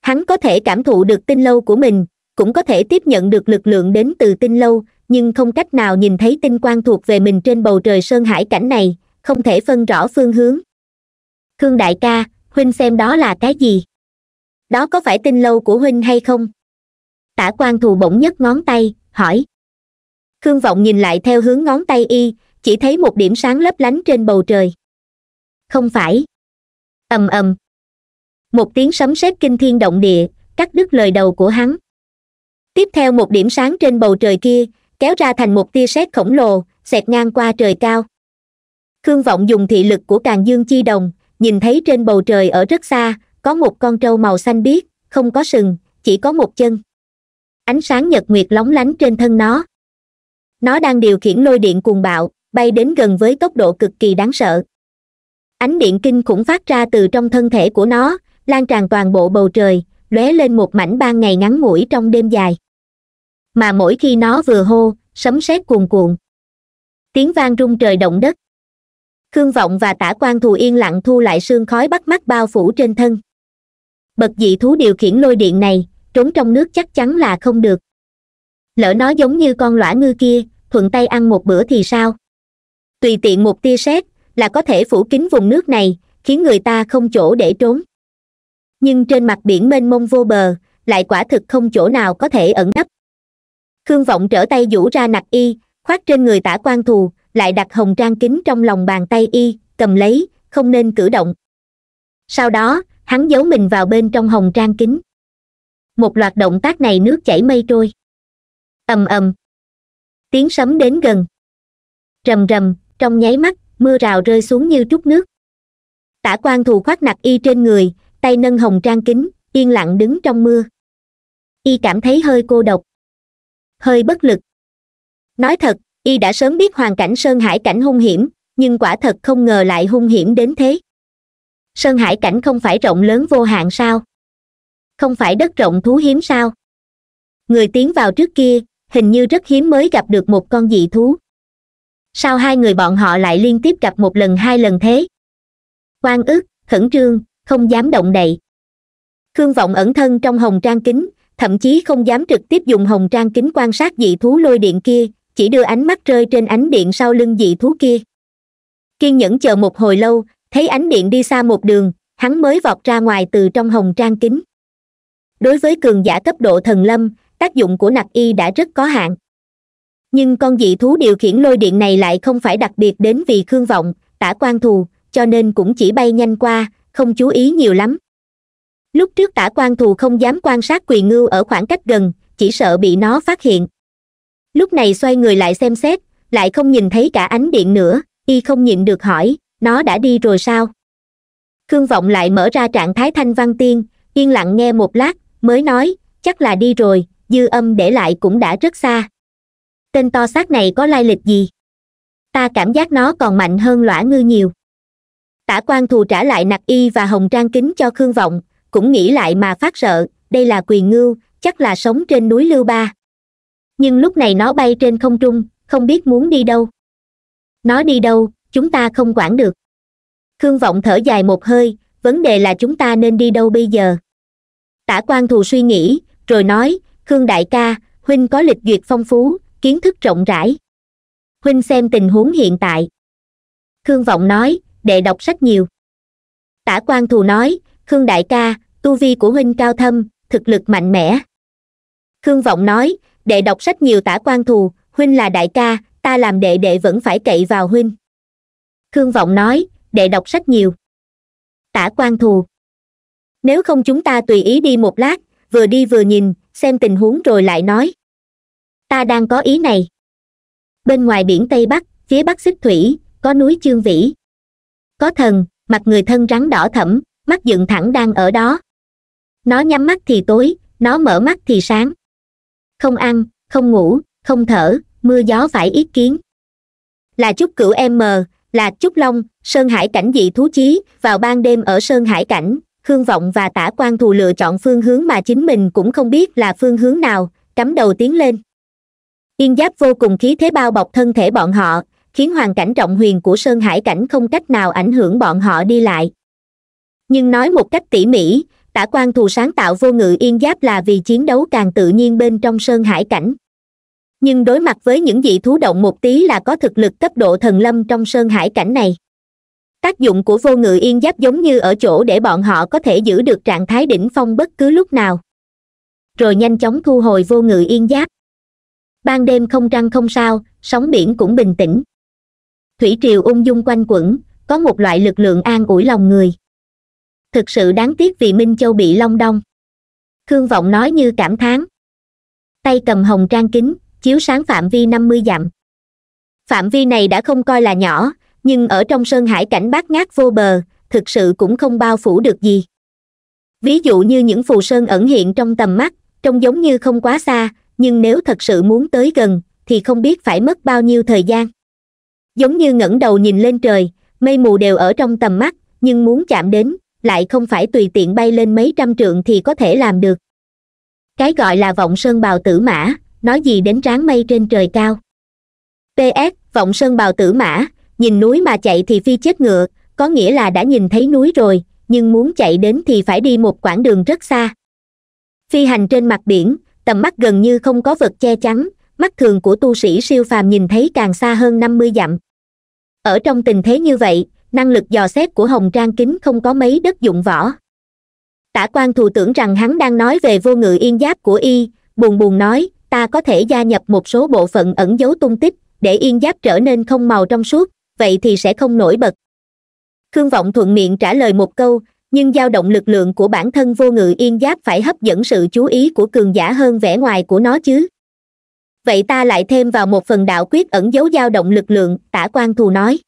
hắn có thể cảm thụ được tinh lâu của mình cũng có thể tiếp nhận được lực lượng đến từ tinh lâu nhưng không cách nào nhìn thấy tinh quang thuộc về mình trên bầu trời sơn hải cảnh này không thể phân rõ phương hướng khương đại ca huynh xem đó là cái gì đó có phải tinh lâu của huynh hay không tả quan thù bỗng nhấc ngón tay hỏi khương vọng nhìn lại theo hướng ngón tay y chỉ thấy một điểm sáng lấp lánh trên bầu trời không phải ầm ầm một tiếng sấm sét kinh thiên động địa cắt đứt lời đầu của hắn tiếp theo một điểm sáng trên bầu trời kia kéo ra thành một tia sét khổng lồ xẹt ngang qua trời cao khương vọng dùng thị lực của Càn dương chi đồng nhìn thấy trên bầu trời ở rất xa có một con trâu màu xanh biếc không có sừng chỉ có một chân ánh sáng nhật nguyệt lóng lánh trên thân nó nó đang điều khiển lôi điện cuồng bạo bay đến gần với tốc độ cực kỳ đáng sợ ánh điện kinh khủng phát ra từ trong thân thể của nó lan tràn toàn bộ bầu trời lóe lên một mảnh ban ngày ngắn ngủi trong đêm dài mà mỗi khi nó vừa hô sấm sét cuồn cuộn tiếng vang rung trời động đất khương vọng và tả quan thù yên lặng thu lại sương khói bắt mắt bao phủ trên thân bậc dị thú điều khiển lôi điện này trốn trong nước chắc chắn là không được lỡ nó giống như con lõa ngư kia thuận tay ăn một bữa thì sao tùy tiện một tia sét là có thể phủ kín vùng nước này khiến người ta không chỗ để trốn nhưng trên mặt biển mênh mông vô bờ lại quả thực không chỗ nào có thể ẩn nấp khương vọng trở tay vũ ra nặc y khoác trên người tả quan thù lại đặt hồng trang kính trong lòng bàn tay y cầm lấy không nên cử động sau đó hắn giấu mình vào bên trong hồng trang kính một loạt động tác này nước chảy mây trôi ầm ầm tiếng sấm đến gần rầm rầm trong nháy mắt mưa rào rơi xuống như trút nước tả quan thù khoác nặc y trên người tay nâng hồng trang kính yên lặng đứng trong mưa y cảm thấy hơi cô độc hơi bất lực nói thật y đã sớm biết hoàn cảnh sơn hải cảnh hung hiểm nhưng quả thật không ngờ lại hung hiểm đến thế sơn hải cảnh không phải rộng lớn vô hạn sao không phải đất rộng thú hiếm sao người tiến vào trước kia hình như rất hiếm mới gặp được một con dị thú sao hai người bọn họ lại liên tiếp gặp một lần hai lần thế quan ức khẩn trương không dám động đậy khương vọng ẩn thân trong hồng trang kính thậm chí không dám trực tiếp dùng hồng trang kính quan sát dị thú lôi điện kia chỉ đưa ánh mắt rơi trên ánh điện sau lưng dị thú kia kiên nhẫn chờ một hồi lâu thấy ánh điện đi xa một đường hắn mới vọt ra ngoài từ trong hồng trang kính đối với cường giả cấp độ thần lâm tác dụng của nặc y đã rất có hạn nhưng con dị thú điều khiển lôi điện này lại không phải đặc biệt đến vì khương vọng tả quan thù cho nên cũng chỉ bay nhanh qua không chú ý nhiều lắm lúc trước tả quan thù không dám quan sát quỳ ngưu ở khoảng cách gần chỉ sợ bị nó phát hiện lúc này xoay người lại xem xét lại không nhìn thấy cả ánh điện nữa y không nhịn được hỏi nó đã đi rồi sao khương vọng lại mở ra trạng thái thanh văn tiên yên lặng nghe một lát mới nói chắc là đi rồi dư âm để lại cũng đã rất xa tên to xác này có lai lịch gì ta cảm giác nó còn mạnh hơn lõa ngư nhiều tả quan thù trả lại nặc y và hồng trang kính cho khương vọng cũng nghĩ lại mà phát sợ đây là quyền ngưu chắc là sống trên núi lưu ba nhưng lúc này nó bay trên không trung không biết muốn đi đâu nó đi đâu chúng ta không quản được khương vọng thở dài một hơi vấn đề là chúng ta nên đi đâu bây giờ tả quan thù suy nghĩ rồi nói khương đại ca huynh có lịch duyệt phong phú kiến thức rộng rãi huynh xem tình huống hiện tại khương vọng nói đệ đọc sách nhiều tả quan thù nói khương đại ca tu vi của huynh cao thâm thực lực mạnh mẽ khương vọng nói đệ đọc sách nhiều tả quan thù huynh là đại ca ta làm đệ đệ vẫn phải cậy vào huynh khương vọng nói đệ đọc sách nhiều tả quan thù nếu không chúng ta tùy ý đi một lát vừa đi vừa nhìn xem tình huống rồi lại nói ta đang có ý này bên ngoài biển tây bắc phía bắc xích thủy có núi chương vĩ có thần mặt người thân rắn đỏ thẫm mắt dựng thẳng đang ở đó nó nhắm mắt thì tối nó mở mắt thì sáng không ăn không ngủ không thở mưa gió phải ý kiến là chút cửu em mờ là chút long sơn hải cảnh dị thú chí vào ban đêm ở sơn hải cảnh khương vọng và tả quan thù lựa chọn phương hướng mà chính mình cũng không biết là phương hướng nào cắm đầu tiến lên yên giáp vô cùng khí thế bao bọc thân thể bọn họ khiến hoàn cảnh trọng huyền của sơn hải cảnh không cách nào ảnh hưởng bọn họ đi lại nhưng nói một cách tỉ mỉ tả quan thù sáng tạo vô ngự yên giáp là vì chiến đấu càng tự nhiên bên trong sơn hải cảnh nhưng đối mặt với những dị thú động một tí là có thực lực cấp độ thần lâm trong sơn hải cảnh này tác dụng của vô ngự yên giáp giống như ở chỗ để bọn họ có thể giữ được trạng thái đỉnh phong bất cứ lúc nào rồi nhanh chóng thu hồi vô ngự yên giáp ban đêm không trăng không sao sóng biển cũng bình tĩnh thủy triều ung dung quanh quẩn có một loại lực lượng an ủi lòng người thực sự đáng tiếc vì minh châu bị long đong khương vọng nói như cảm thán tay cầm hồng trang kính chiếu sáng phạm vi năm mươi dặm phạm vi này đã không coi là nhỏ nhưng ở trong sơn hải cảnh bát ngát vô bờ thực sự cũng không bao phủ được gì ví dụ như những phù sơn ẩn hiện trong tầm mắt trông giống như không quá xa nhưng nếu thật sự muốn tới gần thì không biết phải mất bao nhiêu thời gian giống như ngẩng đầu nhìn lên trời mây mù đều ở trong tầm mắt nhưng muốn chạm đến lại không phải tùy tiện bay lên mấy trăm trượng thì có thể làm được cái gọi là vọng sơn bào tử mã nói gì đến tráng mây trên trời cao ps vọng sơn bào tử mã nhìn núi mà chạy thì phi chết ngựa có nghĩa là đã nhìn thấy núi rồi nhưng muốn chạy đến thì phải đi một quãng đường rất xa phi hành trên mặt biển tầm mắt gần như không có vật che chắn mắt thường của tu sĩ siêu phàm nhìn thấy càng xa hơn năm mươi dặm ở trong tình thế như vậy năng lực dò xét của hồng trang kính không có mấy đất dụng võ tả quan thù tưởng rằng hắn đang nói về vô ngự yên giáp của y buồn buồn nói ta có thể gia nhập một số bộ phận ẩn dấu tung tích để yên giáp trở nên không màu trong suốt vậy thì sẽ không nổi bật khương vọng thuận miệng trả lời một câu nhưng dao động lực lượng của bản thân vô ngự yên giáp phải hấp dẫn sự chú ý của cường giả hơn vẻ ngoài của nó chứ vậy ta lại thêm vào một phần đạo quyết ẩn dấu dao động lực lượng tả quan thù nói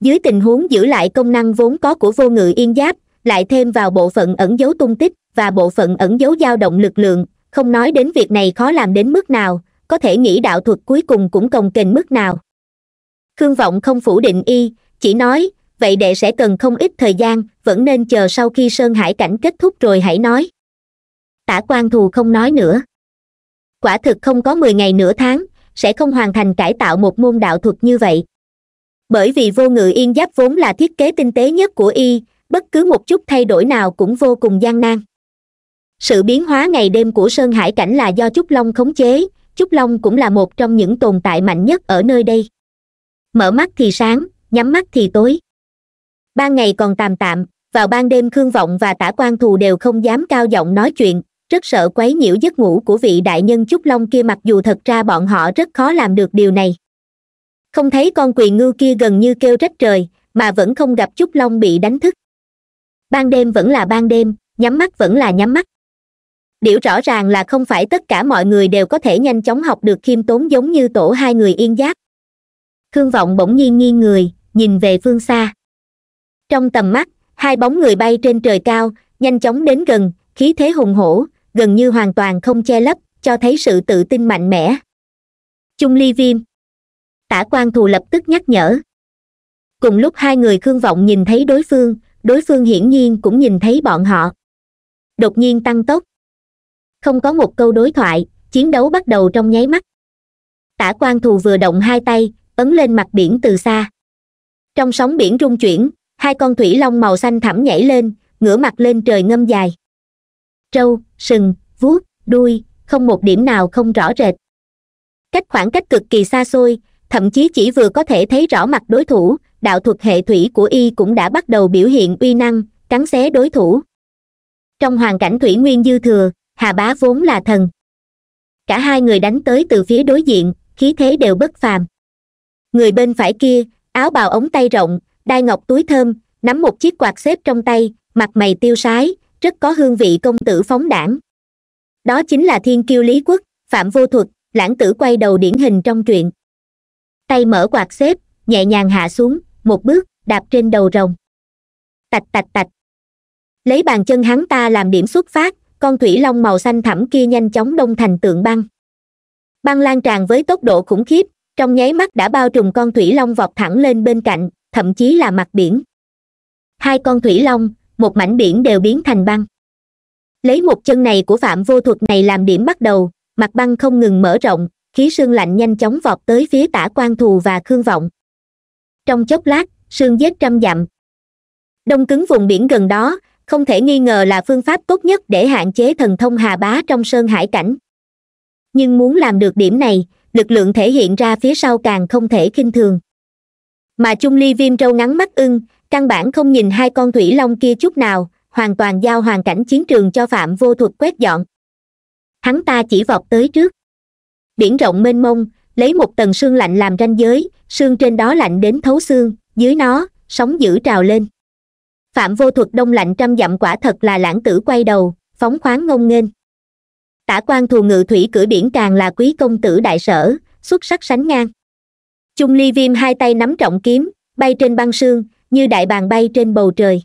dưới tình huống giữ lại công năng vốn có của vô ngự yên giáp lại thêm vào bộ phận ẩn dấu tung tích và bộ phận ẩn dấu dao động lực lượng không nói đến việc này khó làm đến mức nào có thể nghĩ đạo thuật cuối cùng cũng cồng kềnh mức nào khương vọng không phủ định y chỉ nói vậy đệ sẽ cần không ít thời gian vẫn nên chờ sau khi sơn hải cảnh kết thúc rồi hãy nói tả quan thù không nói nữa quả thực không có mười ngày nửa tháng sẽ không hoàn thành cải tạo một môn đạo thuật như vậy bởi vì vô ngự yên giáp vốn là thiết kế tinh tế nhất của y bất cứ một chút thay đổi nào cũng vô cùng gian nan sự biến hóa ngày đêm của sơn hải cảnh là do trúc long khống chế trúc long cũng là một trong những tồn tại mạnh nhất ở nơi đây mở mắt thì sáng nhắm mắt thì tối ban ngày còn tạm tạm vào ban đêm khương vọng và tả quan thù đều không dám cao giọng nói chuyện rất sợ quấy nhiễu giấc ngủ của vị đại nhân chúc long kia mặc dù thật ra bọn họ rất khó làm được điều này không thấy con quyền ngư kia gần như kêu trách trời mà vẫn không gặp chúc long bị đánh thức ban đêm vẫn là ban đêm nhắm mắt vẫn là nhắm mắt điều rõ ràng là không phải tất cả mọi người đều có thể nhanh chóng học được khiêm tốn giống như tổ hai người yên giác khương vọng bỗng nhiên nghiêng người nhìn về phương xa trong tầm mắt hai bóng người bay trên trời cao nhanh chóng đến gần khí thế hùng hổ gần như hoàn toàn không che lấp cho thấy sự tự tin mạnh mẽ chung ly viêm tả quan thù lập tức nhắc nhở cùng lúc hai người khương vọng nhìn thấy đối phương đối phương hiển nhiên cũng nhìn thấy bọn họ đột nhiên tăng tốc không có một câu đối thoại chiến đấu bắt đầu trong nháy mắt tả quan thù vừa động hai tay ấn lên mặt biển từ xa trong sóng biển rung chuyển hai con thủy long màu xanh thẳm nhảy lên ngửa mặt lên trời ngâm dài trâu sừng vuốt đuôi không một điểm nào không rõ rệt cách khoảng cách cực kỳ xa xôi thậm chí chỉ vừa có thể thấy rõ mặt đối thủ đạo thuật hệ thủy của y cũng đã bắt đầu biểu hiện uy năng cắn xé đối thủ trong hoàn cảnh thủy nguyên dư thừa hà bá vốn là thần cả hai người đánh tới từ phía đối diện khí thế đều bất phàm người bên phải kia áo bào ống tay rộng đai ngọc túi thơm nắm một chiếc quạt xếp trong tay mặt mày tiêu sái rất có hương vị công tử phóng đảng đó chính là thiên kiêu lý quốc phạm vô thuật lãng tử quay đầu điển hình trong truyện tay mở quạt xếp nhẹ nhàng hạ xuống một bước đạp trên đầu rồng tạch tạch tạch lấy bàn chân hắn ta làm điểm xuất phát con thủy long màu xanh thẳm kia nhanh chóng đông thành tượng băng băng lan tràn với tốc độ khủng khiếp trong nháy mắt đã bao trùm con thủy long vọt thẳng lên bên cạnh thậm chí là mặt biển hai con thủy long một mảnh biển đều biến thành băng lấy một chân này của phạm vô thuật này làm điểm bắt đầu mặt băng không ngừng mở rộng khí sương lạnh nhanh chóng vọt tới phía tả quan thù và khương vọng trong chốc lát sương giết trăm dặm đông cứng vùng biển gần đó không thể nghi ngờ là phương pháp tốt nhất để hạn chế thần thông hà bá trong sơn hải cảnh nhưng muốn làm được điểm này lực lượng thể hiện ra phía sau càng không thể k thường mà chung ly viêm trâu ngắn mắt ưng căn bản không nhìn hai con thủy long kia chút nào hoàn toàn giao hoàn cảnh chiến trường cho phạm vô thuật quét dọn hắn ta chỉ vọt tới trước biển rộng mênh mông lấy một tầng xương lạnh làm ranh giới xương trên đó lạnh đến thấu xương dưới nó sóng dữ trào lên phạm vô thuật đông lạnh trăm dặm quả thật là lãng tử quay đầu phóng khoáng ngông nghênh tả quan thù ngự thủy cửa biển càng là quý công tử đại sở xuất sắc sánh ngang chung ly viêm hai tay nắm trọng kiếm bay trên băng sương như đại bàng bay trên bầu trời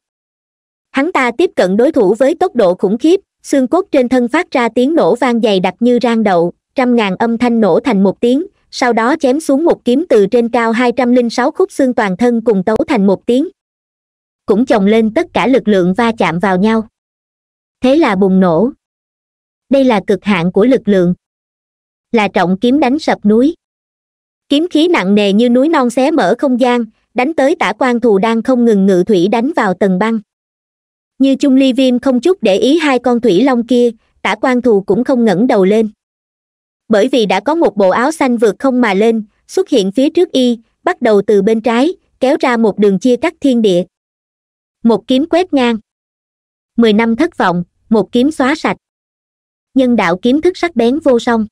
hắn ta tiếp cận đối thủ với tốc độ khủng khiếp xương cốt trên thân phát ra tiếng nổ vang dày đặc như rang đậu trăm ngàn âm thanh nổ thành một tiếng sau đó chém xuống một kiếm từ trên cao hai trăm linh sáu khúc xương toàn thân cùng tấu thành một tiếng cũng chồng lên tất cả lực lượng va chạm vào nhau thế là bùng nổ đây là cực hạn của lực lượng là trọng kiếm đánh sập núi kiếm khí nặng nề như núi non xé mở không gian đánh tới tả quan thù đang không ngừng ngự thủy đánh vào tầng băng như chung ly viêm không chút để ý hai con thủy long kia tả quan thù cũng không ngẩng đầu lên bởi vì đã có một bộ áo xanh vượt không mà lên xuất hiện phía trước y bắt đầu từ bên trái kéo ra một đường chia cắt thiên địa một kiếm quét ngang mười năm thất vọng một kiếm xóa sạch nhân đạo kiếm thức sắc bén vô song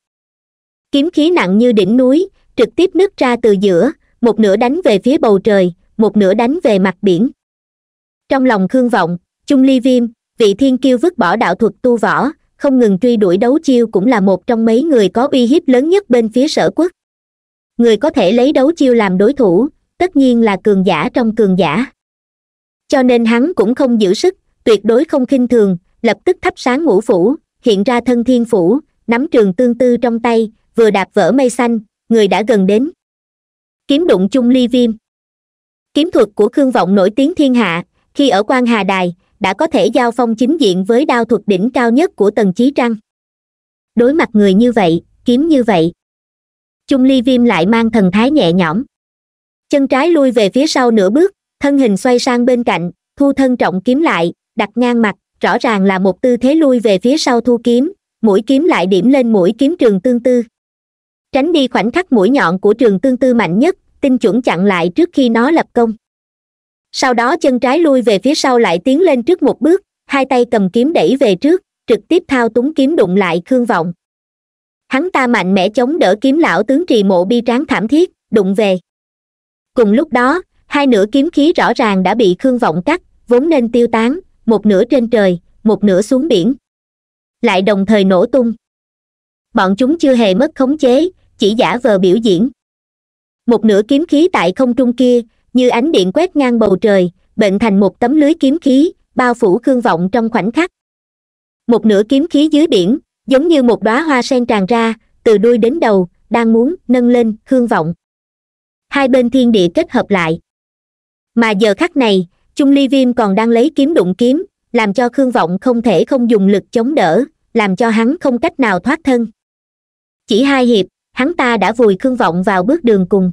kiếm khí nặng như đỉnh núi trực tiếp nứt ra từ giữa một nửa đánh về phía bầu trời một nửa đánh về mặt biển trong lòng khương vọng chung ly viêm vị thiên kiêu vứt bỏ đạo thuật tu võ không ngừng truy đuổi đấu chiêu cũng là một trong mấy người có uy hiếp lớn nhất bên phía sở quốc người có thể lấy đấu chiêu làm đối thủ tất nhiên là cường giả trong cường giả cho nên hắn cũng không giữ sức tuyệt đối không khinh thường lập tức thắp sáng ngũ phủ hiện ra thân thiên phủ nắm trường tương tư trong tay vừa đạp vỡ mây xanh người đã gần đến kiếm đụng chung ly viêm kiếm thuật của khương vọng nổi tiếng thiên hạ khi ở quan hà đài đã có thể giao phong chính diện với đao thuật đỉnh cao nhất của tần chí trăng đối mặt người như vậy kiếm như vậy chung ly viêm lại mang thần thái nhẹ nhõm chân trái lui về phía sau nửa bước thân hình xoay sang bên cạnh thu thân trọng kiếm lại đặt ngang mặt rõ ràng là một tư thế lui về phía sau thu kiếm mũi kiếm lại điểm lên mũi kiếm trường tương tư tránh đi khoảnh khắc mũi nhọn của trường tương tư mạnh nhất tinh chuẩn chặn lại trước khi nó lập công sau đó chân trái lui về phía sau lại tiến lên trước một bước hai tay cầm kiếm đẩy về trước trực tiếp thao túng kiếm đụng lại khương vọng hắn ta mạnh mẽ chống đỡ kiếm lão tướng trì mộ bi tráng thảm thiết đụng về cùng lúc đó hai nửa kiếm khí rõ ràng đã bị khương vọng cắt vốn nên tiêu tán một nửa trên trời một nửa xuống biển lại đồng thời nổ tung bọn chúng chưa hề mất khống chế chỉ giả vờ biểu diễn một nửa kiếm khí tại không trung kia như ánh điện quét ngang bầu trời bệnh thành một tấm lưới kiếm khí bao phủ khương vọng trong khoảnh khắc một nửa kiếm khí dưới biển giống như một đóa hoa sen tràn ra từ đuôi đến đầu đang muốn nâng lên khương vọng hai bên thiên địa kết hợp lại mà giờ khắc này chung ly viêm còn đang lấy kiếm đụng kiếm làm cho khương vọng không thể không dùng lực chống đỡ làm cho hắn không cách nào thoát thân chỉ hai hiệp hắn ta đã vùi khương vọng vào bước đường cùng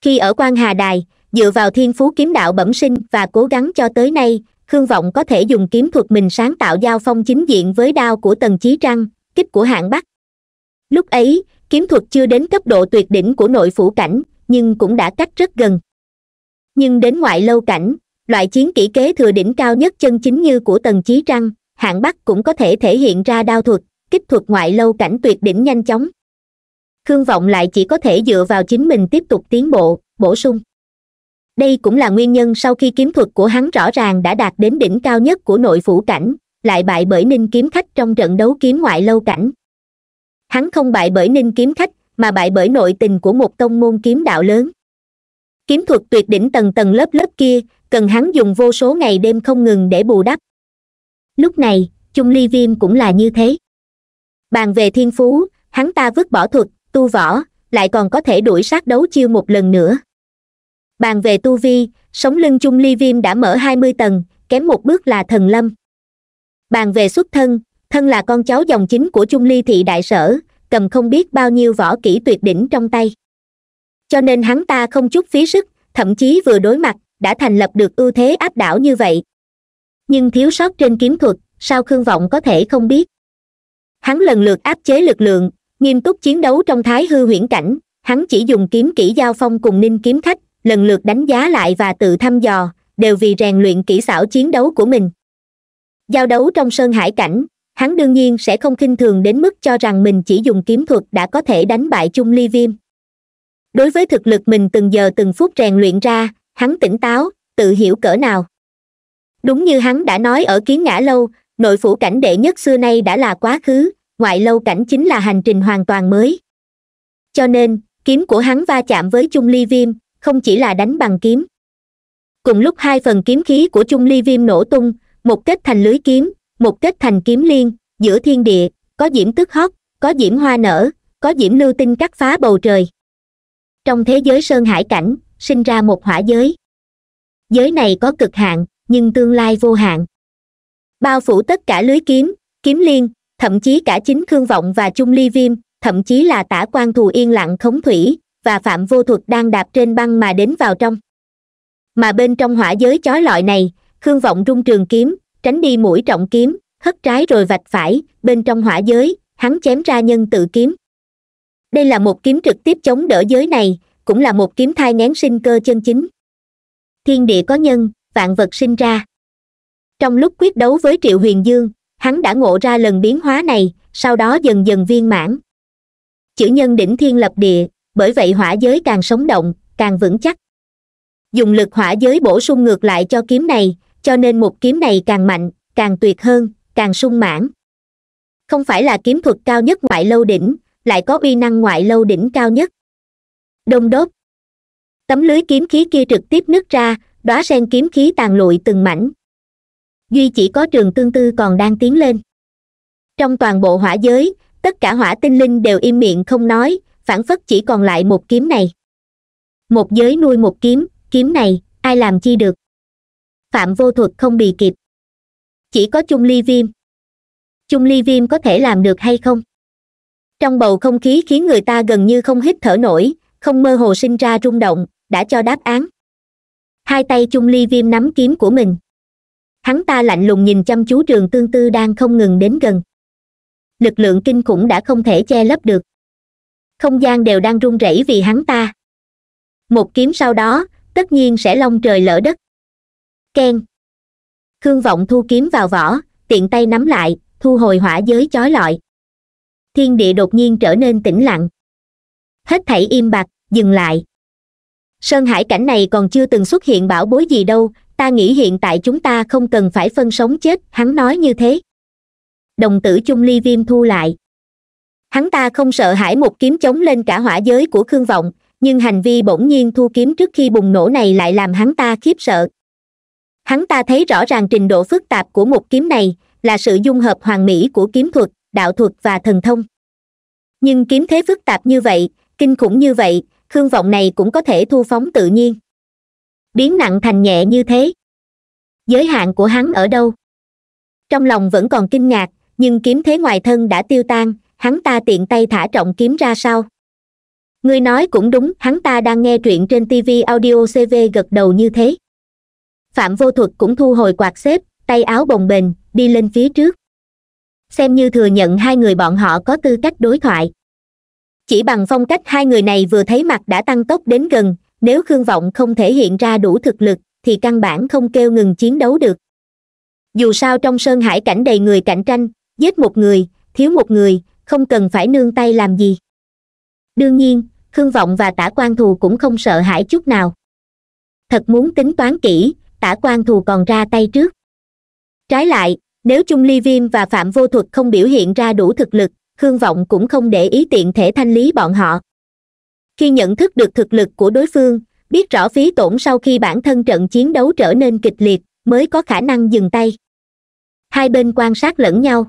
khi ở quan hà đài dựa vào thiên phú kiếm đạo bẩm sinh và cố gắng cho tới nay khương vọng có thể dùng kiếm thuật mình sáng tạo giao phong chính diện với đao của tần chí trăng kích của hạng bắc lúc ấy kiếm thuật chưa đến cấp độ tuyệt đỉnh của nội phủ cảnh nhưng cũng đã cách rất gần nhưng đến ngoại lâu cảnh loại chiến kỹ kế thừa đỉnh cao nhất chân chính như của tần chí trăng hạng bắc cũng có thể thể hiện ra đao thuật kích thuật ngoại lâu cảnh tuyệt đỉnh nhanh chóng khương vọng lại chỉ có thể dựa vào chính mình tiếp tục tiến bộ bổ sung đây cũng là nguyên nhân sau khi kiếm thuật của hắn rõ ràng đã đạt đến đỉnh cao nhất của nội phủ cảnh lại bại bởi ninh kiếm khách trong trận đấu kiếm ngoại lâu cảnh hắn không bại bởi ninh kiếm khách mà bại bởi nội tình của một tông môn kiếm đạo lớn kiếm thuật tuyệt đỉnh tầng tầng lớp lớp kia cần hắn dùng vô số ngày đêm không ngừng để bù đắp lúc này chung ly viêm cũng là như thế bàn về thiên phú hắn ta vứt bỏ thuật tu võ lại còn có thể đuổi sát đấu chiêu một lần nữa bàn về tu vi sống lưng chung ly viêm đã mở hai mươi tầng kém một bước là thần lâm bàn về xuất thân thân là con cháu dòng chính của chung ly thị đại sở cầm không biết bao nhiêu võ kỹ tuyệt đỉnh trong tay cho nên hắn ta không chút phí sức thậm chí vừa đối mặt đã thành lập được ưu thế áp đảo như vậy nhưng thiếu sót trên kiếm thuật sao khương vọng có thể không biết hắn lần lượt áp chế lực lượng nghiêm túc chiến đấu trong thái hư huyễn cảnh hắn chỉ dùng kiếm kỹ giao phong cùng ninh kiếm khách lần lượt đánh giá lại và tự thăm dò đều vì rèn luyện kỹ xảo chiến đấu của mình giao đấu trong sơn hải cảnh hắn đương nhiên sẽ không khinh thường đến mức cho rằng mình chỉ dùng kiếm thuật đã có thể đánh bại chung ly viêm đối với thực lực mình từng giờ từng phút rèn luyện ra hắn tỉnh táo tự hiểu cỡ nào đúng như hắn đã nói ở kiến ngã lâu nội phủ cảnh đệ nhất xưa nay đã là quá khứ ngoại lâu cảnh chính là hành trình hoàn toàn mới cho nên kiếm của hắn va chạm với chung ly viêm không chỉ là đánh bằng kiếm cùng lúc hai phần kiếm khí của chung ly viêm nổ tung một kết thành lưới kiếm một kết thành kiếm liên giữa thiên địa có diễm tức hót có diễm hoa nở có diễm lưu tinh cắt phá bầu trời trong thế giới sơn hải cảnh sinh ra một hỏa giới giới này có cực hạn nhưng tương lai vô hạn bao phủ tất cả lưới kiếm kiếm liên thậm chí cả chính khương vọng và trung ly viêm thậm chí là tả quan thù yên lặng khống thủy và phạm vô thuật đang đạp trên băng mà đến vào trong mà bên trong hỏa giới chói lọi này khương vọng rung trường kiếm tránh đi mũi trọng kiếm hất trái rồi vạch phải bên trong hỏa giới hắn chém ra nhân tự kiếm đây là một kiếm trực tiếp chống đỡ giới này cũng là một kiếm thai nén sinh cơ chân chính thiên địa có nhân vạn vật sinh ra trong lúc quyết đấu với triệu huyền dương hắn đã ngộ ra lần biến hóa này sau đó dần dần viên mãn chữ nhân đỉnh thiên lập địa bởi vậy hỏa giới càng sống động càng vững chắc dùng lực hỏa giới bổ sung ngược lại cho kiếm này cho nên một kiếm này càng mạnh càng tuyệt hơn càng sung mãn không phải là kiếm thuật cao nhất ngoại lâu đỉnh lại có uy năng ngoại lâu đỉnh cao nhất đông đốt tấm lưới kiếm khí kia trực tiếp nứt ra đóa sen kiếm khí tàn lụi từng mảnh duy chỉ có trường tương tư còn đang tiến lên trong toàn bộ hỏa giới tất cả hỏa tinh linh đều im miệng không nói phản phất chỉ còn lại một kiếm này một giới nuôi một kiếm kiếm này ai làm chi được phạm vô thuật không bì kịp chỉ có chung ly viêm chung ly viêm có thể làm được hay không trong bầu không khí khiến người ta gần như không hít thở nổi không mơ hồ sinh ra rung động đã cho đáp án hai tay chung ly viêm nắm kiếm của mình hắn ta lạnh lùng nhìn chăm chú trường tương tư đang không ngừng đến gần lực lượng kinh khủng đã không thể che lấp được không gian đều đang run rẩy vì hắn ta một kiếm sau đó tất nhiên sẽ long trời lỡ đất keng khương vọng thu kiếm vào vỏ tiện tay nắm lại thu hồi hỏa giới chói lọi thiên địa đột nhiên trở nên tĩnh lặng hết thảy im bặt dừng lại sơn hải cảnh này còn chưa từng xuất hiện bảo bối gì đâu ta nghĩ hiện tại chúng ta không cần phải phân sống chết hắn nói như thế đồng tử chung ly viêm thu lại hắn ta không sợ hãi một kiếm chống lên cả hỏa giới của khương vọng nhưng hành vi bỗng nhiên thu kiếm trước khi bùng nổ này lại làm hắn ta khiếp sợ hắn ta thấy rõ ràng trình độ phức tạp của một kiếm này là sự dung hợp hoàn mỹ của kiếm thuật đạo thuật và thần thông nhưng kiếm thế phức tạp như vậy kinh khủng như vậy khương vọng này cũng có thể thu phóng tự nhiên biến nặng thành nhẹ như thế giới hạn của hắn ở đâu trong lòng vẫn còn kinh ngạc nhưng kiếm thế ngoài thân đã tiêu tan hắn ta tiện tay thả trọng kiếm ra sau ngươi nói cũng đúng hắn ta đang nghe truyện trên tv audio cv gật đầu như thế phạm vô thuật cũng thu hồi quạt xếp tay áo bồng bềnh đi lên phía trước xem như thừa nhận hai người bọn họ có tư cách đối thoại chỉ bằng phong cách hai người này vừa thấy mặt đã tăng tốc đến gần nếu khương vọng không thể hiện ra đủ thực lực thì căn bản không kêu ngừng chiến đấu được dù sao trong sơn hải cảnh đầy người cạnh tranh giết một người thiếu một người không cần phải nương tay làm gì đương nhiên khương vọng và tả quan thù cũng không sợ hãi chút nào thật muốn tính toán kỹ tả quan thù còn ra tay trước trái lại nếu chung ly viêm và phạm vô thuật không biểu hiện ra đủ thực lực khương vọng cũng không để ý tiện thể thanh lý bọn họ khi nhận thức được thực lực của đối phương biết rõ phí tổn sau khi bản thân trận chiến đấu trở nên kịch liệt mới có khả năng dừng tay hai bên quan sát lẫn nhau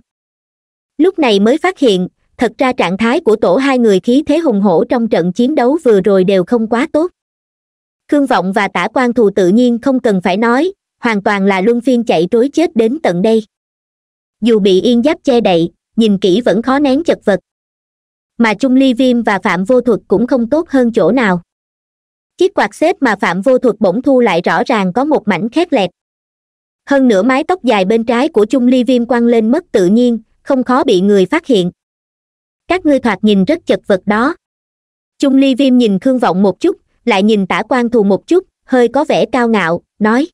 lúc này mới phát hiện thật ra trạng thái của tổ hai người khí thế hùng hổ trong trận chiến đấu vừa rồi đều không quá tốt khương vọng và tả quan thù tự nhiên không cần phải nói hoàn toàn là luân phiên chạy trối chết đến tận đây dù bị yên giáp che đậy nhìn kỹ vẫn khó nén chật vật mà chung ly viêm và phạm vô thuật cũng không tốt hơn chỗ nào chiếc quạt xếp mà phạm vô thuật bỗng thu lại rõ ràng có một mảnh khét lẹt hơn nửa mái tóc dài bên trái của chung ly viêm quăng lên mất tự nhiên không khó bị người phát hiện các ngươi thoạt nhìn rất chật vật đó chung ly viêm nhìn khương vọng một chút lại nhìn tả quan thù một chút hơi có vẻ cao ngạo nói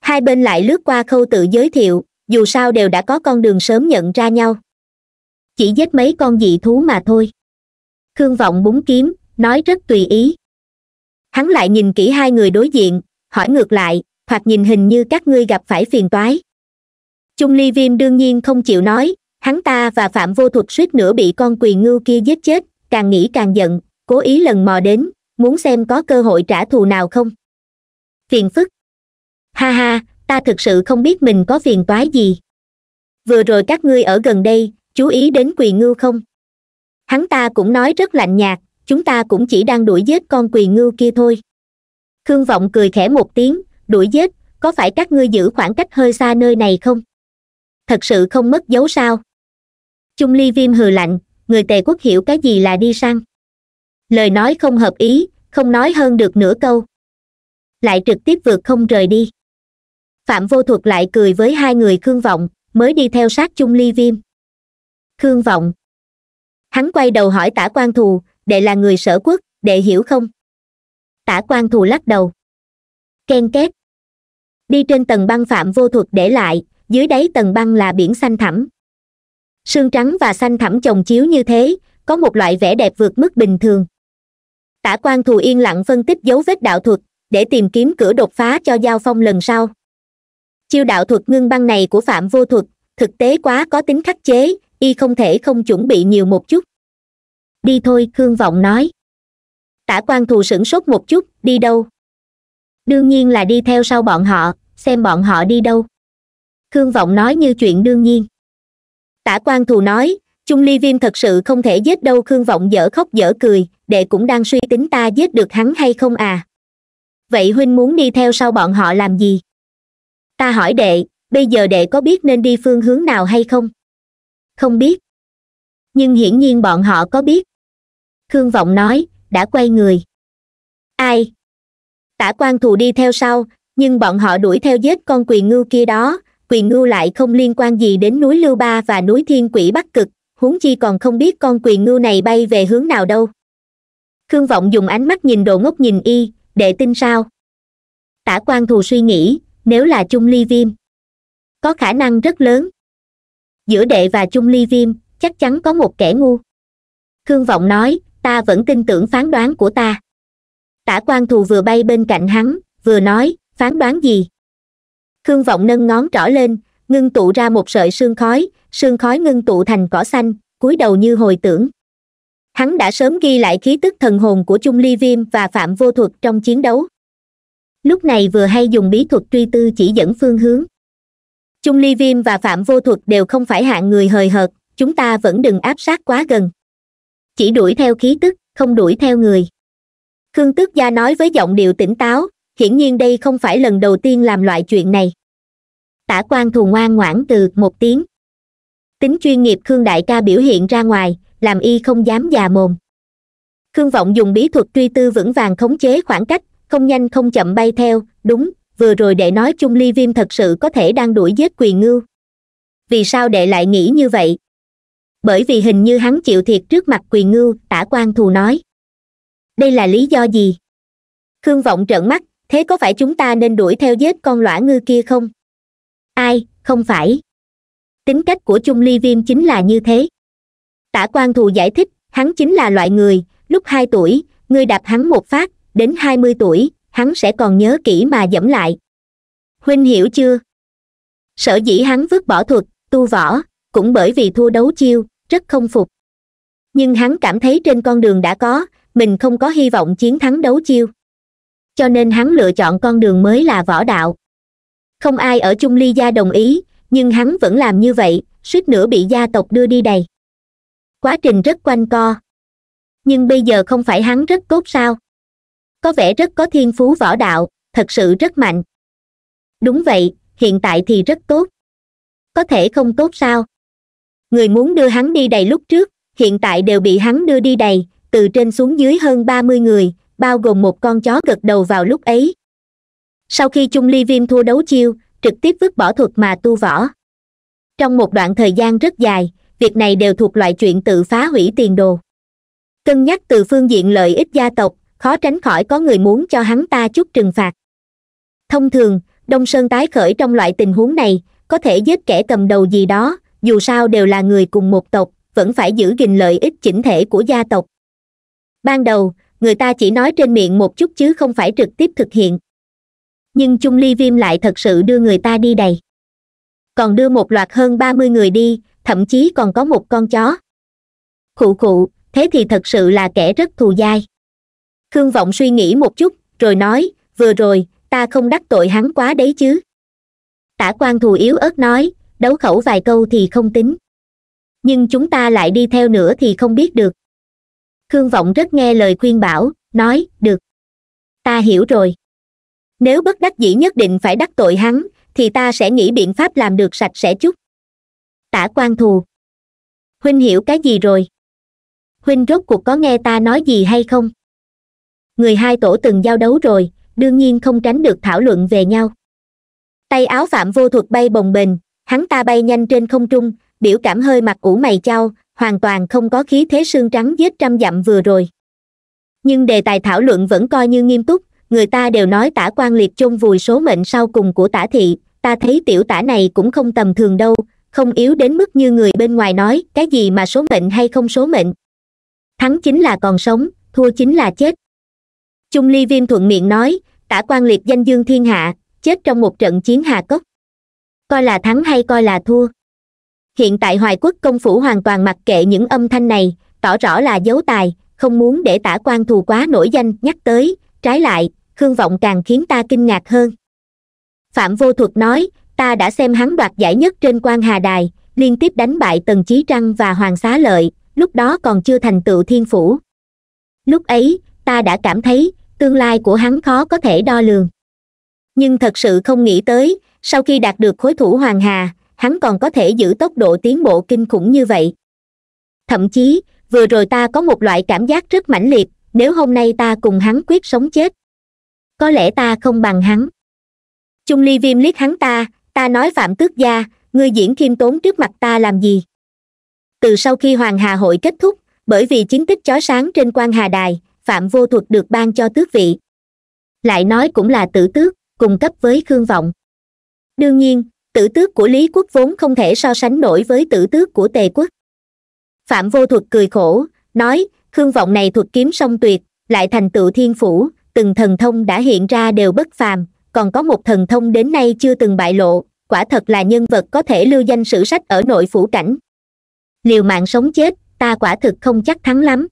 hai bên lại lướt qua khâu tự giới thiệu dù sao đều đã có con đường sớm nhận ra nhau chỉ giết mấy con dị thú mà thôi khương vọng búng kiếm nói rất tùy ý hắn lại nhìn kỹ hai người đối diện hỏi ngược lại hoặc nhìn hình như các ngươi gặp phải phiền toái chung ly viêm đương nhiên không chịu nói hắn ta và phạm vô thuật suýt nữa bị con quỳ ngưu kia giết chết càng nghĩ càng giận cố ý lần mò đến muốn xem có cơ hội trả thù nào không phiền phức ha ha ta thực sự không biết mình có phiền toái gì vừa rồi các ngươi ở gần đây chú ý đến quỳ ngưu không hắn ta cũng nói rất lạnh nhạt chúng ta cũng chỉ đang đuổi giết con quỳ ngưu kia thôi khương vọng cười khẽ một tiếng đuổi giết có phải các ngươi giữ khoảng cách hơi xa nơi này không thật sự không mất dấu sao trung ly viêm hừ lạnh người tề quốc hiểu cái gì là đi săn lời nói không hợp ý không nói hơn được nửa câu lại trực tiếp vượt không rời đi phạm vô thuật lại cười với hai người khương vọng mới đi theo sát chung ly viêm khương vọng hắn quay đầu hỏi tả quan thù đệ là người sở quốc đệ hiểu không tả quan thù lắc đầu ken két đi trên tầng băng phạm vô thuật để lại dưới đáy tầng băng là biển xanh thẳm sương trắng và xanh thẳm chồng chiếu như thế có một loại vẻ đẹp vượt mức bình thường tả quan thù yên lặng phân tích dấu vết đạo thuật để tìm kiếm cửa đột phá cho giao phong lần sau chiêu đạo thuật ngưng băng này của phạm vô thuật thực tế quá có tính khắc chế y không thể không chuẩn bị nhiều một chút đi thôi khương vọng nói tả quan thù sửng sốt một chút đi đâu đương nhiên là đi theo sau bọn họ xem bọn họ đi đâu khương vọng nói như chuyện đương nhiên tả quan thù nói chung ly viêm thật sự không thể giết đâu khương vọng dở khóc dở cười đệ cũng đang suy tính ta giết được hắn hay không à vậy huynh muốn đi theo sau bọn họ làm gì ta hỏi đệ bây giờ đệ có biết nên đi phương hướng nào hay không không biết nhưng hiển nhiên bọn họ có biết khương vọng nói đã quay người ai tả quan thù đi theo sau nhưng bọn họ đuổi theo giết con quyền ngưu kia đó quyền ngưu lại không liên quan gì đến núi lưu ba và núi thiên quỷ bắc cực huống chi còn không biết con quyền ngưu này bay về hướng nào đâu khương vọng dùng ánh mắt nhìn đồ ngốc nhìn y đệ tin sao tả quan thù suy nghĩ nếu là chung ly viêm có khả năng rất lớn giữa đệ và chung ly viêm chắc chắn có một kẻ ngu khương vọng nói ta vẫn tin tưởng phán đoán của ta tả quan thù vừa bay bên cạnh hắn vừa nói phán đoán gì khương vọng nâng ngón trỏ lên ngưng tụ ra một sợi sương khói sương khói ngưng tụ thành cỏ xanh cúi đầu như hồi tưởng hắn đã sớm ghi lại khí tức thần hồn của chung ly viêm và phạm vô thuật trong chiến đấu lúc này vừa hay dùng bí thuật truy tư chỉ dẫn phương hướng Trung ly viêm và phạm vô thuật đều không phải hạng người hời hợt chúng ta vẫn đừng áp sát quá gần chỉ đuổi theo khí tức không đuổi theo người khương tước gia nói với giọng điệu tỉnh táo hiển nhiên đây không phải lần đầu tiên làm loại chuyện này tả quan thù ngoan ngoãn từ một tiếng tính chuyên nghiệp khương đại ca biểu hiện ra ngoài làm y không dám già mồm khương vọng dùng bí thuật truy tư vững vàng khống chế khoảng cách không nhanh không chậm bay theo đúng vừa rồi đệ nói chung ly viêm thật sự có thể đang đuổi giết quỳ ngưu vì sao đệ lại nghĩ như vậy bởi vì hình như hắn chịu thiệt trước mặt quỳ ngưu tả quan thù nói đây là lý do gì khương vọng trợn mắt thế có phải chúng ta nên đuổi theo giết con lõa ngư kia không ai không phải tính cách của chung ly viêm chính là như thế tả quan thù giải thích hắn chính là loại người lúc hai tuổi ngươi đạp hắn một phát đến hai mươi tuổi hắn sẽ còn nhớ kỹ mà dẫm lại huynh hiểu chưa sở dĩ hắn vứt bỏ thuật tu võ cũng bởi vì thua đấu chiêu rất không phục nhưng hắn cảm thấy trên con đường đã có mình không có hy vọng chiến thắng đấu chiêu cho nên hắn lựa chọn con đường mới là võ đạo không ai ở chung ly gia đồng ý nhưng hắn vẫn làm như vậy suýt nữa bị gia tộc đưa đi đầy quá trình rất quanh co nhưng bây giờ không phải hắn rất cốt sao có vẻ rất có thiên phú võ đạo thật sự rất mạnh đúng vậy hiện tại thì rất tốt có thể không tốt sao người muốn đưa hắn đi đầy lúc trước hiện tại đều bị hắn đưa đi đầy từ trên xuống dưới hơn ba mươi người bao gồm một con chó gật đầu vào lúc ấy sau khi chung ly viêm thua đấu chiêu trực tiếp vứt bỏ thuật mà tu võ trong một đoạn thời gian rất dài việc này đều thuộc loại chuyện tự phá hủy tiền đồ cân nhắc từ phương diện lợi ích gia tộc khó tránh khỏi có người muốn cho hắn ta chút trừng phạt thông thường đông sơn tái khởi trong loại tình huống này có thể giết kẻ cầm đầu gì đó dù sao đều là người cùng một tộc vẫn phải giữ gìn lợi ích chỉnh thể của gia tộc ban đầu người ta chỉ nói trên miệng một chút chứ không phải trực tiếp thực hiện nhưng chung ly viêm lại thật sự đưa người ta đi đầy còn đưa một loạt hơn ba mươi người đi thậm chí còn có một con chó khụ khụ thế thì thật sự là kẻ rất thù dai khương vọng suy nghĩ một chút rồi nói vừa rồi ta không đắc tội hắn quá đấy chứ tả quan thù yếu ớt nói đấu khẩu vài câu thì không tính nhưng chúng ta lại đi theo nữa thì không biết được khương vọng rất nghe lời khuyên bảo nói được ta hiểu rồi nếu bất đắc dĩ nhất định phải đắc tội hắn thì ta sẽ nghĩ biện pháp làm được sạch sẽ chút tả quan thù huynh hiểu cái gì rồi huynh rốt cuộc có nghe ta nói gì hay không người hai tổ từng giao đấu rồi đương nhiên không tránh được thảo luận về nhau tay áo phạm vô thuật bay bồng bềnh hắn ta bay nhanh trên không trung biểu cảm hơi mặt ủ mày chao hoàn toàn không có khí thế xương trắng giết trăm dặm vừa rồi nhưng đề tài thảo luận vẫn coi như nghiêm túc người ta đều nói tả quan liệt chôn vùi số mệnh sau cùng của tả thị ta thấy tiểu tả này cũng không tầm thường đâu không yếu đến mức như người bên ngoài nói cái gì mà số mệnh hay không số mệnh thắng chính là còn sống thua chính là chết Trung ly viêm thuận miệng nói tả quan liệt danh dương thiên hạ chết trong một trận chiến hà cốc coi là thắng hay coi là thua hiện tại hoài quốc công phủ hoàn toàn mặc kệ những âm thanh này tỏ rõ là dấu tài không muốn để tả quan thù quá nổi danh nhắc tới trái lại khương vọng càng khiến ta kinh ngạc hơn phạm vô thuật nói ta đã xem hắn đoạt giải nhất trên quan hà đài liên tiếp đánh bại tần chí trăng và hoàng xá lợi lúc đó còn chưa thành tựu thiên phủ lúc ấy ta đã cảm thấy tương lai của hắn khó có thể đo lường nhưng thật sự không nghĩ tới sau khi đạt được khối thủ hoàng hà hắn còn có thể giữ tốc độ tiến bộ kinh khủng như vậy thậm chí vừa rồi ta có một loại cảm giác rất mãnh liệt nếu hôm nay ta cùng hắn quyết sống chết có lẽ ta không bằng hắn chung ly viêm liếc hắn ta ta nói phạm tước gia ngươi diễn khiêm tốn trước mặt ta làm gì từ sau khi hoàng hà hội kết thúc bởi vì chiến tích chói sáng trên quan hà đài phạm vô thuật được ban cho tước vị lại nói cũng là tử tước cùng cấp với khương vọng đương nhiên tử tước của lý quốc vốn không thể so sánh nổi với tử tước của tề quốc phạm vô thuật cười khổ nói khương vọng này thuật kiếm song tuyệt lại thành tựu thiên phủ từng thần thông đã hiện ra đều bất phàm còn có một thần thông đến nay chưa từng bại lộ quả thật là nhân vật có thể lưu danh sử sách ở nội phủ cảnh liều mạng sống chết ta quả thực không chắc thắng lắm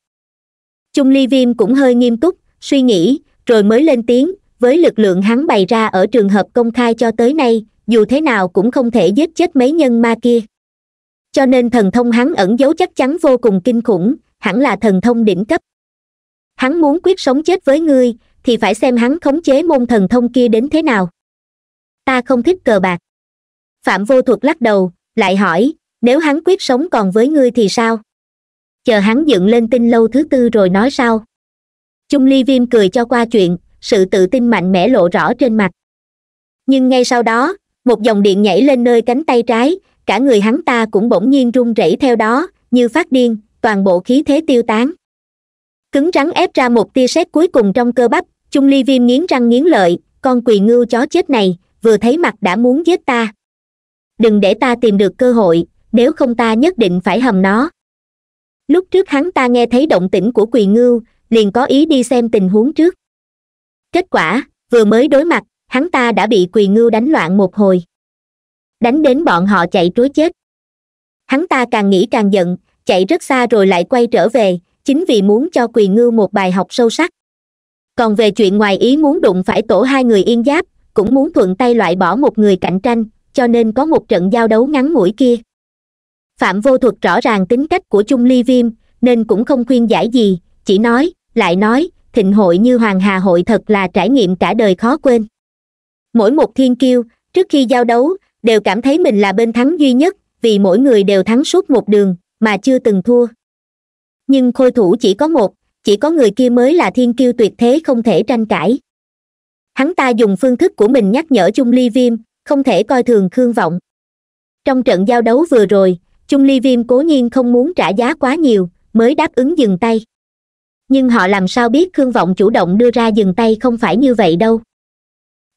chung ly viêm cũng hơi nghiêm túc suy nghĩ rồi mới lên tiếng với lực lượng hắn bày ra ở trường hợp công khai cho tới nay dù thế nào cũng không thể giết chết mấy nhân ma kia cho nên thần thông hắn ẩn giấu chắc chắn vô cùng kinh khủng hẳn là thần thông đỉnh cấp hắn muốn quyết sống chết với ngươi thì phải xem hắn khống chế môn thần thông kia đến thế nào ta không thích cờ bạc phạm vô thuật lắc đầu lại hỏi nếu hắn quyết sống còn với ngươi thì sao chờ hắn dựng lên tinh lâu thứ tư rồi nói sau chung ly viêm cười cho qua chuyện sự tự tin mạnh mẽ lộ rõ trên mặt nhưng ngay sau đó một dòng điện nhảy lên nơi cánh tay trái cả người hắn ta cũng bỗng nhiên run rẩy theo đó như phát điên toàn bộ khí thế tiêu tán cứng rắn ép ra một tia sét cuối cùng trong cơ bắp chung ly viêm nghiến răng nghiến lợi con quỳ ngưu chó chết này vừa thấy mặt đã muốn giết ta đừng để ta tìm được cơ hội nếu không ta nhất định phải hầm nó lúc trước hắn ta nghe thấy động tĩnh của quỳ ngưu liền có ý đi xem tình huống trước kết quả vừa mới đối mặt hắn ta đã bị quỳ ngưu đánh loạn một hồi đánh đến bọn họ chạy trối chết hắn ta càng nghĩ càng giận chạy rất xa rồi lại quay trở về chính vì muốn cho quỳ ngưu một bài học sâu sắc còn về chuyện ngoài ý muốn đụng phải tổ hai người yên giáp cũng muốn thuận tay loại bỏ một người cạnh tranh cho nên có một trận giao đấu ngắn ngủi kia phạm vô thuật rõ ràng tính cách của Trung ly viêm nên cũng không khuyên giải gì chỉ nói lại nói thịnh hội như hoàng hà hội thật là trải nghiệm cả đời khó quên mỗi một thiên kiêu trước khi giao đấu đều cảm thấy mình là bên thắng duy nhất vì mỗi người đều thắng suốt một đường mà chưa từng thua nhưng khôi thủ chỉ có một chỉ có người kia mới là thiên kiêu tuyệt thế không thể tranh cãi hắn ta dùng phương thức của mình nhắc nhở Trung ly viêm không thể coi thường khương vọng trong trận giao đấu vừa rồi chung ly viêm cố nhiên không muốn trả giá quá nhiều mới đáp ứng dừng tay nhưng họ làm sao biết khương vọng chủ động đưa ra dừng tay không phải như vậy đâu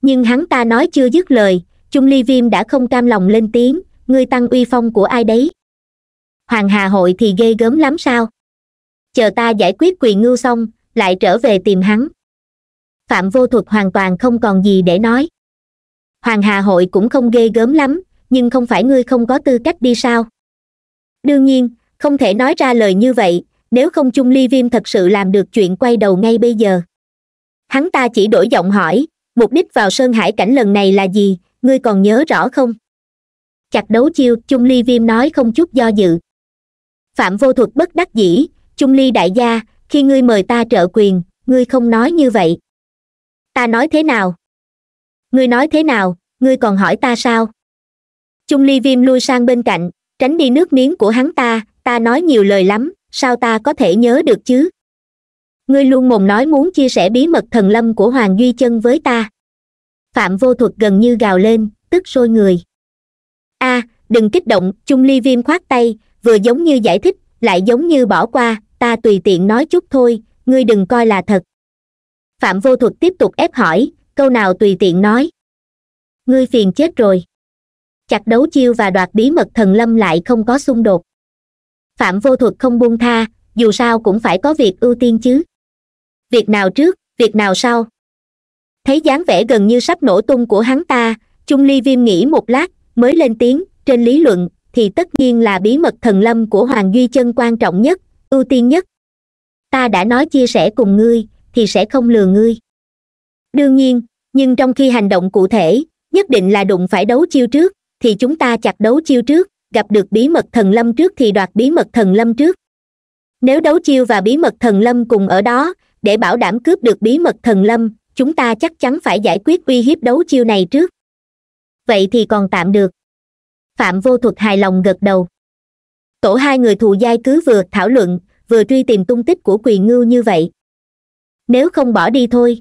nhưng hắn ta nói chưa dứt lời chung ly viêm đã không cam lòng lên tiếng ngươi tăng uy phong của ai đấy hoàng hà hội thì ghê gớm lắm sao chờ ta giải quyết quỳ ngưu xong lại trở về tìm hắn phạm vô thuật hoàn toàn không còn gì để nói hoàng hà hội cũng không ghê gớm lắm nhưng không phải ngươi không có tư cách đi sao đương nhiên không thể nói ra lời như vậy nếu không chung ly viêm thật sự làm được chuyện quay đầu ngay bây giờ hắn ta chỉ đổi giọng hỏi mục đích vào sơn hải cảnh lần này là gì ngươi còn nhớ rõ không chặt đấu chiêu chung ly viêm nói không chút do dự phạm vô thuật bất đắc dĩ chung ly đại gia khi ngươi mời ta trợ quyền ngươi không nói như vậy ta nói thế nào ngươi nói thế nào ngươi còn hỏi ta sao chung ly viêm lui sang bên cạnh tránh đi nước miếng của hắn ta ta nói nhiều lời lắm sao ta có thể nhớ được chứ ngươi luôn mồm nói muốn chia sẻ bí mật thần lâm của hoàng duy chân với ta phạm vô thuật gần như gào lên tức sôi người a à, đừng kích động chung ly viêm khoát tay vừa giống như giải thích lại giống như bỏ qua ta tùy tiện nói chút thôi ngươi đừng coi là thật phạm vô thuật tiếp tục ép hỏi câu nào tùy tiện nói ngươi phiền chết rồi chặt đấu chiêu và đoạt bí mật thần lâm lại không có xung đột phạm vô thuật không buông tha dù sao cũng phải có việc ưu tiên chứ việc nào trước việc nào sau thấy dáng vẻ gần như sắp nổ tung của hắn ta trung ly viêm nghĩ một lát mới lên tiếng trên lý luận thì tất nhiên là bí mật thần lâm của hoàng duy chân quan trọng nhất ưu tiên nhất ta đã nói chia sẻ cùng ngươi thì sẽ không lừa ngươi đương nhiên nhưng trong khi hành động cụ thể nhất định là đụng phải đấu chiêu trước thì chúng ta chặt đấu chiêu trước gặp được bí mật thần lâm trước thì đoạt bí mật thần lâm trước nếu đấu chiêu và bí mật thần lâm cùng ở đó để bảo đảm cướp được bí mật thần lâm chúng ta chắc chắn phải giải quyết uy hiếp đấu chiêu này trước vậy thì còn tạm được phạm vô thuật hài lòng gật đầu tổ hai người thù giai cứ vừa thảo luận vừa truy tìm tung tích của quỳ ngưu như vậy nếu không bỏ đi thôi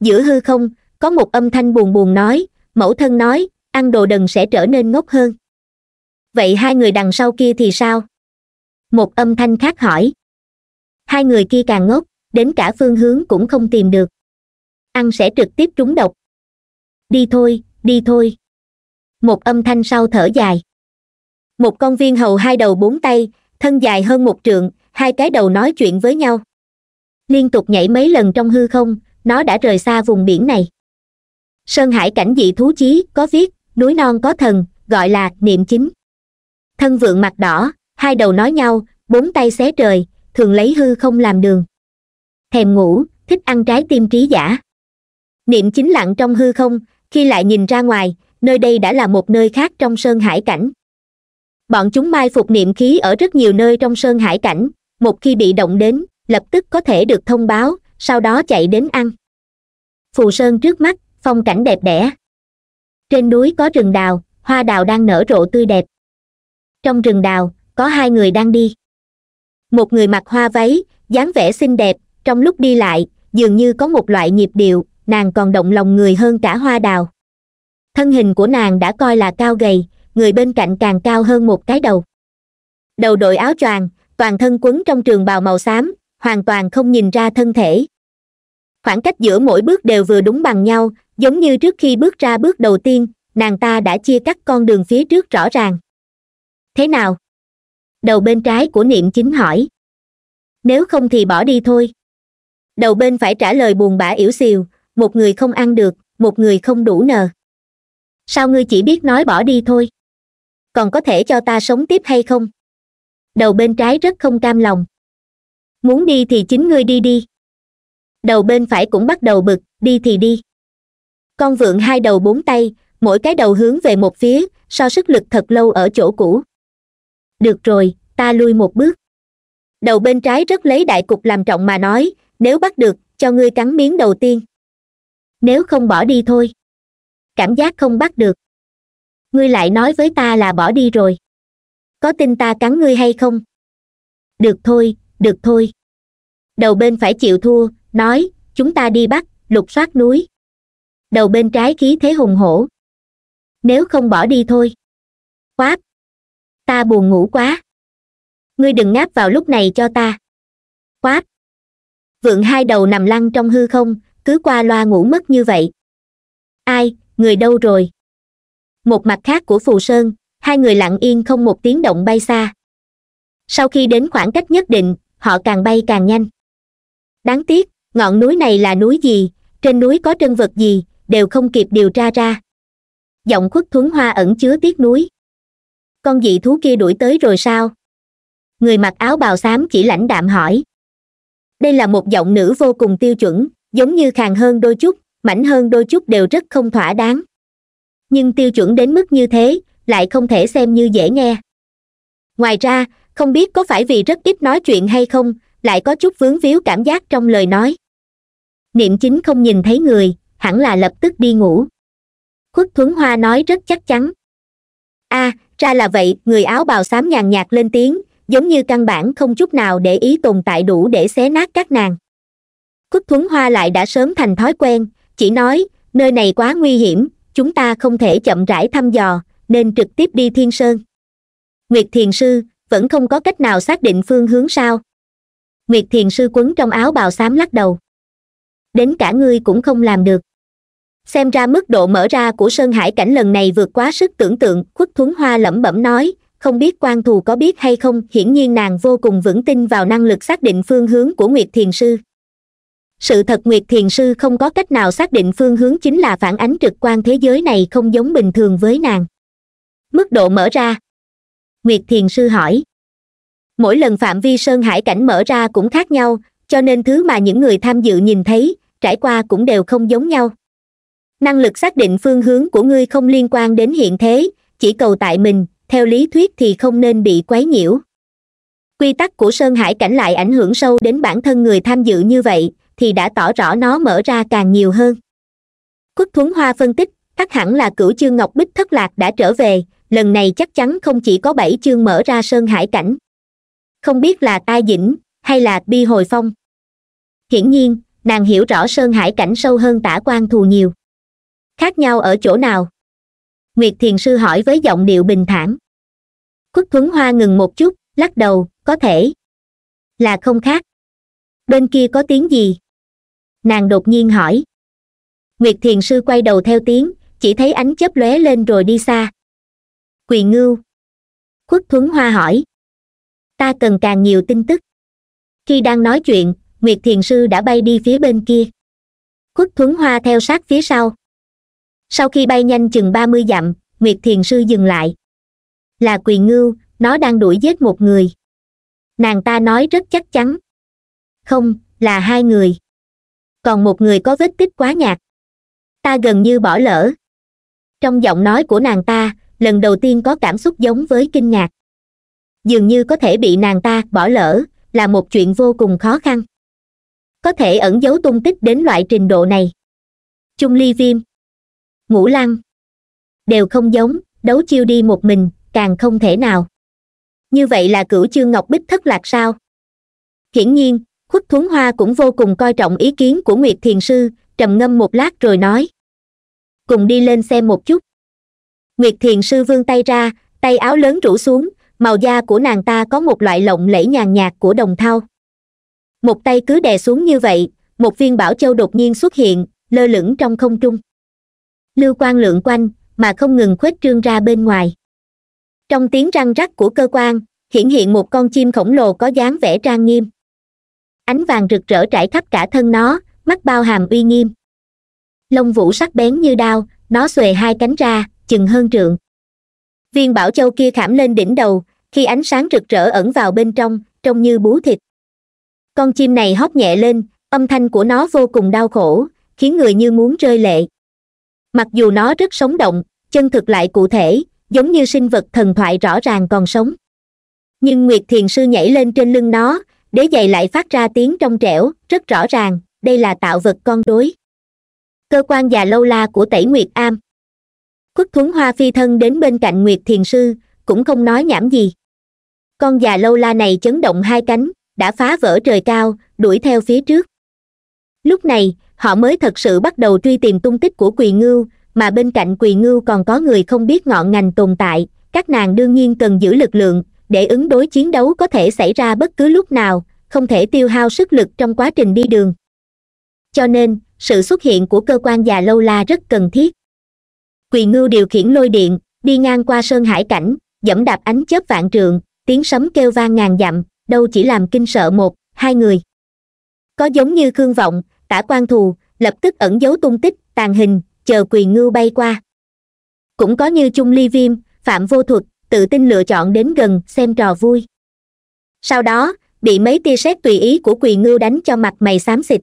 giữa hư không có một âm thanh buồn buồn nói mẫu thân nói ăn đồ đần sẽ trở nên ngốc hơn vậy hai người đằng sau kia thì sao một âm thanh khác hỏi hai người kia càng ngốc đến cả phương hướng cũng không tìm được ăn sẽ trực tiếp trúng độc đi thôi đi thôi một âm thanh sau thở dài một con viên hầu hai đầu bốn tay thân dài hơn một trượng hai cái đầu nói chuyện với nhau liên tục nhảy mấy lần trong hư không nó đã rời xa vùng biển này sơn hải cảnh dị thú chí có viết núi non có thần gọi là niệm chính thân vượng mặt đỏ hai đầu nói nhau bốn tay xé trời thường lấy hư không làm đường thèm ngủ thích ăn trái tim trí giả niệm chính lặng trong hư không khi lại nhìn ra ngoài nơi đây đã là một nơi khác trong sơn hải cảnh bọn chúng mai phục niệm khí ở rất nhiều nơi trong sơn hải cảnh một khi bị động đến lập tức có thể được thông báo sau đó chạy đến ăn phù sơn trước mắt phong cảnh đẹp đẽ trên núi có rừng đào hoa đào đang nở rộ tươi đẹp trong rừng đào có hai người đang đi một người mặc hoa váy dáng vẻ xinh đẹp trong lúc đi lại dường như có một loại nhịp điệu nàng còn động lòng người hơn cả hoa đào thân hình của nàng đã coi là cao gầy người bên cạnh càng cao hơn một cái đầu đầu đội áo choàng toàn thân quấn trong trường bào màu xám hoàn toàn không nhìn ra thân thể khoảng cách giữa mỗi bước đều vừa đúng bằng nhau giống như trước khi bước ra bước đầu tiên nàng ta đã chia cắt con đường phía trước rõ ràng thế nào đầu bên trái của niệm chính hỏi nếu không thì bỏ đi thôi đầu bên phải trả lời buồn bã yếu xìu một người không ăn được một người không đủ nờ sao ngươi chỉ biết nói bỏ đi thôi còn có thể cho ta sống tiếp hay không đầu bên trái rất không cam lòng muốn đi thì chính ngươi đi đi đầu bên phải cũng bắt đầu bực đi thì đi con vượn hai đầu bốn tay mỗi cái đầu hướng về một phía so sức lực thật lâu ở chỗ cũ được rồi ta lui một bước đầu bên trái rất lấy đại cục làm trọng mà nói nếu bắt được cho ngươi cắn miếng đầu tiên nếu không bỏ đi thôi cảm giác không bắt được ngươi lại nói với ta là bỏ đi rồi có tin ta cắn ngươi hay không được thôi được thôi đầu bên phải chịu thua nói chúng ta đi bắt lục soát núi đầu bên trái khí thế hùng hổ nếu không bỏ đi thôi quáp ta buồn ngủ quá ngươi đừng ngáp vào lúc này cho ta quáp vượng hai đầu nằm lăn trong hư không cứ qua loa ngủ mất như vậy ai người đâu rồi một mặt khác của phù sơn hai người lặng yên không một tiếng động bay xa sau khi đến khoảng cách nhất định họ càng bay càng nhanh đáng tiếc ngọn núi này là núi gì trên núi có trân vật gì đều không kịp điều tra ra giọng khuất thuấn hoa ẩn chứa tiếc núi. con dị thú kia đuổi tới rồi sao người mặc áo bào xám chỉ lãnh đạm hỏi đây là một giọng nữ vô cùng tiêu chuẩn giống như khàn hơn đôi chút mảnh hơn đôi chút đều rất không thỏa đáng nhưng tiêu chuẩn đến mức như thế lại không thể xem như dễ nghe ngoài ra không biết có phải vì rất ít nói chuyện hay không lại có chút vướng víu cảm giác trong lời nói niệm chính không nhìn thấy người hẳn là lập tức đi ngủ khuất thuấn hoa nói rất chắc chắn a à, ra là vậy người áo bào xám nhàn nhạt lên tiếng giống như căn bản không chút nào để ý tồn tại đủ để xé nát các nàng khuất thuấn hoa lại đã sớm thành thói quen chỉ nói nơi này quá nguy hiểm chúng ta không thể chậm rãi thăm dò nên trực tiếp đi thiên sơn nguyệt thiền sư vẫn không có cách nào xác định phương hướng sao nguyệt thiền sư quấn trong áo bào xám lắc đầu đến cả ngươi cũng không làm được xem ra mức độ mở ra của sơn hải cảnh lần này vượt quá sức tưởng tượng khuất thuấn hoa lẩm bẩm nói không biết quan thù có biết hay không hiển nhiên nàng vô cùng vững tin vào năng lực xác định phương hướng của nguyệt thiền sư sự thật nguyệt thiền sư không có cách nào xác định phương hướng chính là phản ánh trực quan thế giới này không giống bình thường với nàng mức độ mở ra nguyệt thiền sư hỏi mỗi lần phạm vi sơn hải cảnh mở ra cũng khác nhau cho nên thứ mà những người tham dự nhìn thấy trải qua cũng đều không giống nhau năng lực xác định phương hướng của ngươi không liên quan đến hiện thế chỉ cầu tại mình theo lý thuyết thì không nên bị quấy nhiễu quy tắc của sơn hải cảnh lại ảnh hưởng sâu đến bản thân người tham dự như vậy thì đã tỏ rõ nó mở ra càng nhiều hơn khuất thuấn hoa phân tích chắc hẳn là cửu chương ngọc bích thất lạc đã trở về lần này chắc chắn không chỉ có bảy chương mở ra sơn hải cảnh không biết là tai dĩnh hay là bi hồi phong hiển nhiên nàng hiểu rõ sơn hải cảnh sâu hơn tả quan thù nhiều khác nhau ở chỗ nào nguyệt thiền sư hỏi với giọng điệu bình thản khuất thuấn hoa ngừng một chút lắc đầu có thể là không khác bên kia có tiếng gì nàng đột nhiên hỏi nguyệt thiền sư quay đầu theo tiếng chỉ thấy ánh chớp lóe lên rồi đi xa quỳ ngưu khuất thuấn hoa hỏi ta cần càng nhiều tin tức khi đang nói chuyện nguyệt thiền sư đã bay đi phía bên kia khuất thuấn hoa theo sát phía sau sau khi bay nhanh chừng ba mươi dặm nguyệt thiền sư dừng lại là quỳ ngưu nó đang đuổi giết một người nàng ta nói rất chắc chắn không là hai người còn một người có vết tích quá nhạt ta gần như bỏ lỡ trong giọng nói của nàng ta lần đầu tiên có cảm xúc giống với kinh ngạc dường như có thể bị nàng ta bỏ lỡ là một chuyện vô cùng khó khăn có thể ẩn giấu tung tích đến loại trình độ này trung ly viêm ngũ lăng đều không giống đấu chiêu đi một mình càng không thể nào như vậy là cửu chương ngọc bích thất lạc sao hiển nhiên khuất thuấn hoa cũng vô cùng coi trọng ý kiến của nguyệt thiền sư trầm ngâm một lát rồi nói cùng đi lên xem một chút nguyệt thiền sư vươn tay ra tay áo lớn rủ xuống màu da của nàng ta có một loại lộng lẫy nhàn nhạt của đồng thau một tay cứ đè xuống như vậy một viên bảo châu đột nhiên xuất hiện lơ lửng trong không trung lưu quan lượn quanh mà không ngừng khuếch trương ra bên ngoài trong tiếng răng rắc của cơ quan hiển hiện một con chim khổng lồ có dáng vẻ trang nghiêm ánh vàng rực rỡ trải khắp cả thân nó mắt bao hàm uy nghiêm lông vũ sắc bén như đao nó xuề hai cánh ra chừng hơn trượng viên bảo châu kia khảm lên đỉnh đầu khi ánh sáng rực rỡ ẩn vào bên trong trông như bú thịt con chim này hóp nhẹ lên âm thanh của nó vô cùng đau khổ khiến người như muốn rơi lệ mặc dù nó rất sống động chân thực lại cụ thể giống như sinh vật thần thoại rõ ràng còn sống nhưng nguyệt thiền sư nhảy lên trên lưng nó đế giày lại phát ra tiếng trong trẻo rất rõ ràng đây là tạo vật con đối cơ quan già lâu la của tẩy nguyệt am khuất thuấn hoa phi thân đến bên cạnh nguyệt thiền sư cũng không nói nhảm gì con già lâu la này chấn động hai cánh đã phá vỡ trời cao đuổi theo phía trước lúc này họ mới thật sự bắt đầu truy tìm tung tích của quỳ ngưu mà bên cạnh quỳ ngưu còn có người không biết ngọn ngành tồn tại các nàng đương nhiên cần giữ lực lượng để ứng đối chiến đấu có thể xảy ra bất cứ lúc nào không thể tiêu hao sức lực trong quá trình đi đường cho nên sự xuất hiện của cơ quan già lâu la rất cần thiết quỳ ngưu điều khiển lôi điện đi ngang qua sơn hải cảnh dẫm đạp ánh chớp vạn trượng tiếng sấm kêu vang ngàn dặm đâu chỉ làm kinh sợ một hai người có giống như khương vọng tả quan thù lập tức ẩn giấu tung tích tàn hình chờ quỳ ngưu bay qua cũng có như chung ly viêm phạm vô thuật tự tin lựa chọn đến gần xem trò vui sau đó bị mấy tia sét tùy ý của quỳ ngưu đánh cho mặt mày xám xịt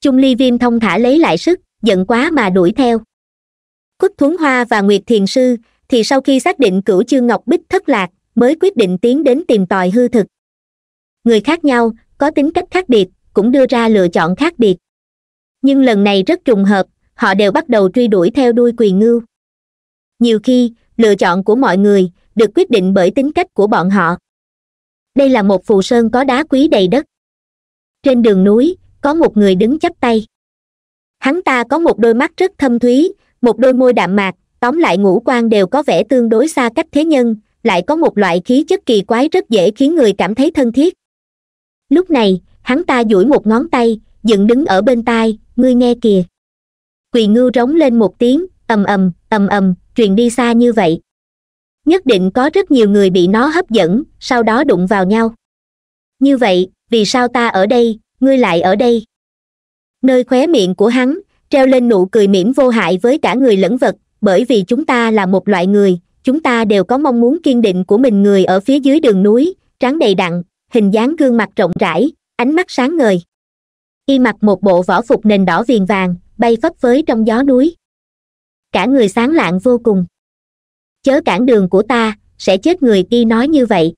chung ly viêm thông thả lấy lại sức giận quá mà đuổi theo quất thuấn hoa và nguyệt thiền sư thì sau khi xác định cửu chương ngọc bích thất lạc mới quyết định tiến đến tìm tòi hư thực người khác nhau có tính cách khác biệt cũng đưa ra lựa chọn khác biệt nhưng lần này rất trùng hợp họ đều bắt đầu truy đuổi theo đuôi quỳ ngưu nhiều khi lựa chọn của mọi người được quyết định bởi tính cách của bọn họ đây là một phù sơn có đá quý đầy đất trên đường núi có một người đứng chắp tay hắn ta có một đôi mắt rất thâm thúy một đôi môi đạm mạc tóm lại ngũ quan đều có vẻ tương đối xa cách thế nhân lại có một loại khí chất kỳ quái rất dễ khiến người cảm thấy thân thiết lúc này hắn ta duỗi một ngón tay dựng đứng ở bên tai ngươi nghe kìa quỳ ngưu rống lên một tiếng ầm ầm ầm ầm truyền đi xa như vậy nhất định có rất nhiều người bị nó hấp dẫn sau đó đụng vào nhau như vậy vì sao ta ở đây ngươi lại ở đây nơi khóe miệng của hắn treo lên nụ cười mỉm vô hại với cả người lẫn vật bởi vì chúng ta là một loại người chúng ta đều có mong muốn kiên định của mình người ở phía dưới đường núi tráng đầy đặn hình dáng gương mặt rộng rãi ánh mắt sáng ngời y mặc một bộ võ phục nền đỏ viền vàng bay phấp phới trong gió núi cả người sáng lạng vô cùng chớ cản đường của ta sẽ chết người y nói như vậy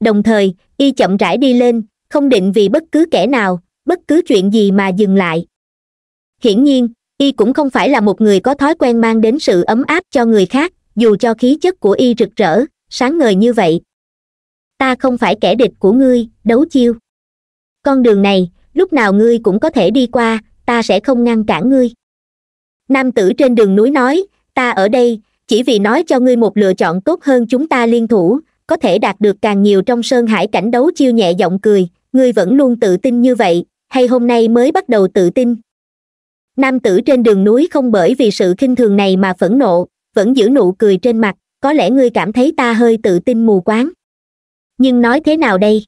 đồng thời y chậm rãi đi lên không định vì bất cứ kẻ nào bất cứ chuyện gì mà dừng lại hiển nhiên y cũng không phải là một người có thói quen mang đến sự ấm áp cho người khác dù cho khí chất của y rực rỡ sáng ngời như vậy ta không phải kẻ địch của ngươi đấu chiêu con đường này lúc nào ngươi cũng có thể đi qua ta sẽ không ngăn cản ngươi nam tử trên đường núi nói ta ở đây chỉ vì nói cho ngươi một lựa chọn tốt hơn chúng ta liên thủ có thể đạt được càng nhiều trong sơn hải cảnh đấu chiêu nhẹ giọng cười ngươi vẫn luôn tự tin như vậy hay hôm nay mới bắt đầu tự tin nam tử trên đường núi không bởi vì sự khinh thường này mà phẫn nộ vẫn giữ nụ cười trên mặt có lẽ ngươi cảm thấy ta hơi tự tin mù quáng nhưng nói thế nào đây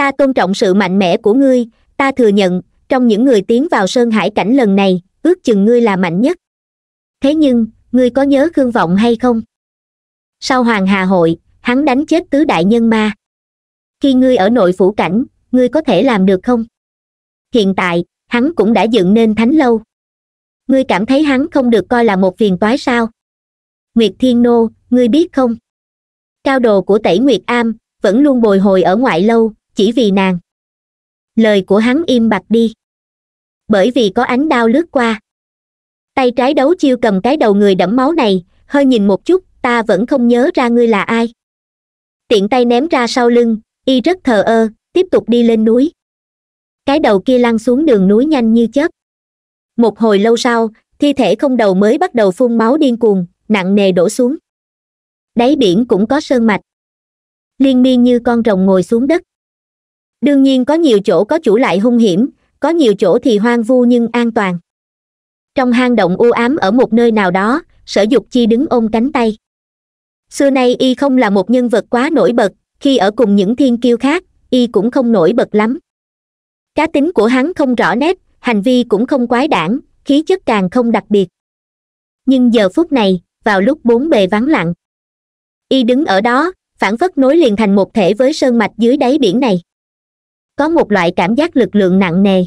ta tôn trọng sự mạnh mẽ của ngươi ta thừa nhận trong những người tiến vào sơn hải cảnh lần này ước chừng ngươi là mạnh nhất thế nhưng ngươi có nhớ khương vọng hay không sau hoàng hà hội hắn đánh chết tứ đại nhân ma khi ngươi ở nội phủ cảnh ngươi có thể làm được không hiện tại hắn cũng đã dựng nên thánh lâu ngươi cảm thấy hắn không được coi là một phiền toái sao nguyệt thiên nô ngươi biết không cao đồ của tẩy nguyệt am vẫn luôn bồi hồi ở ngoại lâu chỉ vì nàng lời của hắn im bặt đi bởi vì có ánh đao lướt qua tay trái đấu chiêu cầm cái đầu người đẫm máu này hơi nhìn một chút ta vẫn không nhớ ra ngươi là ai tiện tay ném ra sau lưng y rất thờ ơ tiếp tục đi lên núi cái đầu kia lăn xuống đường núi nhanh như chớp một hồi lâu sau thi thể không đầu mới bắt đầu phun máu điên cuồng nặng nề đổ xuống đáy biển cũng có sơn mạch liên miên như con rồng ngồi xuống đất đương nhiên có nhiều chỗ có chủ lại hung hiểm có nhiều chỗ thì hoang vu nhưng an toàn trong hang động u ám ở một nơi nào đó sở dục chi đứng ôm cánh tay xưa nay y không là một nhân vật quá nổi bật khi ở cùng những thiên kiêu khác y cũng không nổi bật lắm cá tính của hắn không rõ nét hành vi cũng không quái đản khí chất càng không đặc biệt nhưng giờ phút này vào lúc bốn bề vắng lặng y đứng ở đó phản phất nối liền thành một thể với sơn mạch dưới đáy biển này có một loại cảm giác lực lượng nặng nề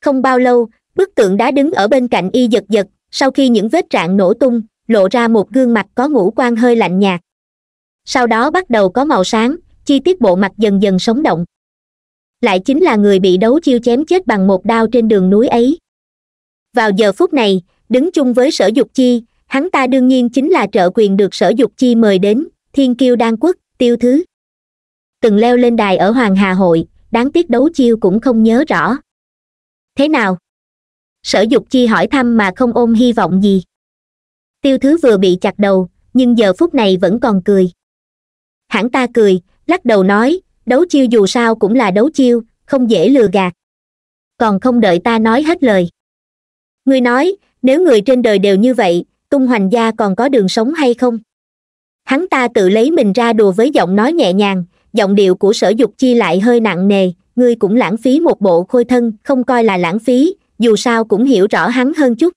không bao lâu bức tượng đá đứng ở bên cạnh y giật giật sau khi những vết rạn nổ tung lộ ra một gương mặt có ngũ quan hơi lạnh nhạt sau đó bắt đầu có màu sáng chi tiết bộ mặt dần dần sống động lại chính là người bị đấu chiêu chém chết bằng một đao trên đường núi ấy vào giờ phút này đứng chung với sở dục chi hắn ta đương nhiên chính là trợ quyền được sở dục chi mời đến thiên kiêu đan quốc tiêu thứ từng leo lên đài ở hoàng hà hội đáng tiếc đấu chiêu cũng không nhớ rõ thế nào sở dục chi hỏi thăm mà không ôm hy vọng gì tiêu thứ vừa bị chặt đầu nhưng giờ phút này vẫn còn cười hãng ta cười lắc đầu nói đấu chiêu dù sao cũng là đấu chiêu không dễ lừa gạt còn không đợi ta nói hết lời ngươi nói nếu người trên đời đều như vậy tung hoành gia còn có đường sống hay không hắn ta tự lấy mình ra đùa với giọng nói nhẹ nhàng giọng điệu của sở dục chi lại hơi nặng nề ngươi cũng lãng phí một bộ khôi thân không coi là lãng phí dù sao cũng hiểu rõ hắn hơn chút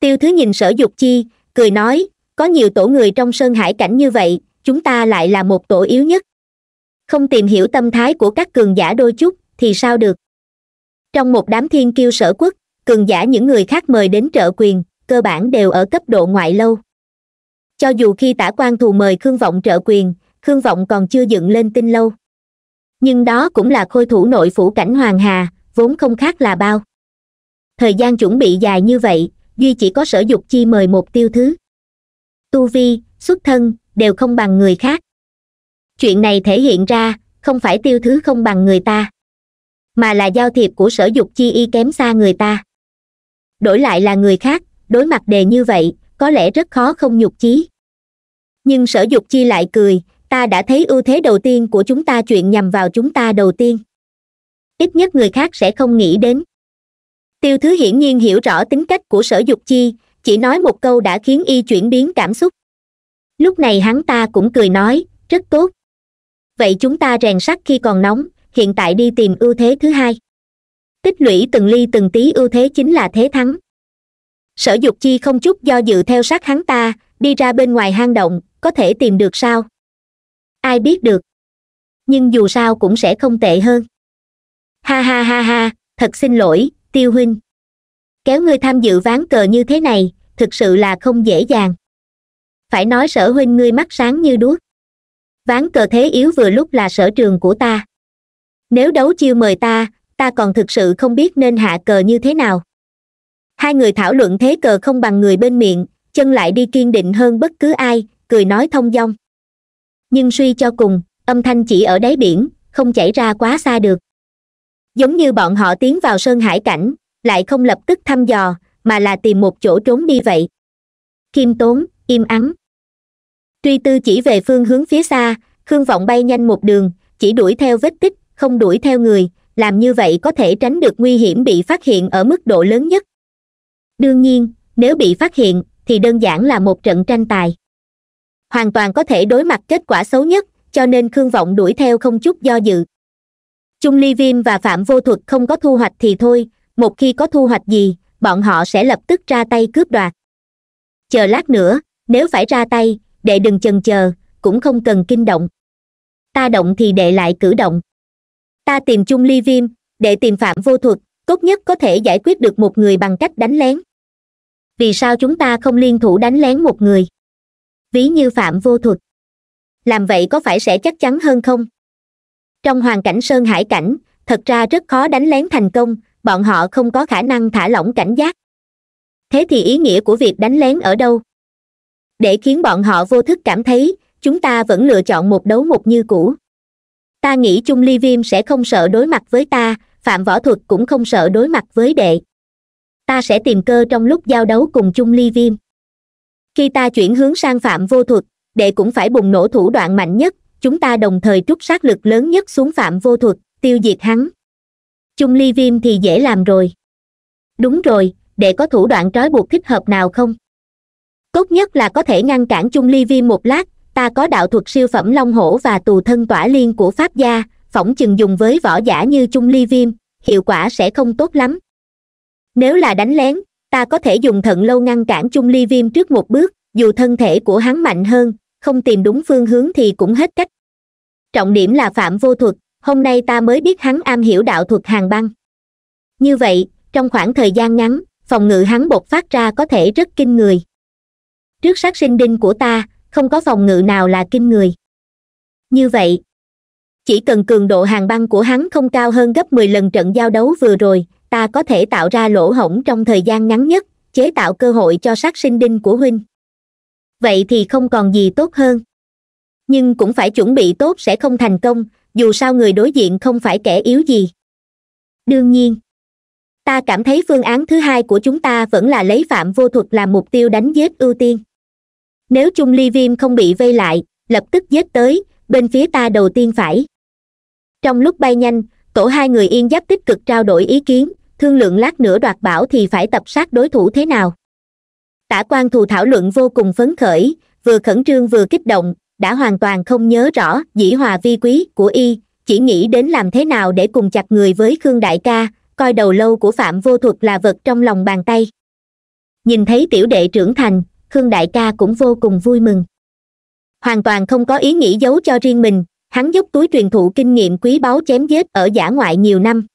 tiêu thứ nhìn sở dục chi cười nói có nhiều tổ người trong sơn hải cảnh như vậy chúng ta lại là một tổ yếu nhất không tìm hiểu tâm thái của các cường giả đôi chút thì sao được trong một đám thiên kiêu sở quốc cường giả những người khác mời đến trợ quyền cơ bản đều ở cấp độ ngoại lâu cho dù khi tả quan thù mời khương vọng trợ quyền khương vọng còn chưa dựng lên tinh lâu nhưng đó cũng là khôi thủ nội phủ cảnh hoàng hà vốn không khác là bao thời gian chuẩn bị dài như vậy duy chỉ có sở dục chi mời một tiêu thứ tu vi xuất thân đều không bằng người khác chuyện này thể hiện ra không phải tiêu thứ không bằng người ta mà là giao thiệp của sở dục chi y kém xa người ta đổi lại là người khác đối mặt đề như vậy có lẽ rất khó không nhục chí nhưng sở dục chi lại cười ta đã thấy ưu thế đầu tiên của chúng ta chuyện nhằm vào chúng ta đầu tiên ít nhất người khác sẽ không nghĩ đến tiêu thứ hiển nhiên hiểu rõ tính cách của sở dục chi chỉ nói một câu đã khiến y chuyển biến cảm xúc lúc này hắn ta cũng cười nói rất tốt vậy chúng ta rèn sắt khi còn nóng hiện tại đi tìm ưu thế thứ hai tích lũy từng ly từng tí ưu thế chính là thế thắng sở dục chi không chút do dự theo sát hắn ta đi ra bên ngoài hang động có thể tìm được sao ai biết được nhưng dù sao cũng sẽ không tệ hơn ha ha ha ha thật xin lỗi tiêu huynh kéo ngươi tham dự ván cờ như thế này thực sự là không dễ dàng phải nói sở huynh ngươi mắt sáng như đuốc ván cờ thế yếu vừa lúc là sở trường của ta nếu đấu chiêu mời ta ta còn thực sự không biết nên hạ cờ như thế nào hai người thảo luận thế cờ không bằng người bên miệng chân lại đi kiên định hơn bất cứ ai cười nói thông dong nhưng suy cho cùng âm thanh chỉ ở đáy biển không chảy ra quá xa được giống như bọn họ tiến vào sơn hải cảnh lại không lập tức thăm dò mà là tìm một chỗ trốn đi vậy khiêm tốn im ắng tuy tư chỉ về phương hướng phía xa khương vọng bay nhanh một đường chỉ đuổi theo vết tích không đuổi theo người làm như vậy có thể tránh được nguy hiểm bị phát hiện ở mức độ lớn nhất đương nhiên nếu bị phát hiện thì đơn giản là một trận tranh tài hoàn toàn có thể đối mặt kết quả xấu nhất cho nên khương vọng đuổi theo không chút do dự chung ly viêm và phạm vô thuật không có thu hoạch thì thôi một khi có thu hoạch gì bọn họ sẽ lập tức ra tay cướp đoạt chờ lát nữa nếu phải ra tay đệ đừng chần chờ cũng không cần kinh động ta động thì đệ lại cử động ta tìm chung ly viêm đệ tìm phạm vô thuật tốt nhất có thể giải quyết được một người bằng cách đánh lén vì sao chúng ta không liên thủ đánh lén một người ví như phạm vô thuật làm vậy có phải sẽ chắc chắn hơn không trong hoàn cảnh sơn hải cảnh thật ra rất khó đánh lén thành công bọn họ không có khả năng thả lỏng cảnh giác thế thì ý nghĩa của việc đánh lén ở đâu để khiến bọn họ vô thức cảm thấy chúng ta vẫn lựa chọn một đấu một như cũ ta nghĩ chung ly viêm sẽ không sợ đối mặt với ta phạm võ thuật cũng không sợ đối mặt với đệ ta sẽ tìm cơ trong lúc giao đấu cùng chung ly viêm khi ta chuyển hướng sang phạm vô thuật đệ cũng phải bùng nổ thủ đoạn mạnh nhất chúng ta đồng thời trút sát lực lớn nhất xuống phạm vô thuật tiêu diệt hắn chung ly viêm thì dễ làm rồi đúng rồi đệ có thủ đoạn trói buộc thích hợp nào không tốt nhất là có thể ngăn cản chung ly viêm một lát ta có đạo thuật siêu phẩm long hổ và tù thân tỏa liên của pháp gia phỏng chừng dùng với võ giả như chung ly viêm hiệu quả sẽ không tốt lắm nếu là đánh lén ta có thể dùng thận lâu ngăn cản chung ly viêm trước một bước dù thân thể của hắn mạnh hơn không tìm đúng phương hướng thì cũng hết cách trọng điểm là phạm vô thuật hôm nay ta mới biết hắn am hiểu đạo thuật hàng băng như vậy trong khoảng thời gian ngắn phòng ngự hắn bộc phát ra có thể rất kinh người trước sát sinh đinh của ta không có phòng ngự nào là kinh người như vậy chỉ cần cường độ hàng băng của hắn không cao hơn gấp mười lần trận giao đấu vừa rồi ta có thể tạo ra lỗ hổng trong thời gian ngắn nhất chế tạo cơ hội cho sát sinh đinh của huynh vậy thì không còn gì tốt hơn nhưng cũng phải chuẩn bị tốt sẽ không thành công dù sao người đối diện không phải kẻ yếu gì đương nhiên ta cảm thấy phương án thứ hai của chúng ta vẫn là lấy phạm vô thuật làm mục tiêu đánh giết ưu tiên nếu chung ly viêm không bị vây lại lập tức giết tới bên phía ta đầu tiên phải trong lúc bay nhanh tổ hai người yên giáp tích cực trao đổi ý kiến thương lượng lát nữa đoạt bảo thì phải tập sát đối thủ thế nào tả quan thù thảo luận vô cùng phấn khởi vừa khẩn trương vừa kích động đã hoàn toàn không nhớ rõ dĩ hòa vi quý của y chỉ nghĩ đến làm thế nào để cùng chặt người với khương đại ca coi đầu lâu của phạm vô thuật là vật trong lòng bàn tay nhìn thấy tiểu đệ trưởng thành khương đại ca cũng vô cùng vui mừng hoàn toàn không có ý nghĩ giấu cho riêng mình hắn dốc túi truyền thụ kinh nghiệm quý báu chém giết ở giả ngoại nhiều năm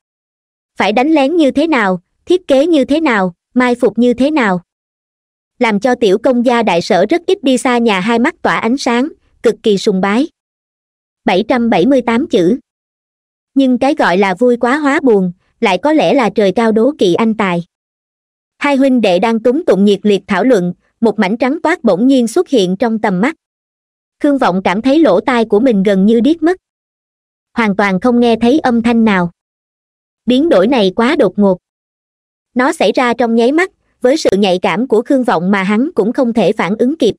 phải đánh lén như thế nào thiết kế như thế nào mai phục như thế nào làm cho tiểu công gia đại sở rất ít đi xa nhà hai mắt tỏa ánh sáng cực kỳ sùng bái 778 chữ nhưng cái gọi là vui quá hóa buồn lại có lẽ là trời cao đố kỵ anh tài hai huynh đệ đang túng tụng nhiệt liệt thảo luận một mảnh trắng toát bỗng nhiên xuất hiện trong tầm mắt khương vọng cảm thấy lỗ tai của mình gần như điếc mất hoàn toàn không nghe thấy âm thanh nào biến đổi này quá đột ngột nó xảy ra trong nháy mắt với sự nhạy cảm của khương vọng mà hắn cũng không thể phản ứng kịp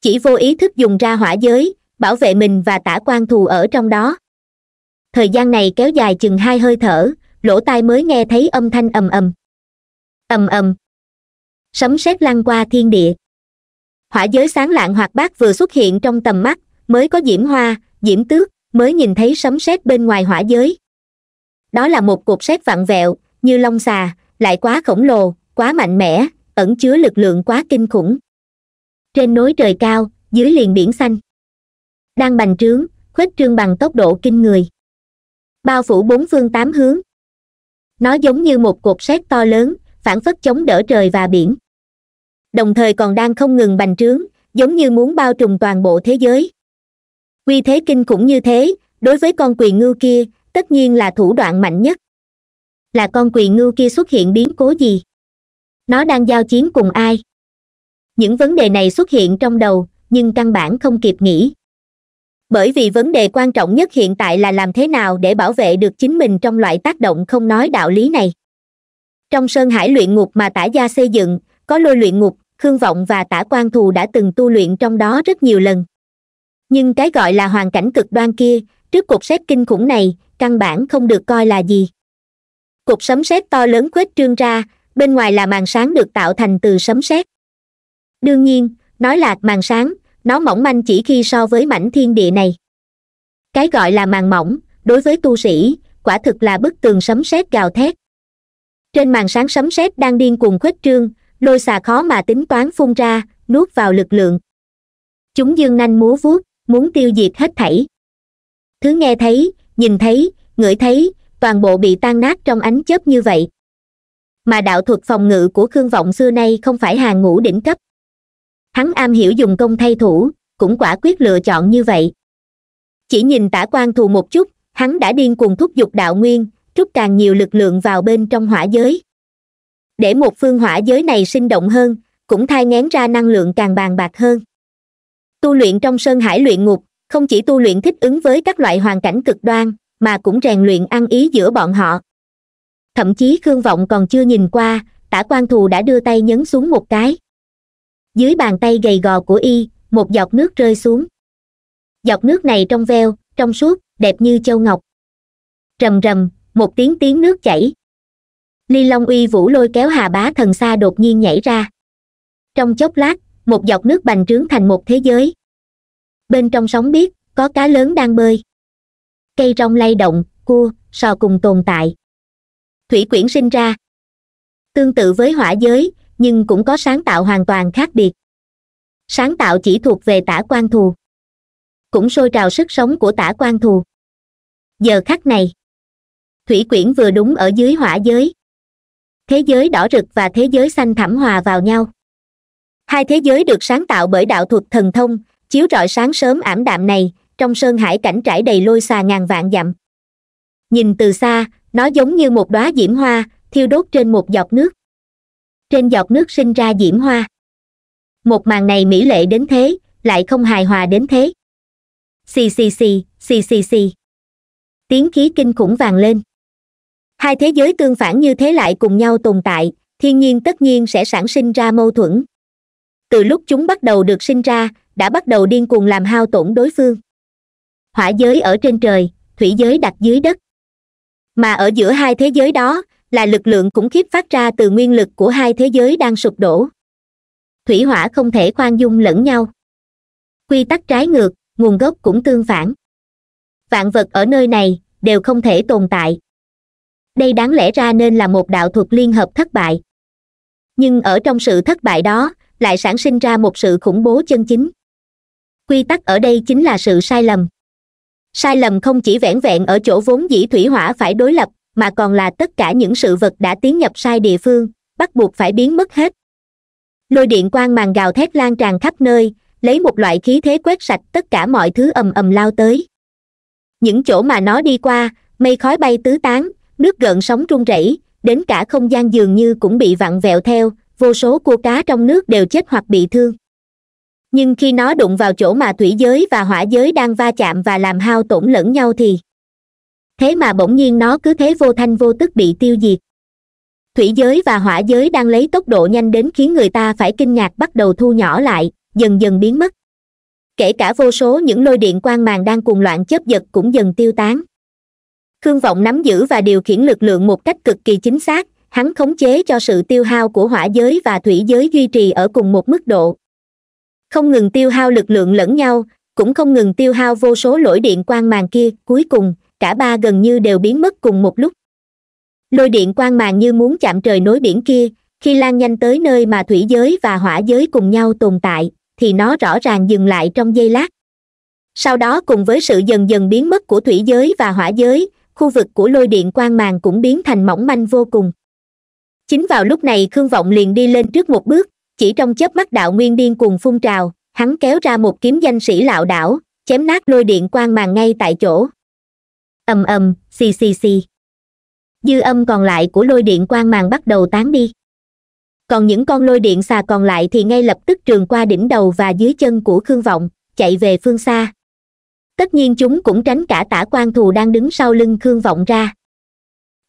chỉ vô ý thức dùng ra hỏa giới bảo vệ mình và tả quan thù ở trong đó thời gian này kéo dài chừng hai hơi thở lỗ tai mới nghe thấy âm thanh ầm ầm ầm ầm sấm sét lăn qua thiên địa hỏa giới sáng lạng hoạt bát vừa xuất hiện trong tầm mắt mới có diễm hoa diễm tước mới nhìn thấy sấm sét bên ngoài hỏa giới đó là một cột sét vặn vẹo như lông xà lại quá khổng lồ quá mạnh mẽ ẩn chứa lực lượng quá kinh khủng trên núi trời cao dưới liền biển xanh đang bành trướng khuếch trương bằng tốc độ kinh người bao phủ bốn phương tám hướng nó giống như một cột sét to lớn phản phất chống đỡ trời và biển đồng thời còn đang không ngừng bành trướng giống như muốn bao trùm toàn bộ thế giới uy thế kinh khủng như thế đối với con quỳ ngưu kia tất nhiên là thủ đoạn mạnh nhất là con quỳ ngưu kia xuất hiện biến cố gì nó đang giao chiến cùng ai những vấn đề này xuất hiện trong đầu nhưng căn bản không kịp nghĩ bởi vì vấn đề quan trọng nhất hiện tại là làm thế nào để bảo vệ được chính mình trong loại tác động không nói đạo lý này trong sơn hải luyện ngục mà tả gia xây dựng có lôi luyện ngục khương vọng và tả quan thù đã từng tu luyện trong đó rất nhiều lần nhưng cái gọi là hoàn cảnh cực đoan kia trước cuộc xét kinh khủng này căn bản không được coi là gì cục sấm sét to lớn khuếch trương ra bên ngoài là màn sáng được tạo thành từ sấm sét đương nhiên nói là màn sáng nó mỏng manh chỉ khi so với mảnh thiên địa này cái gọi là màn mỏng đối với tu sĩ quả thực là bức tường sấm sét gào thét trên màn sáng sấm sét đang điên cuồng khuếch trương lôi xà khó mà tính toán phun ra nuốt vào lực lượng chúng dương nanh múa vuốt muốn tiêu diệt hết thảy thứ nghe thấy nhìn thấy ngửi thấy toàn bộ bị tan nát trong ánh chớp như vậy mà đạo thuật phòng ngự của khương vọng xưa nay không phải hàng ngũ đỉnh cấp hắn am hiểu dùng công thay thủ cũng quả quyết lựa chọn như vậy chỉ nhìn tả quan thù một chút hắn đã điên cuồng thúc giục đạo nguyên rút càng nhiều lực lượng vào bên trong hỏa giới để một phương hỏa giới này sinh động hơn cũng thai ngén ra năng lượng càng bàn bạc hơn tu luyện trong sơn hải luyện ngục không chỉ tu luyện thích ứng với các loại hoàn cảnh cực đoan mà cũng rèn luyện ăn ý giữa bọn họ thậm chí khương vọng còn chưa nhìn qua tả quan thù đã đưa tay nhấn xuống một cái dưới bàn tay gầy gò của y một giọt nước rơi xuống giọt nước này trong veo trong suốt đẹp như châu ngọc rầm rầm một tiếng tiếng nước chảy ly long uy vũ lôi kéo hà bá thần xa đột nhiên nhảy ra trong chốc lát một giọt nước bành trướng thành một thế giới bên trong sóng biết có cá lớn đang bơi cây rong lay động cua sò cùng tồn tại thủy quyển sinh ra tương tự với hỏa giới nhưng cũng có sáng tạo hoàn toàn khác biệt sáng tạo chỉ thuộc về tả quan thù cũng sôi trào sức sống của tả quan thù giờ khắc này thủy quyển vừa đúng ở dưới hỏa giới thế giới đỏ rực và thế giới xanh thẳm hòa vào nhau hai thế giới được sáng tạo bởi đạo thuật thần thông chiếu rọi sáng sớm ảm đạm này trong sơn hải cảnh trải đầy lôi xà ngàn vạn dặm nhìn từ xa nó giống như một đóa diễm hoa thiêu đốt trên một giọt nước trên giọt nước sinh ra diễm hoa một màn này mỹ lệ đến thế lại không hài hòa đến thế xì xì xì xì xì xì tiếng khí kinh khủng vàng lên hai thế giới tương phản như thế lại cùng nhau tồn tại thiên nhiên tất nhiên sẽ sản sinh ra mâu thuẫn từ lúc chúng bắt đầu được sinh ra đã bắt đầu điên cuồng làm hao tổn đối phương hỏa giới ở trên trời thủy giới đặt dưới đất mà ở giữa hai thế giới đó là lực lượng khủng khiếp phát ra từ nguyên lực của hai thế giới đang sụp đổ thủy hỏa không thể khoan dung lẫn nhau quy tắc trái ngược nguồn gốc cũng tương phản vạn vật ở nơi này đều không thể tồn tại đây đáng lẽ ra nên là một đạo thuật liên hợp thất bại nhưng ở trong sự thất bại đó lại sản sinh ra một sự khủng bố chân chính quy tắc ở đây chính là sự sai lầm sai lầm không chỉ vẻn vẹn ở chỗ vốn dĩ thủy hỏa phải đối lập mà còn là tất cả những sự vật đã tiến nhập sai địa phương bắt buộc phải biến mất hết lôi điện quang màn gào thét lan tràn khắp nơi lấy một loại khí thế quét sạch tất cả mọi thứ ầm ầm lao tới những chỗ mà nó đi qua mây khói bay tứ tán nước gợn sóng rung rẩy đến cả không gian dường như cũng bị vặn vẹo theo vô số cua cá trong nước đều chết hoặc bị thương nhưng khi nó đụng vào chỗ mà thủy giới và hỏa giới đang va chạm và làm hao tổn lẫn nhau thì thế mà bỗng nhiên nó cứ thế vô thanh vô tức bị tiêu diệt thủy giới và hỏa giới đang lấy tốc độ nhanh đến khiến người ta phải kinh ngạc bắt đầu thu nhỏ lại dần dần biến mất kể cả vô số những lôi điện quang màng đang cùng loạn chớp giật cũng dần tiêu tán khương vọng nắm giữ và điều khiển lực lượng một cách cực kỳ chính xác hắn khống chế cho sự tiêu hao của hỏa giới và thủy giới duy trì ở cùng một mức độ không ngừng tiêu hao lực lượng lẫn nhau cũng không ngừng tiêu hao vô số lỗi điện quang màng kia cuối cùng cả ba gần như đều biến mất cùng một lúc lôi điện quang màng như muốn chạm trời nối biển kia khi lan nhanh tới nơi mà thủy giới và hỏa giới cùng nhau tồn tại thì nó rõ ràng dừng lại trong giây lát sau đó cùng với sự dần dần biến mất của thủy giới và hỏa giới khu vực của lôi điện quang màng cũng biến thành mỏng manh vô cùng chính vào lúc này khương vọng liền đi lên trước một bước chỉ trong chớp mắt đạo nguyên điên cùng phun trào hắn kéo ra một kiếm danh sĩ lạo đảo chém nát lôi điện quang màng ngay tại chỗ ầm ầm xì xì xì dư âm còn lại của lôi điện quang màng bắt đầu tán đi còn những con lôi điện xà còn lại thì ngay lập tức trường qua đỉnh đầu và dưới chân của khương vọng chạy về phương xa tất nhiên chúng cũng tránh cả tả quan thù đang đứng sau lưng khương vọng ra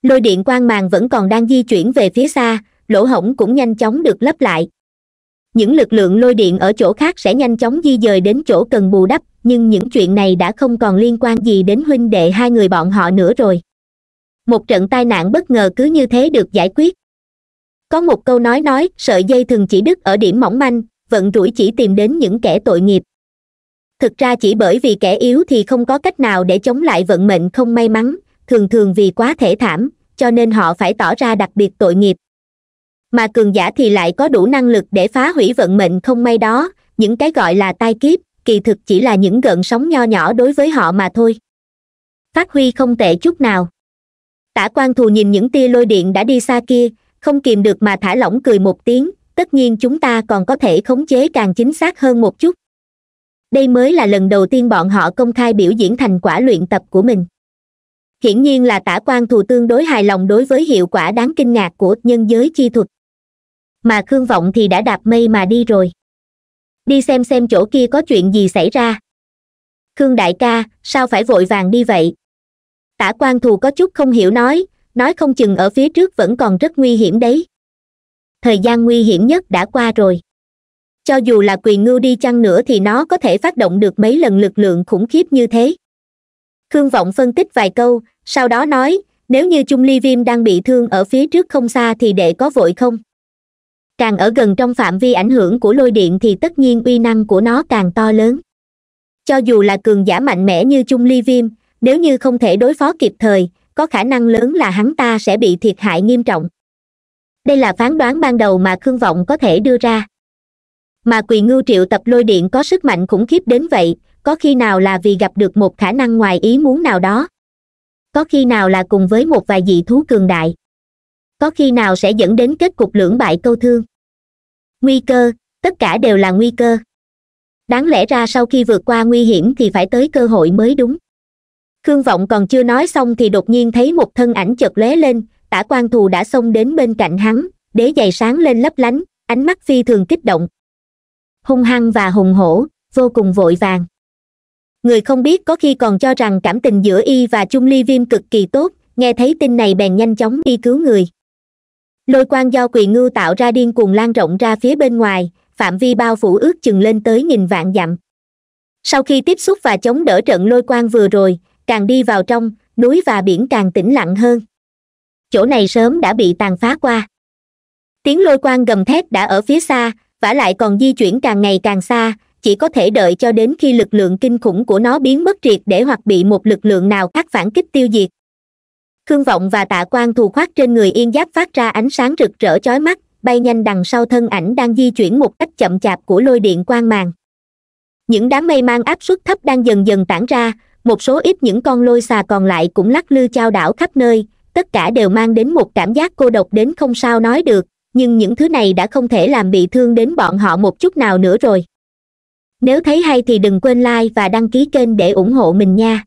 lôi điện quang màng vẫn còn đang di chuyển về phía xa lỗ hổng cũng nhanh chóng được lấp lại những lực lượng lôi điện ở chỗ khác sẽ nhanh chóng di dời đến chỗ cần bù đắp nhưng những chuyện này đã không còn liên quan gì đến huynh đệ hai người bọn họ nữa rồi một trận tai nạn bất ngờ cứ như thế được giải quyết có một câu nói nói sợi dây thường chỉ đứt ở điểm mỏng manh vận rủi chỉ tìm đến những kẻ tội nghiệp thực ra chỉ bởi vì kẻ yếu thì không có cách nào để chống lại vận mệnh không may mắn thường thường vì quá thể thảm cho nên họ phải tỏ ra đặc biệt tội nghiệp mà cường giả thì lại có đủ năng lực để phá hủy vận mệnh không may đó những cái gọi là tai kiếp kỳ thực chỉ là những gợn sóng nho nhỏ đối với họ mà thôi phát huy không tệ chút nào tả quan thù nhìn những tia lôi điện đã đi xa kia không kìm được mà thả lỏng cười một tiếng tất nhiên chúng ta còn có thể khống chế càng chính xác hơn một chút đây mới là lần đầu tiên bọn họ công khai biểu diễn thành quả luyện tập của mình hiển nhiên là tả quan thù tương đối hài lòng đối với hiệu quả đáng kinh ngạc của nhân giới chi thuật mà khương vọng thì đã đạp mây mà đi rồi đi xem xem chỗ kia có chuyện gì xảy ra khương đại ca sao phải vội vàng đi vậy tả quan thù có chút không hiểu nói nói không chừng ở phía trước vẫn còn rất nguy hiểm đấy thời gian nguy hiểm nhất đã qua rồi cho dù là quỳ ngưu đi chăng nữa thì nó có thể phát động được mấy lần lực lượng khủng khiếp như thế khương vọng phân tích vài câu sau đó nói nếu như chung ly viêm đang bị thương ở phía trước không xa thì đệ có vội không càng ở gần trong phạm vi ảnh hưởng của lôi điện thì tất nhiên uy năng của nó càng to lớn cho dù là cường giả mạnh mẽ như chung ly viêm nếu như không thể đối phó kịp thời có khả năng lớn là hắn ta sẽ bị thiệt hại nghiêm trọng đây là phán đoán ban đầu mà khương vọng có thể đưa ra mà quỳ ngưu triệu tập lôi điện có sức mạnh khủng khiếp đến vậy có khi nào là vì gặp được một khả năng ngoài ý muốn nào đó có khi nào là cùng với một vài dị thú cường đại có khi nào sẽ dẫn đến kết cục lưỡng bại câu thương nguy cơ tất cả đều là nguy cơ đáng lẽ ra sau khi vượt qua nguy hiểm thì phải tới cơ hội mới đúng khương vọng còn chưa nói xong thì đột nhiên thấy một thân ảnh chợt lóe lên tả quan thù đã xông đến bên cạnh hắn đế giày sáng lên lấp lánh ánh mắt phi thường kích động hung hăng và hùng hổ vô cùng vội vàng người không biết có khi còn cho rằng cảm tình giữa y và chung ly viêm cực kỳ tốt nghe thấy tin này bèn nhanh chóng đi cứu người lôi quan do quỳ ngưu tạo ra điên cuồng lan rộng ra phía bên ngoài phạm vi bao phủ ước chừng lên tới nghìn vạn dặm sau khi tiếp xúc và chống đỡ trận lôi quan vừa rồi càng đi vào trong núi và biển càng tĩnh lặng hơn chỗ này sớm đã bị tàn phá qua tiếng lôi quan gầm thét đã ở phía xa vả lại còn di chuyển càng ngày càng xa chỉ có thể đợi cho đến khi lực lượng kinh khủng của nó biến mất triệt để hoặc bị một lực lượng nào khác phản kích tiêu diệt khương vọng và tạ quan thù khoác trên người yên giáp phát ra ánh sáng rực rỡ chói mắt bay nhanh đằng sau thân ảnh đang di chuyển một cách chậm chạp của lôi điện quang màng những đám mây mang áp suất thấp đang dần dần tản ra một số ít những con lôi xà còn lại cũng lắc lư chao đảo khắp nơi tất cả đều mang đến một cảm giác cô độc đến không sao nói được nhưng những thứ này đã không thể làm bị thương đến bọn họ một chút nào nữa rồi nếu thấy hay thì đừng quên like và đăng ký kênh để ủng hộ mình nha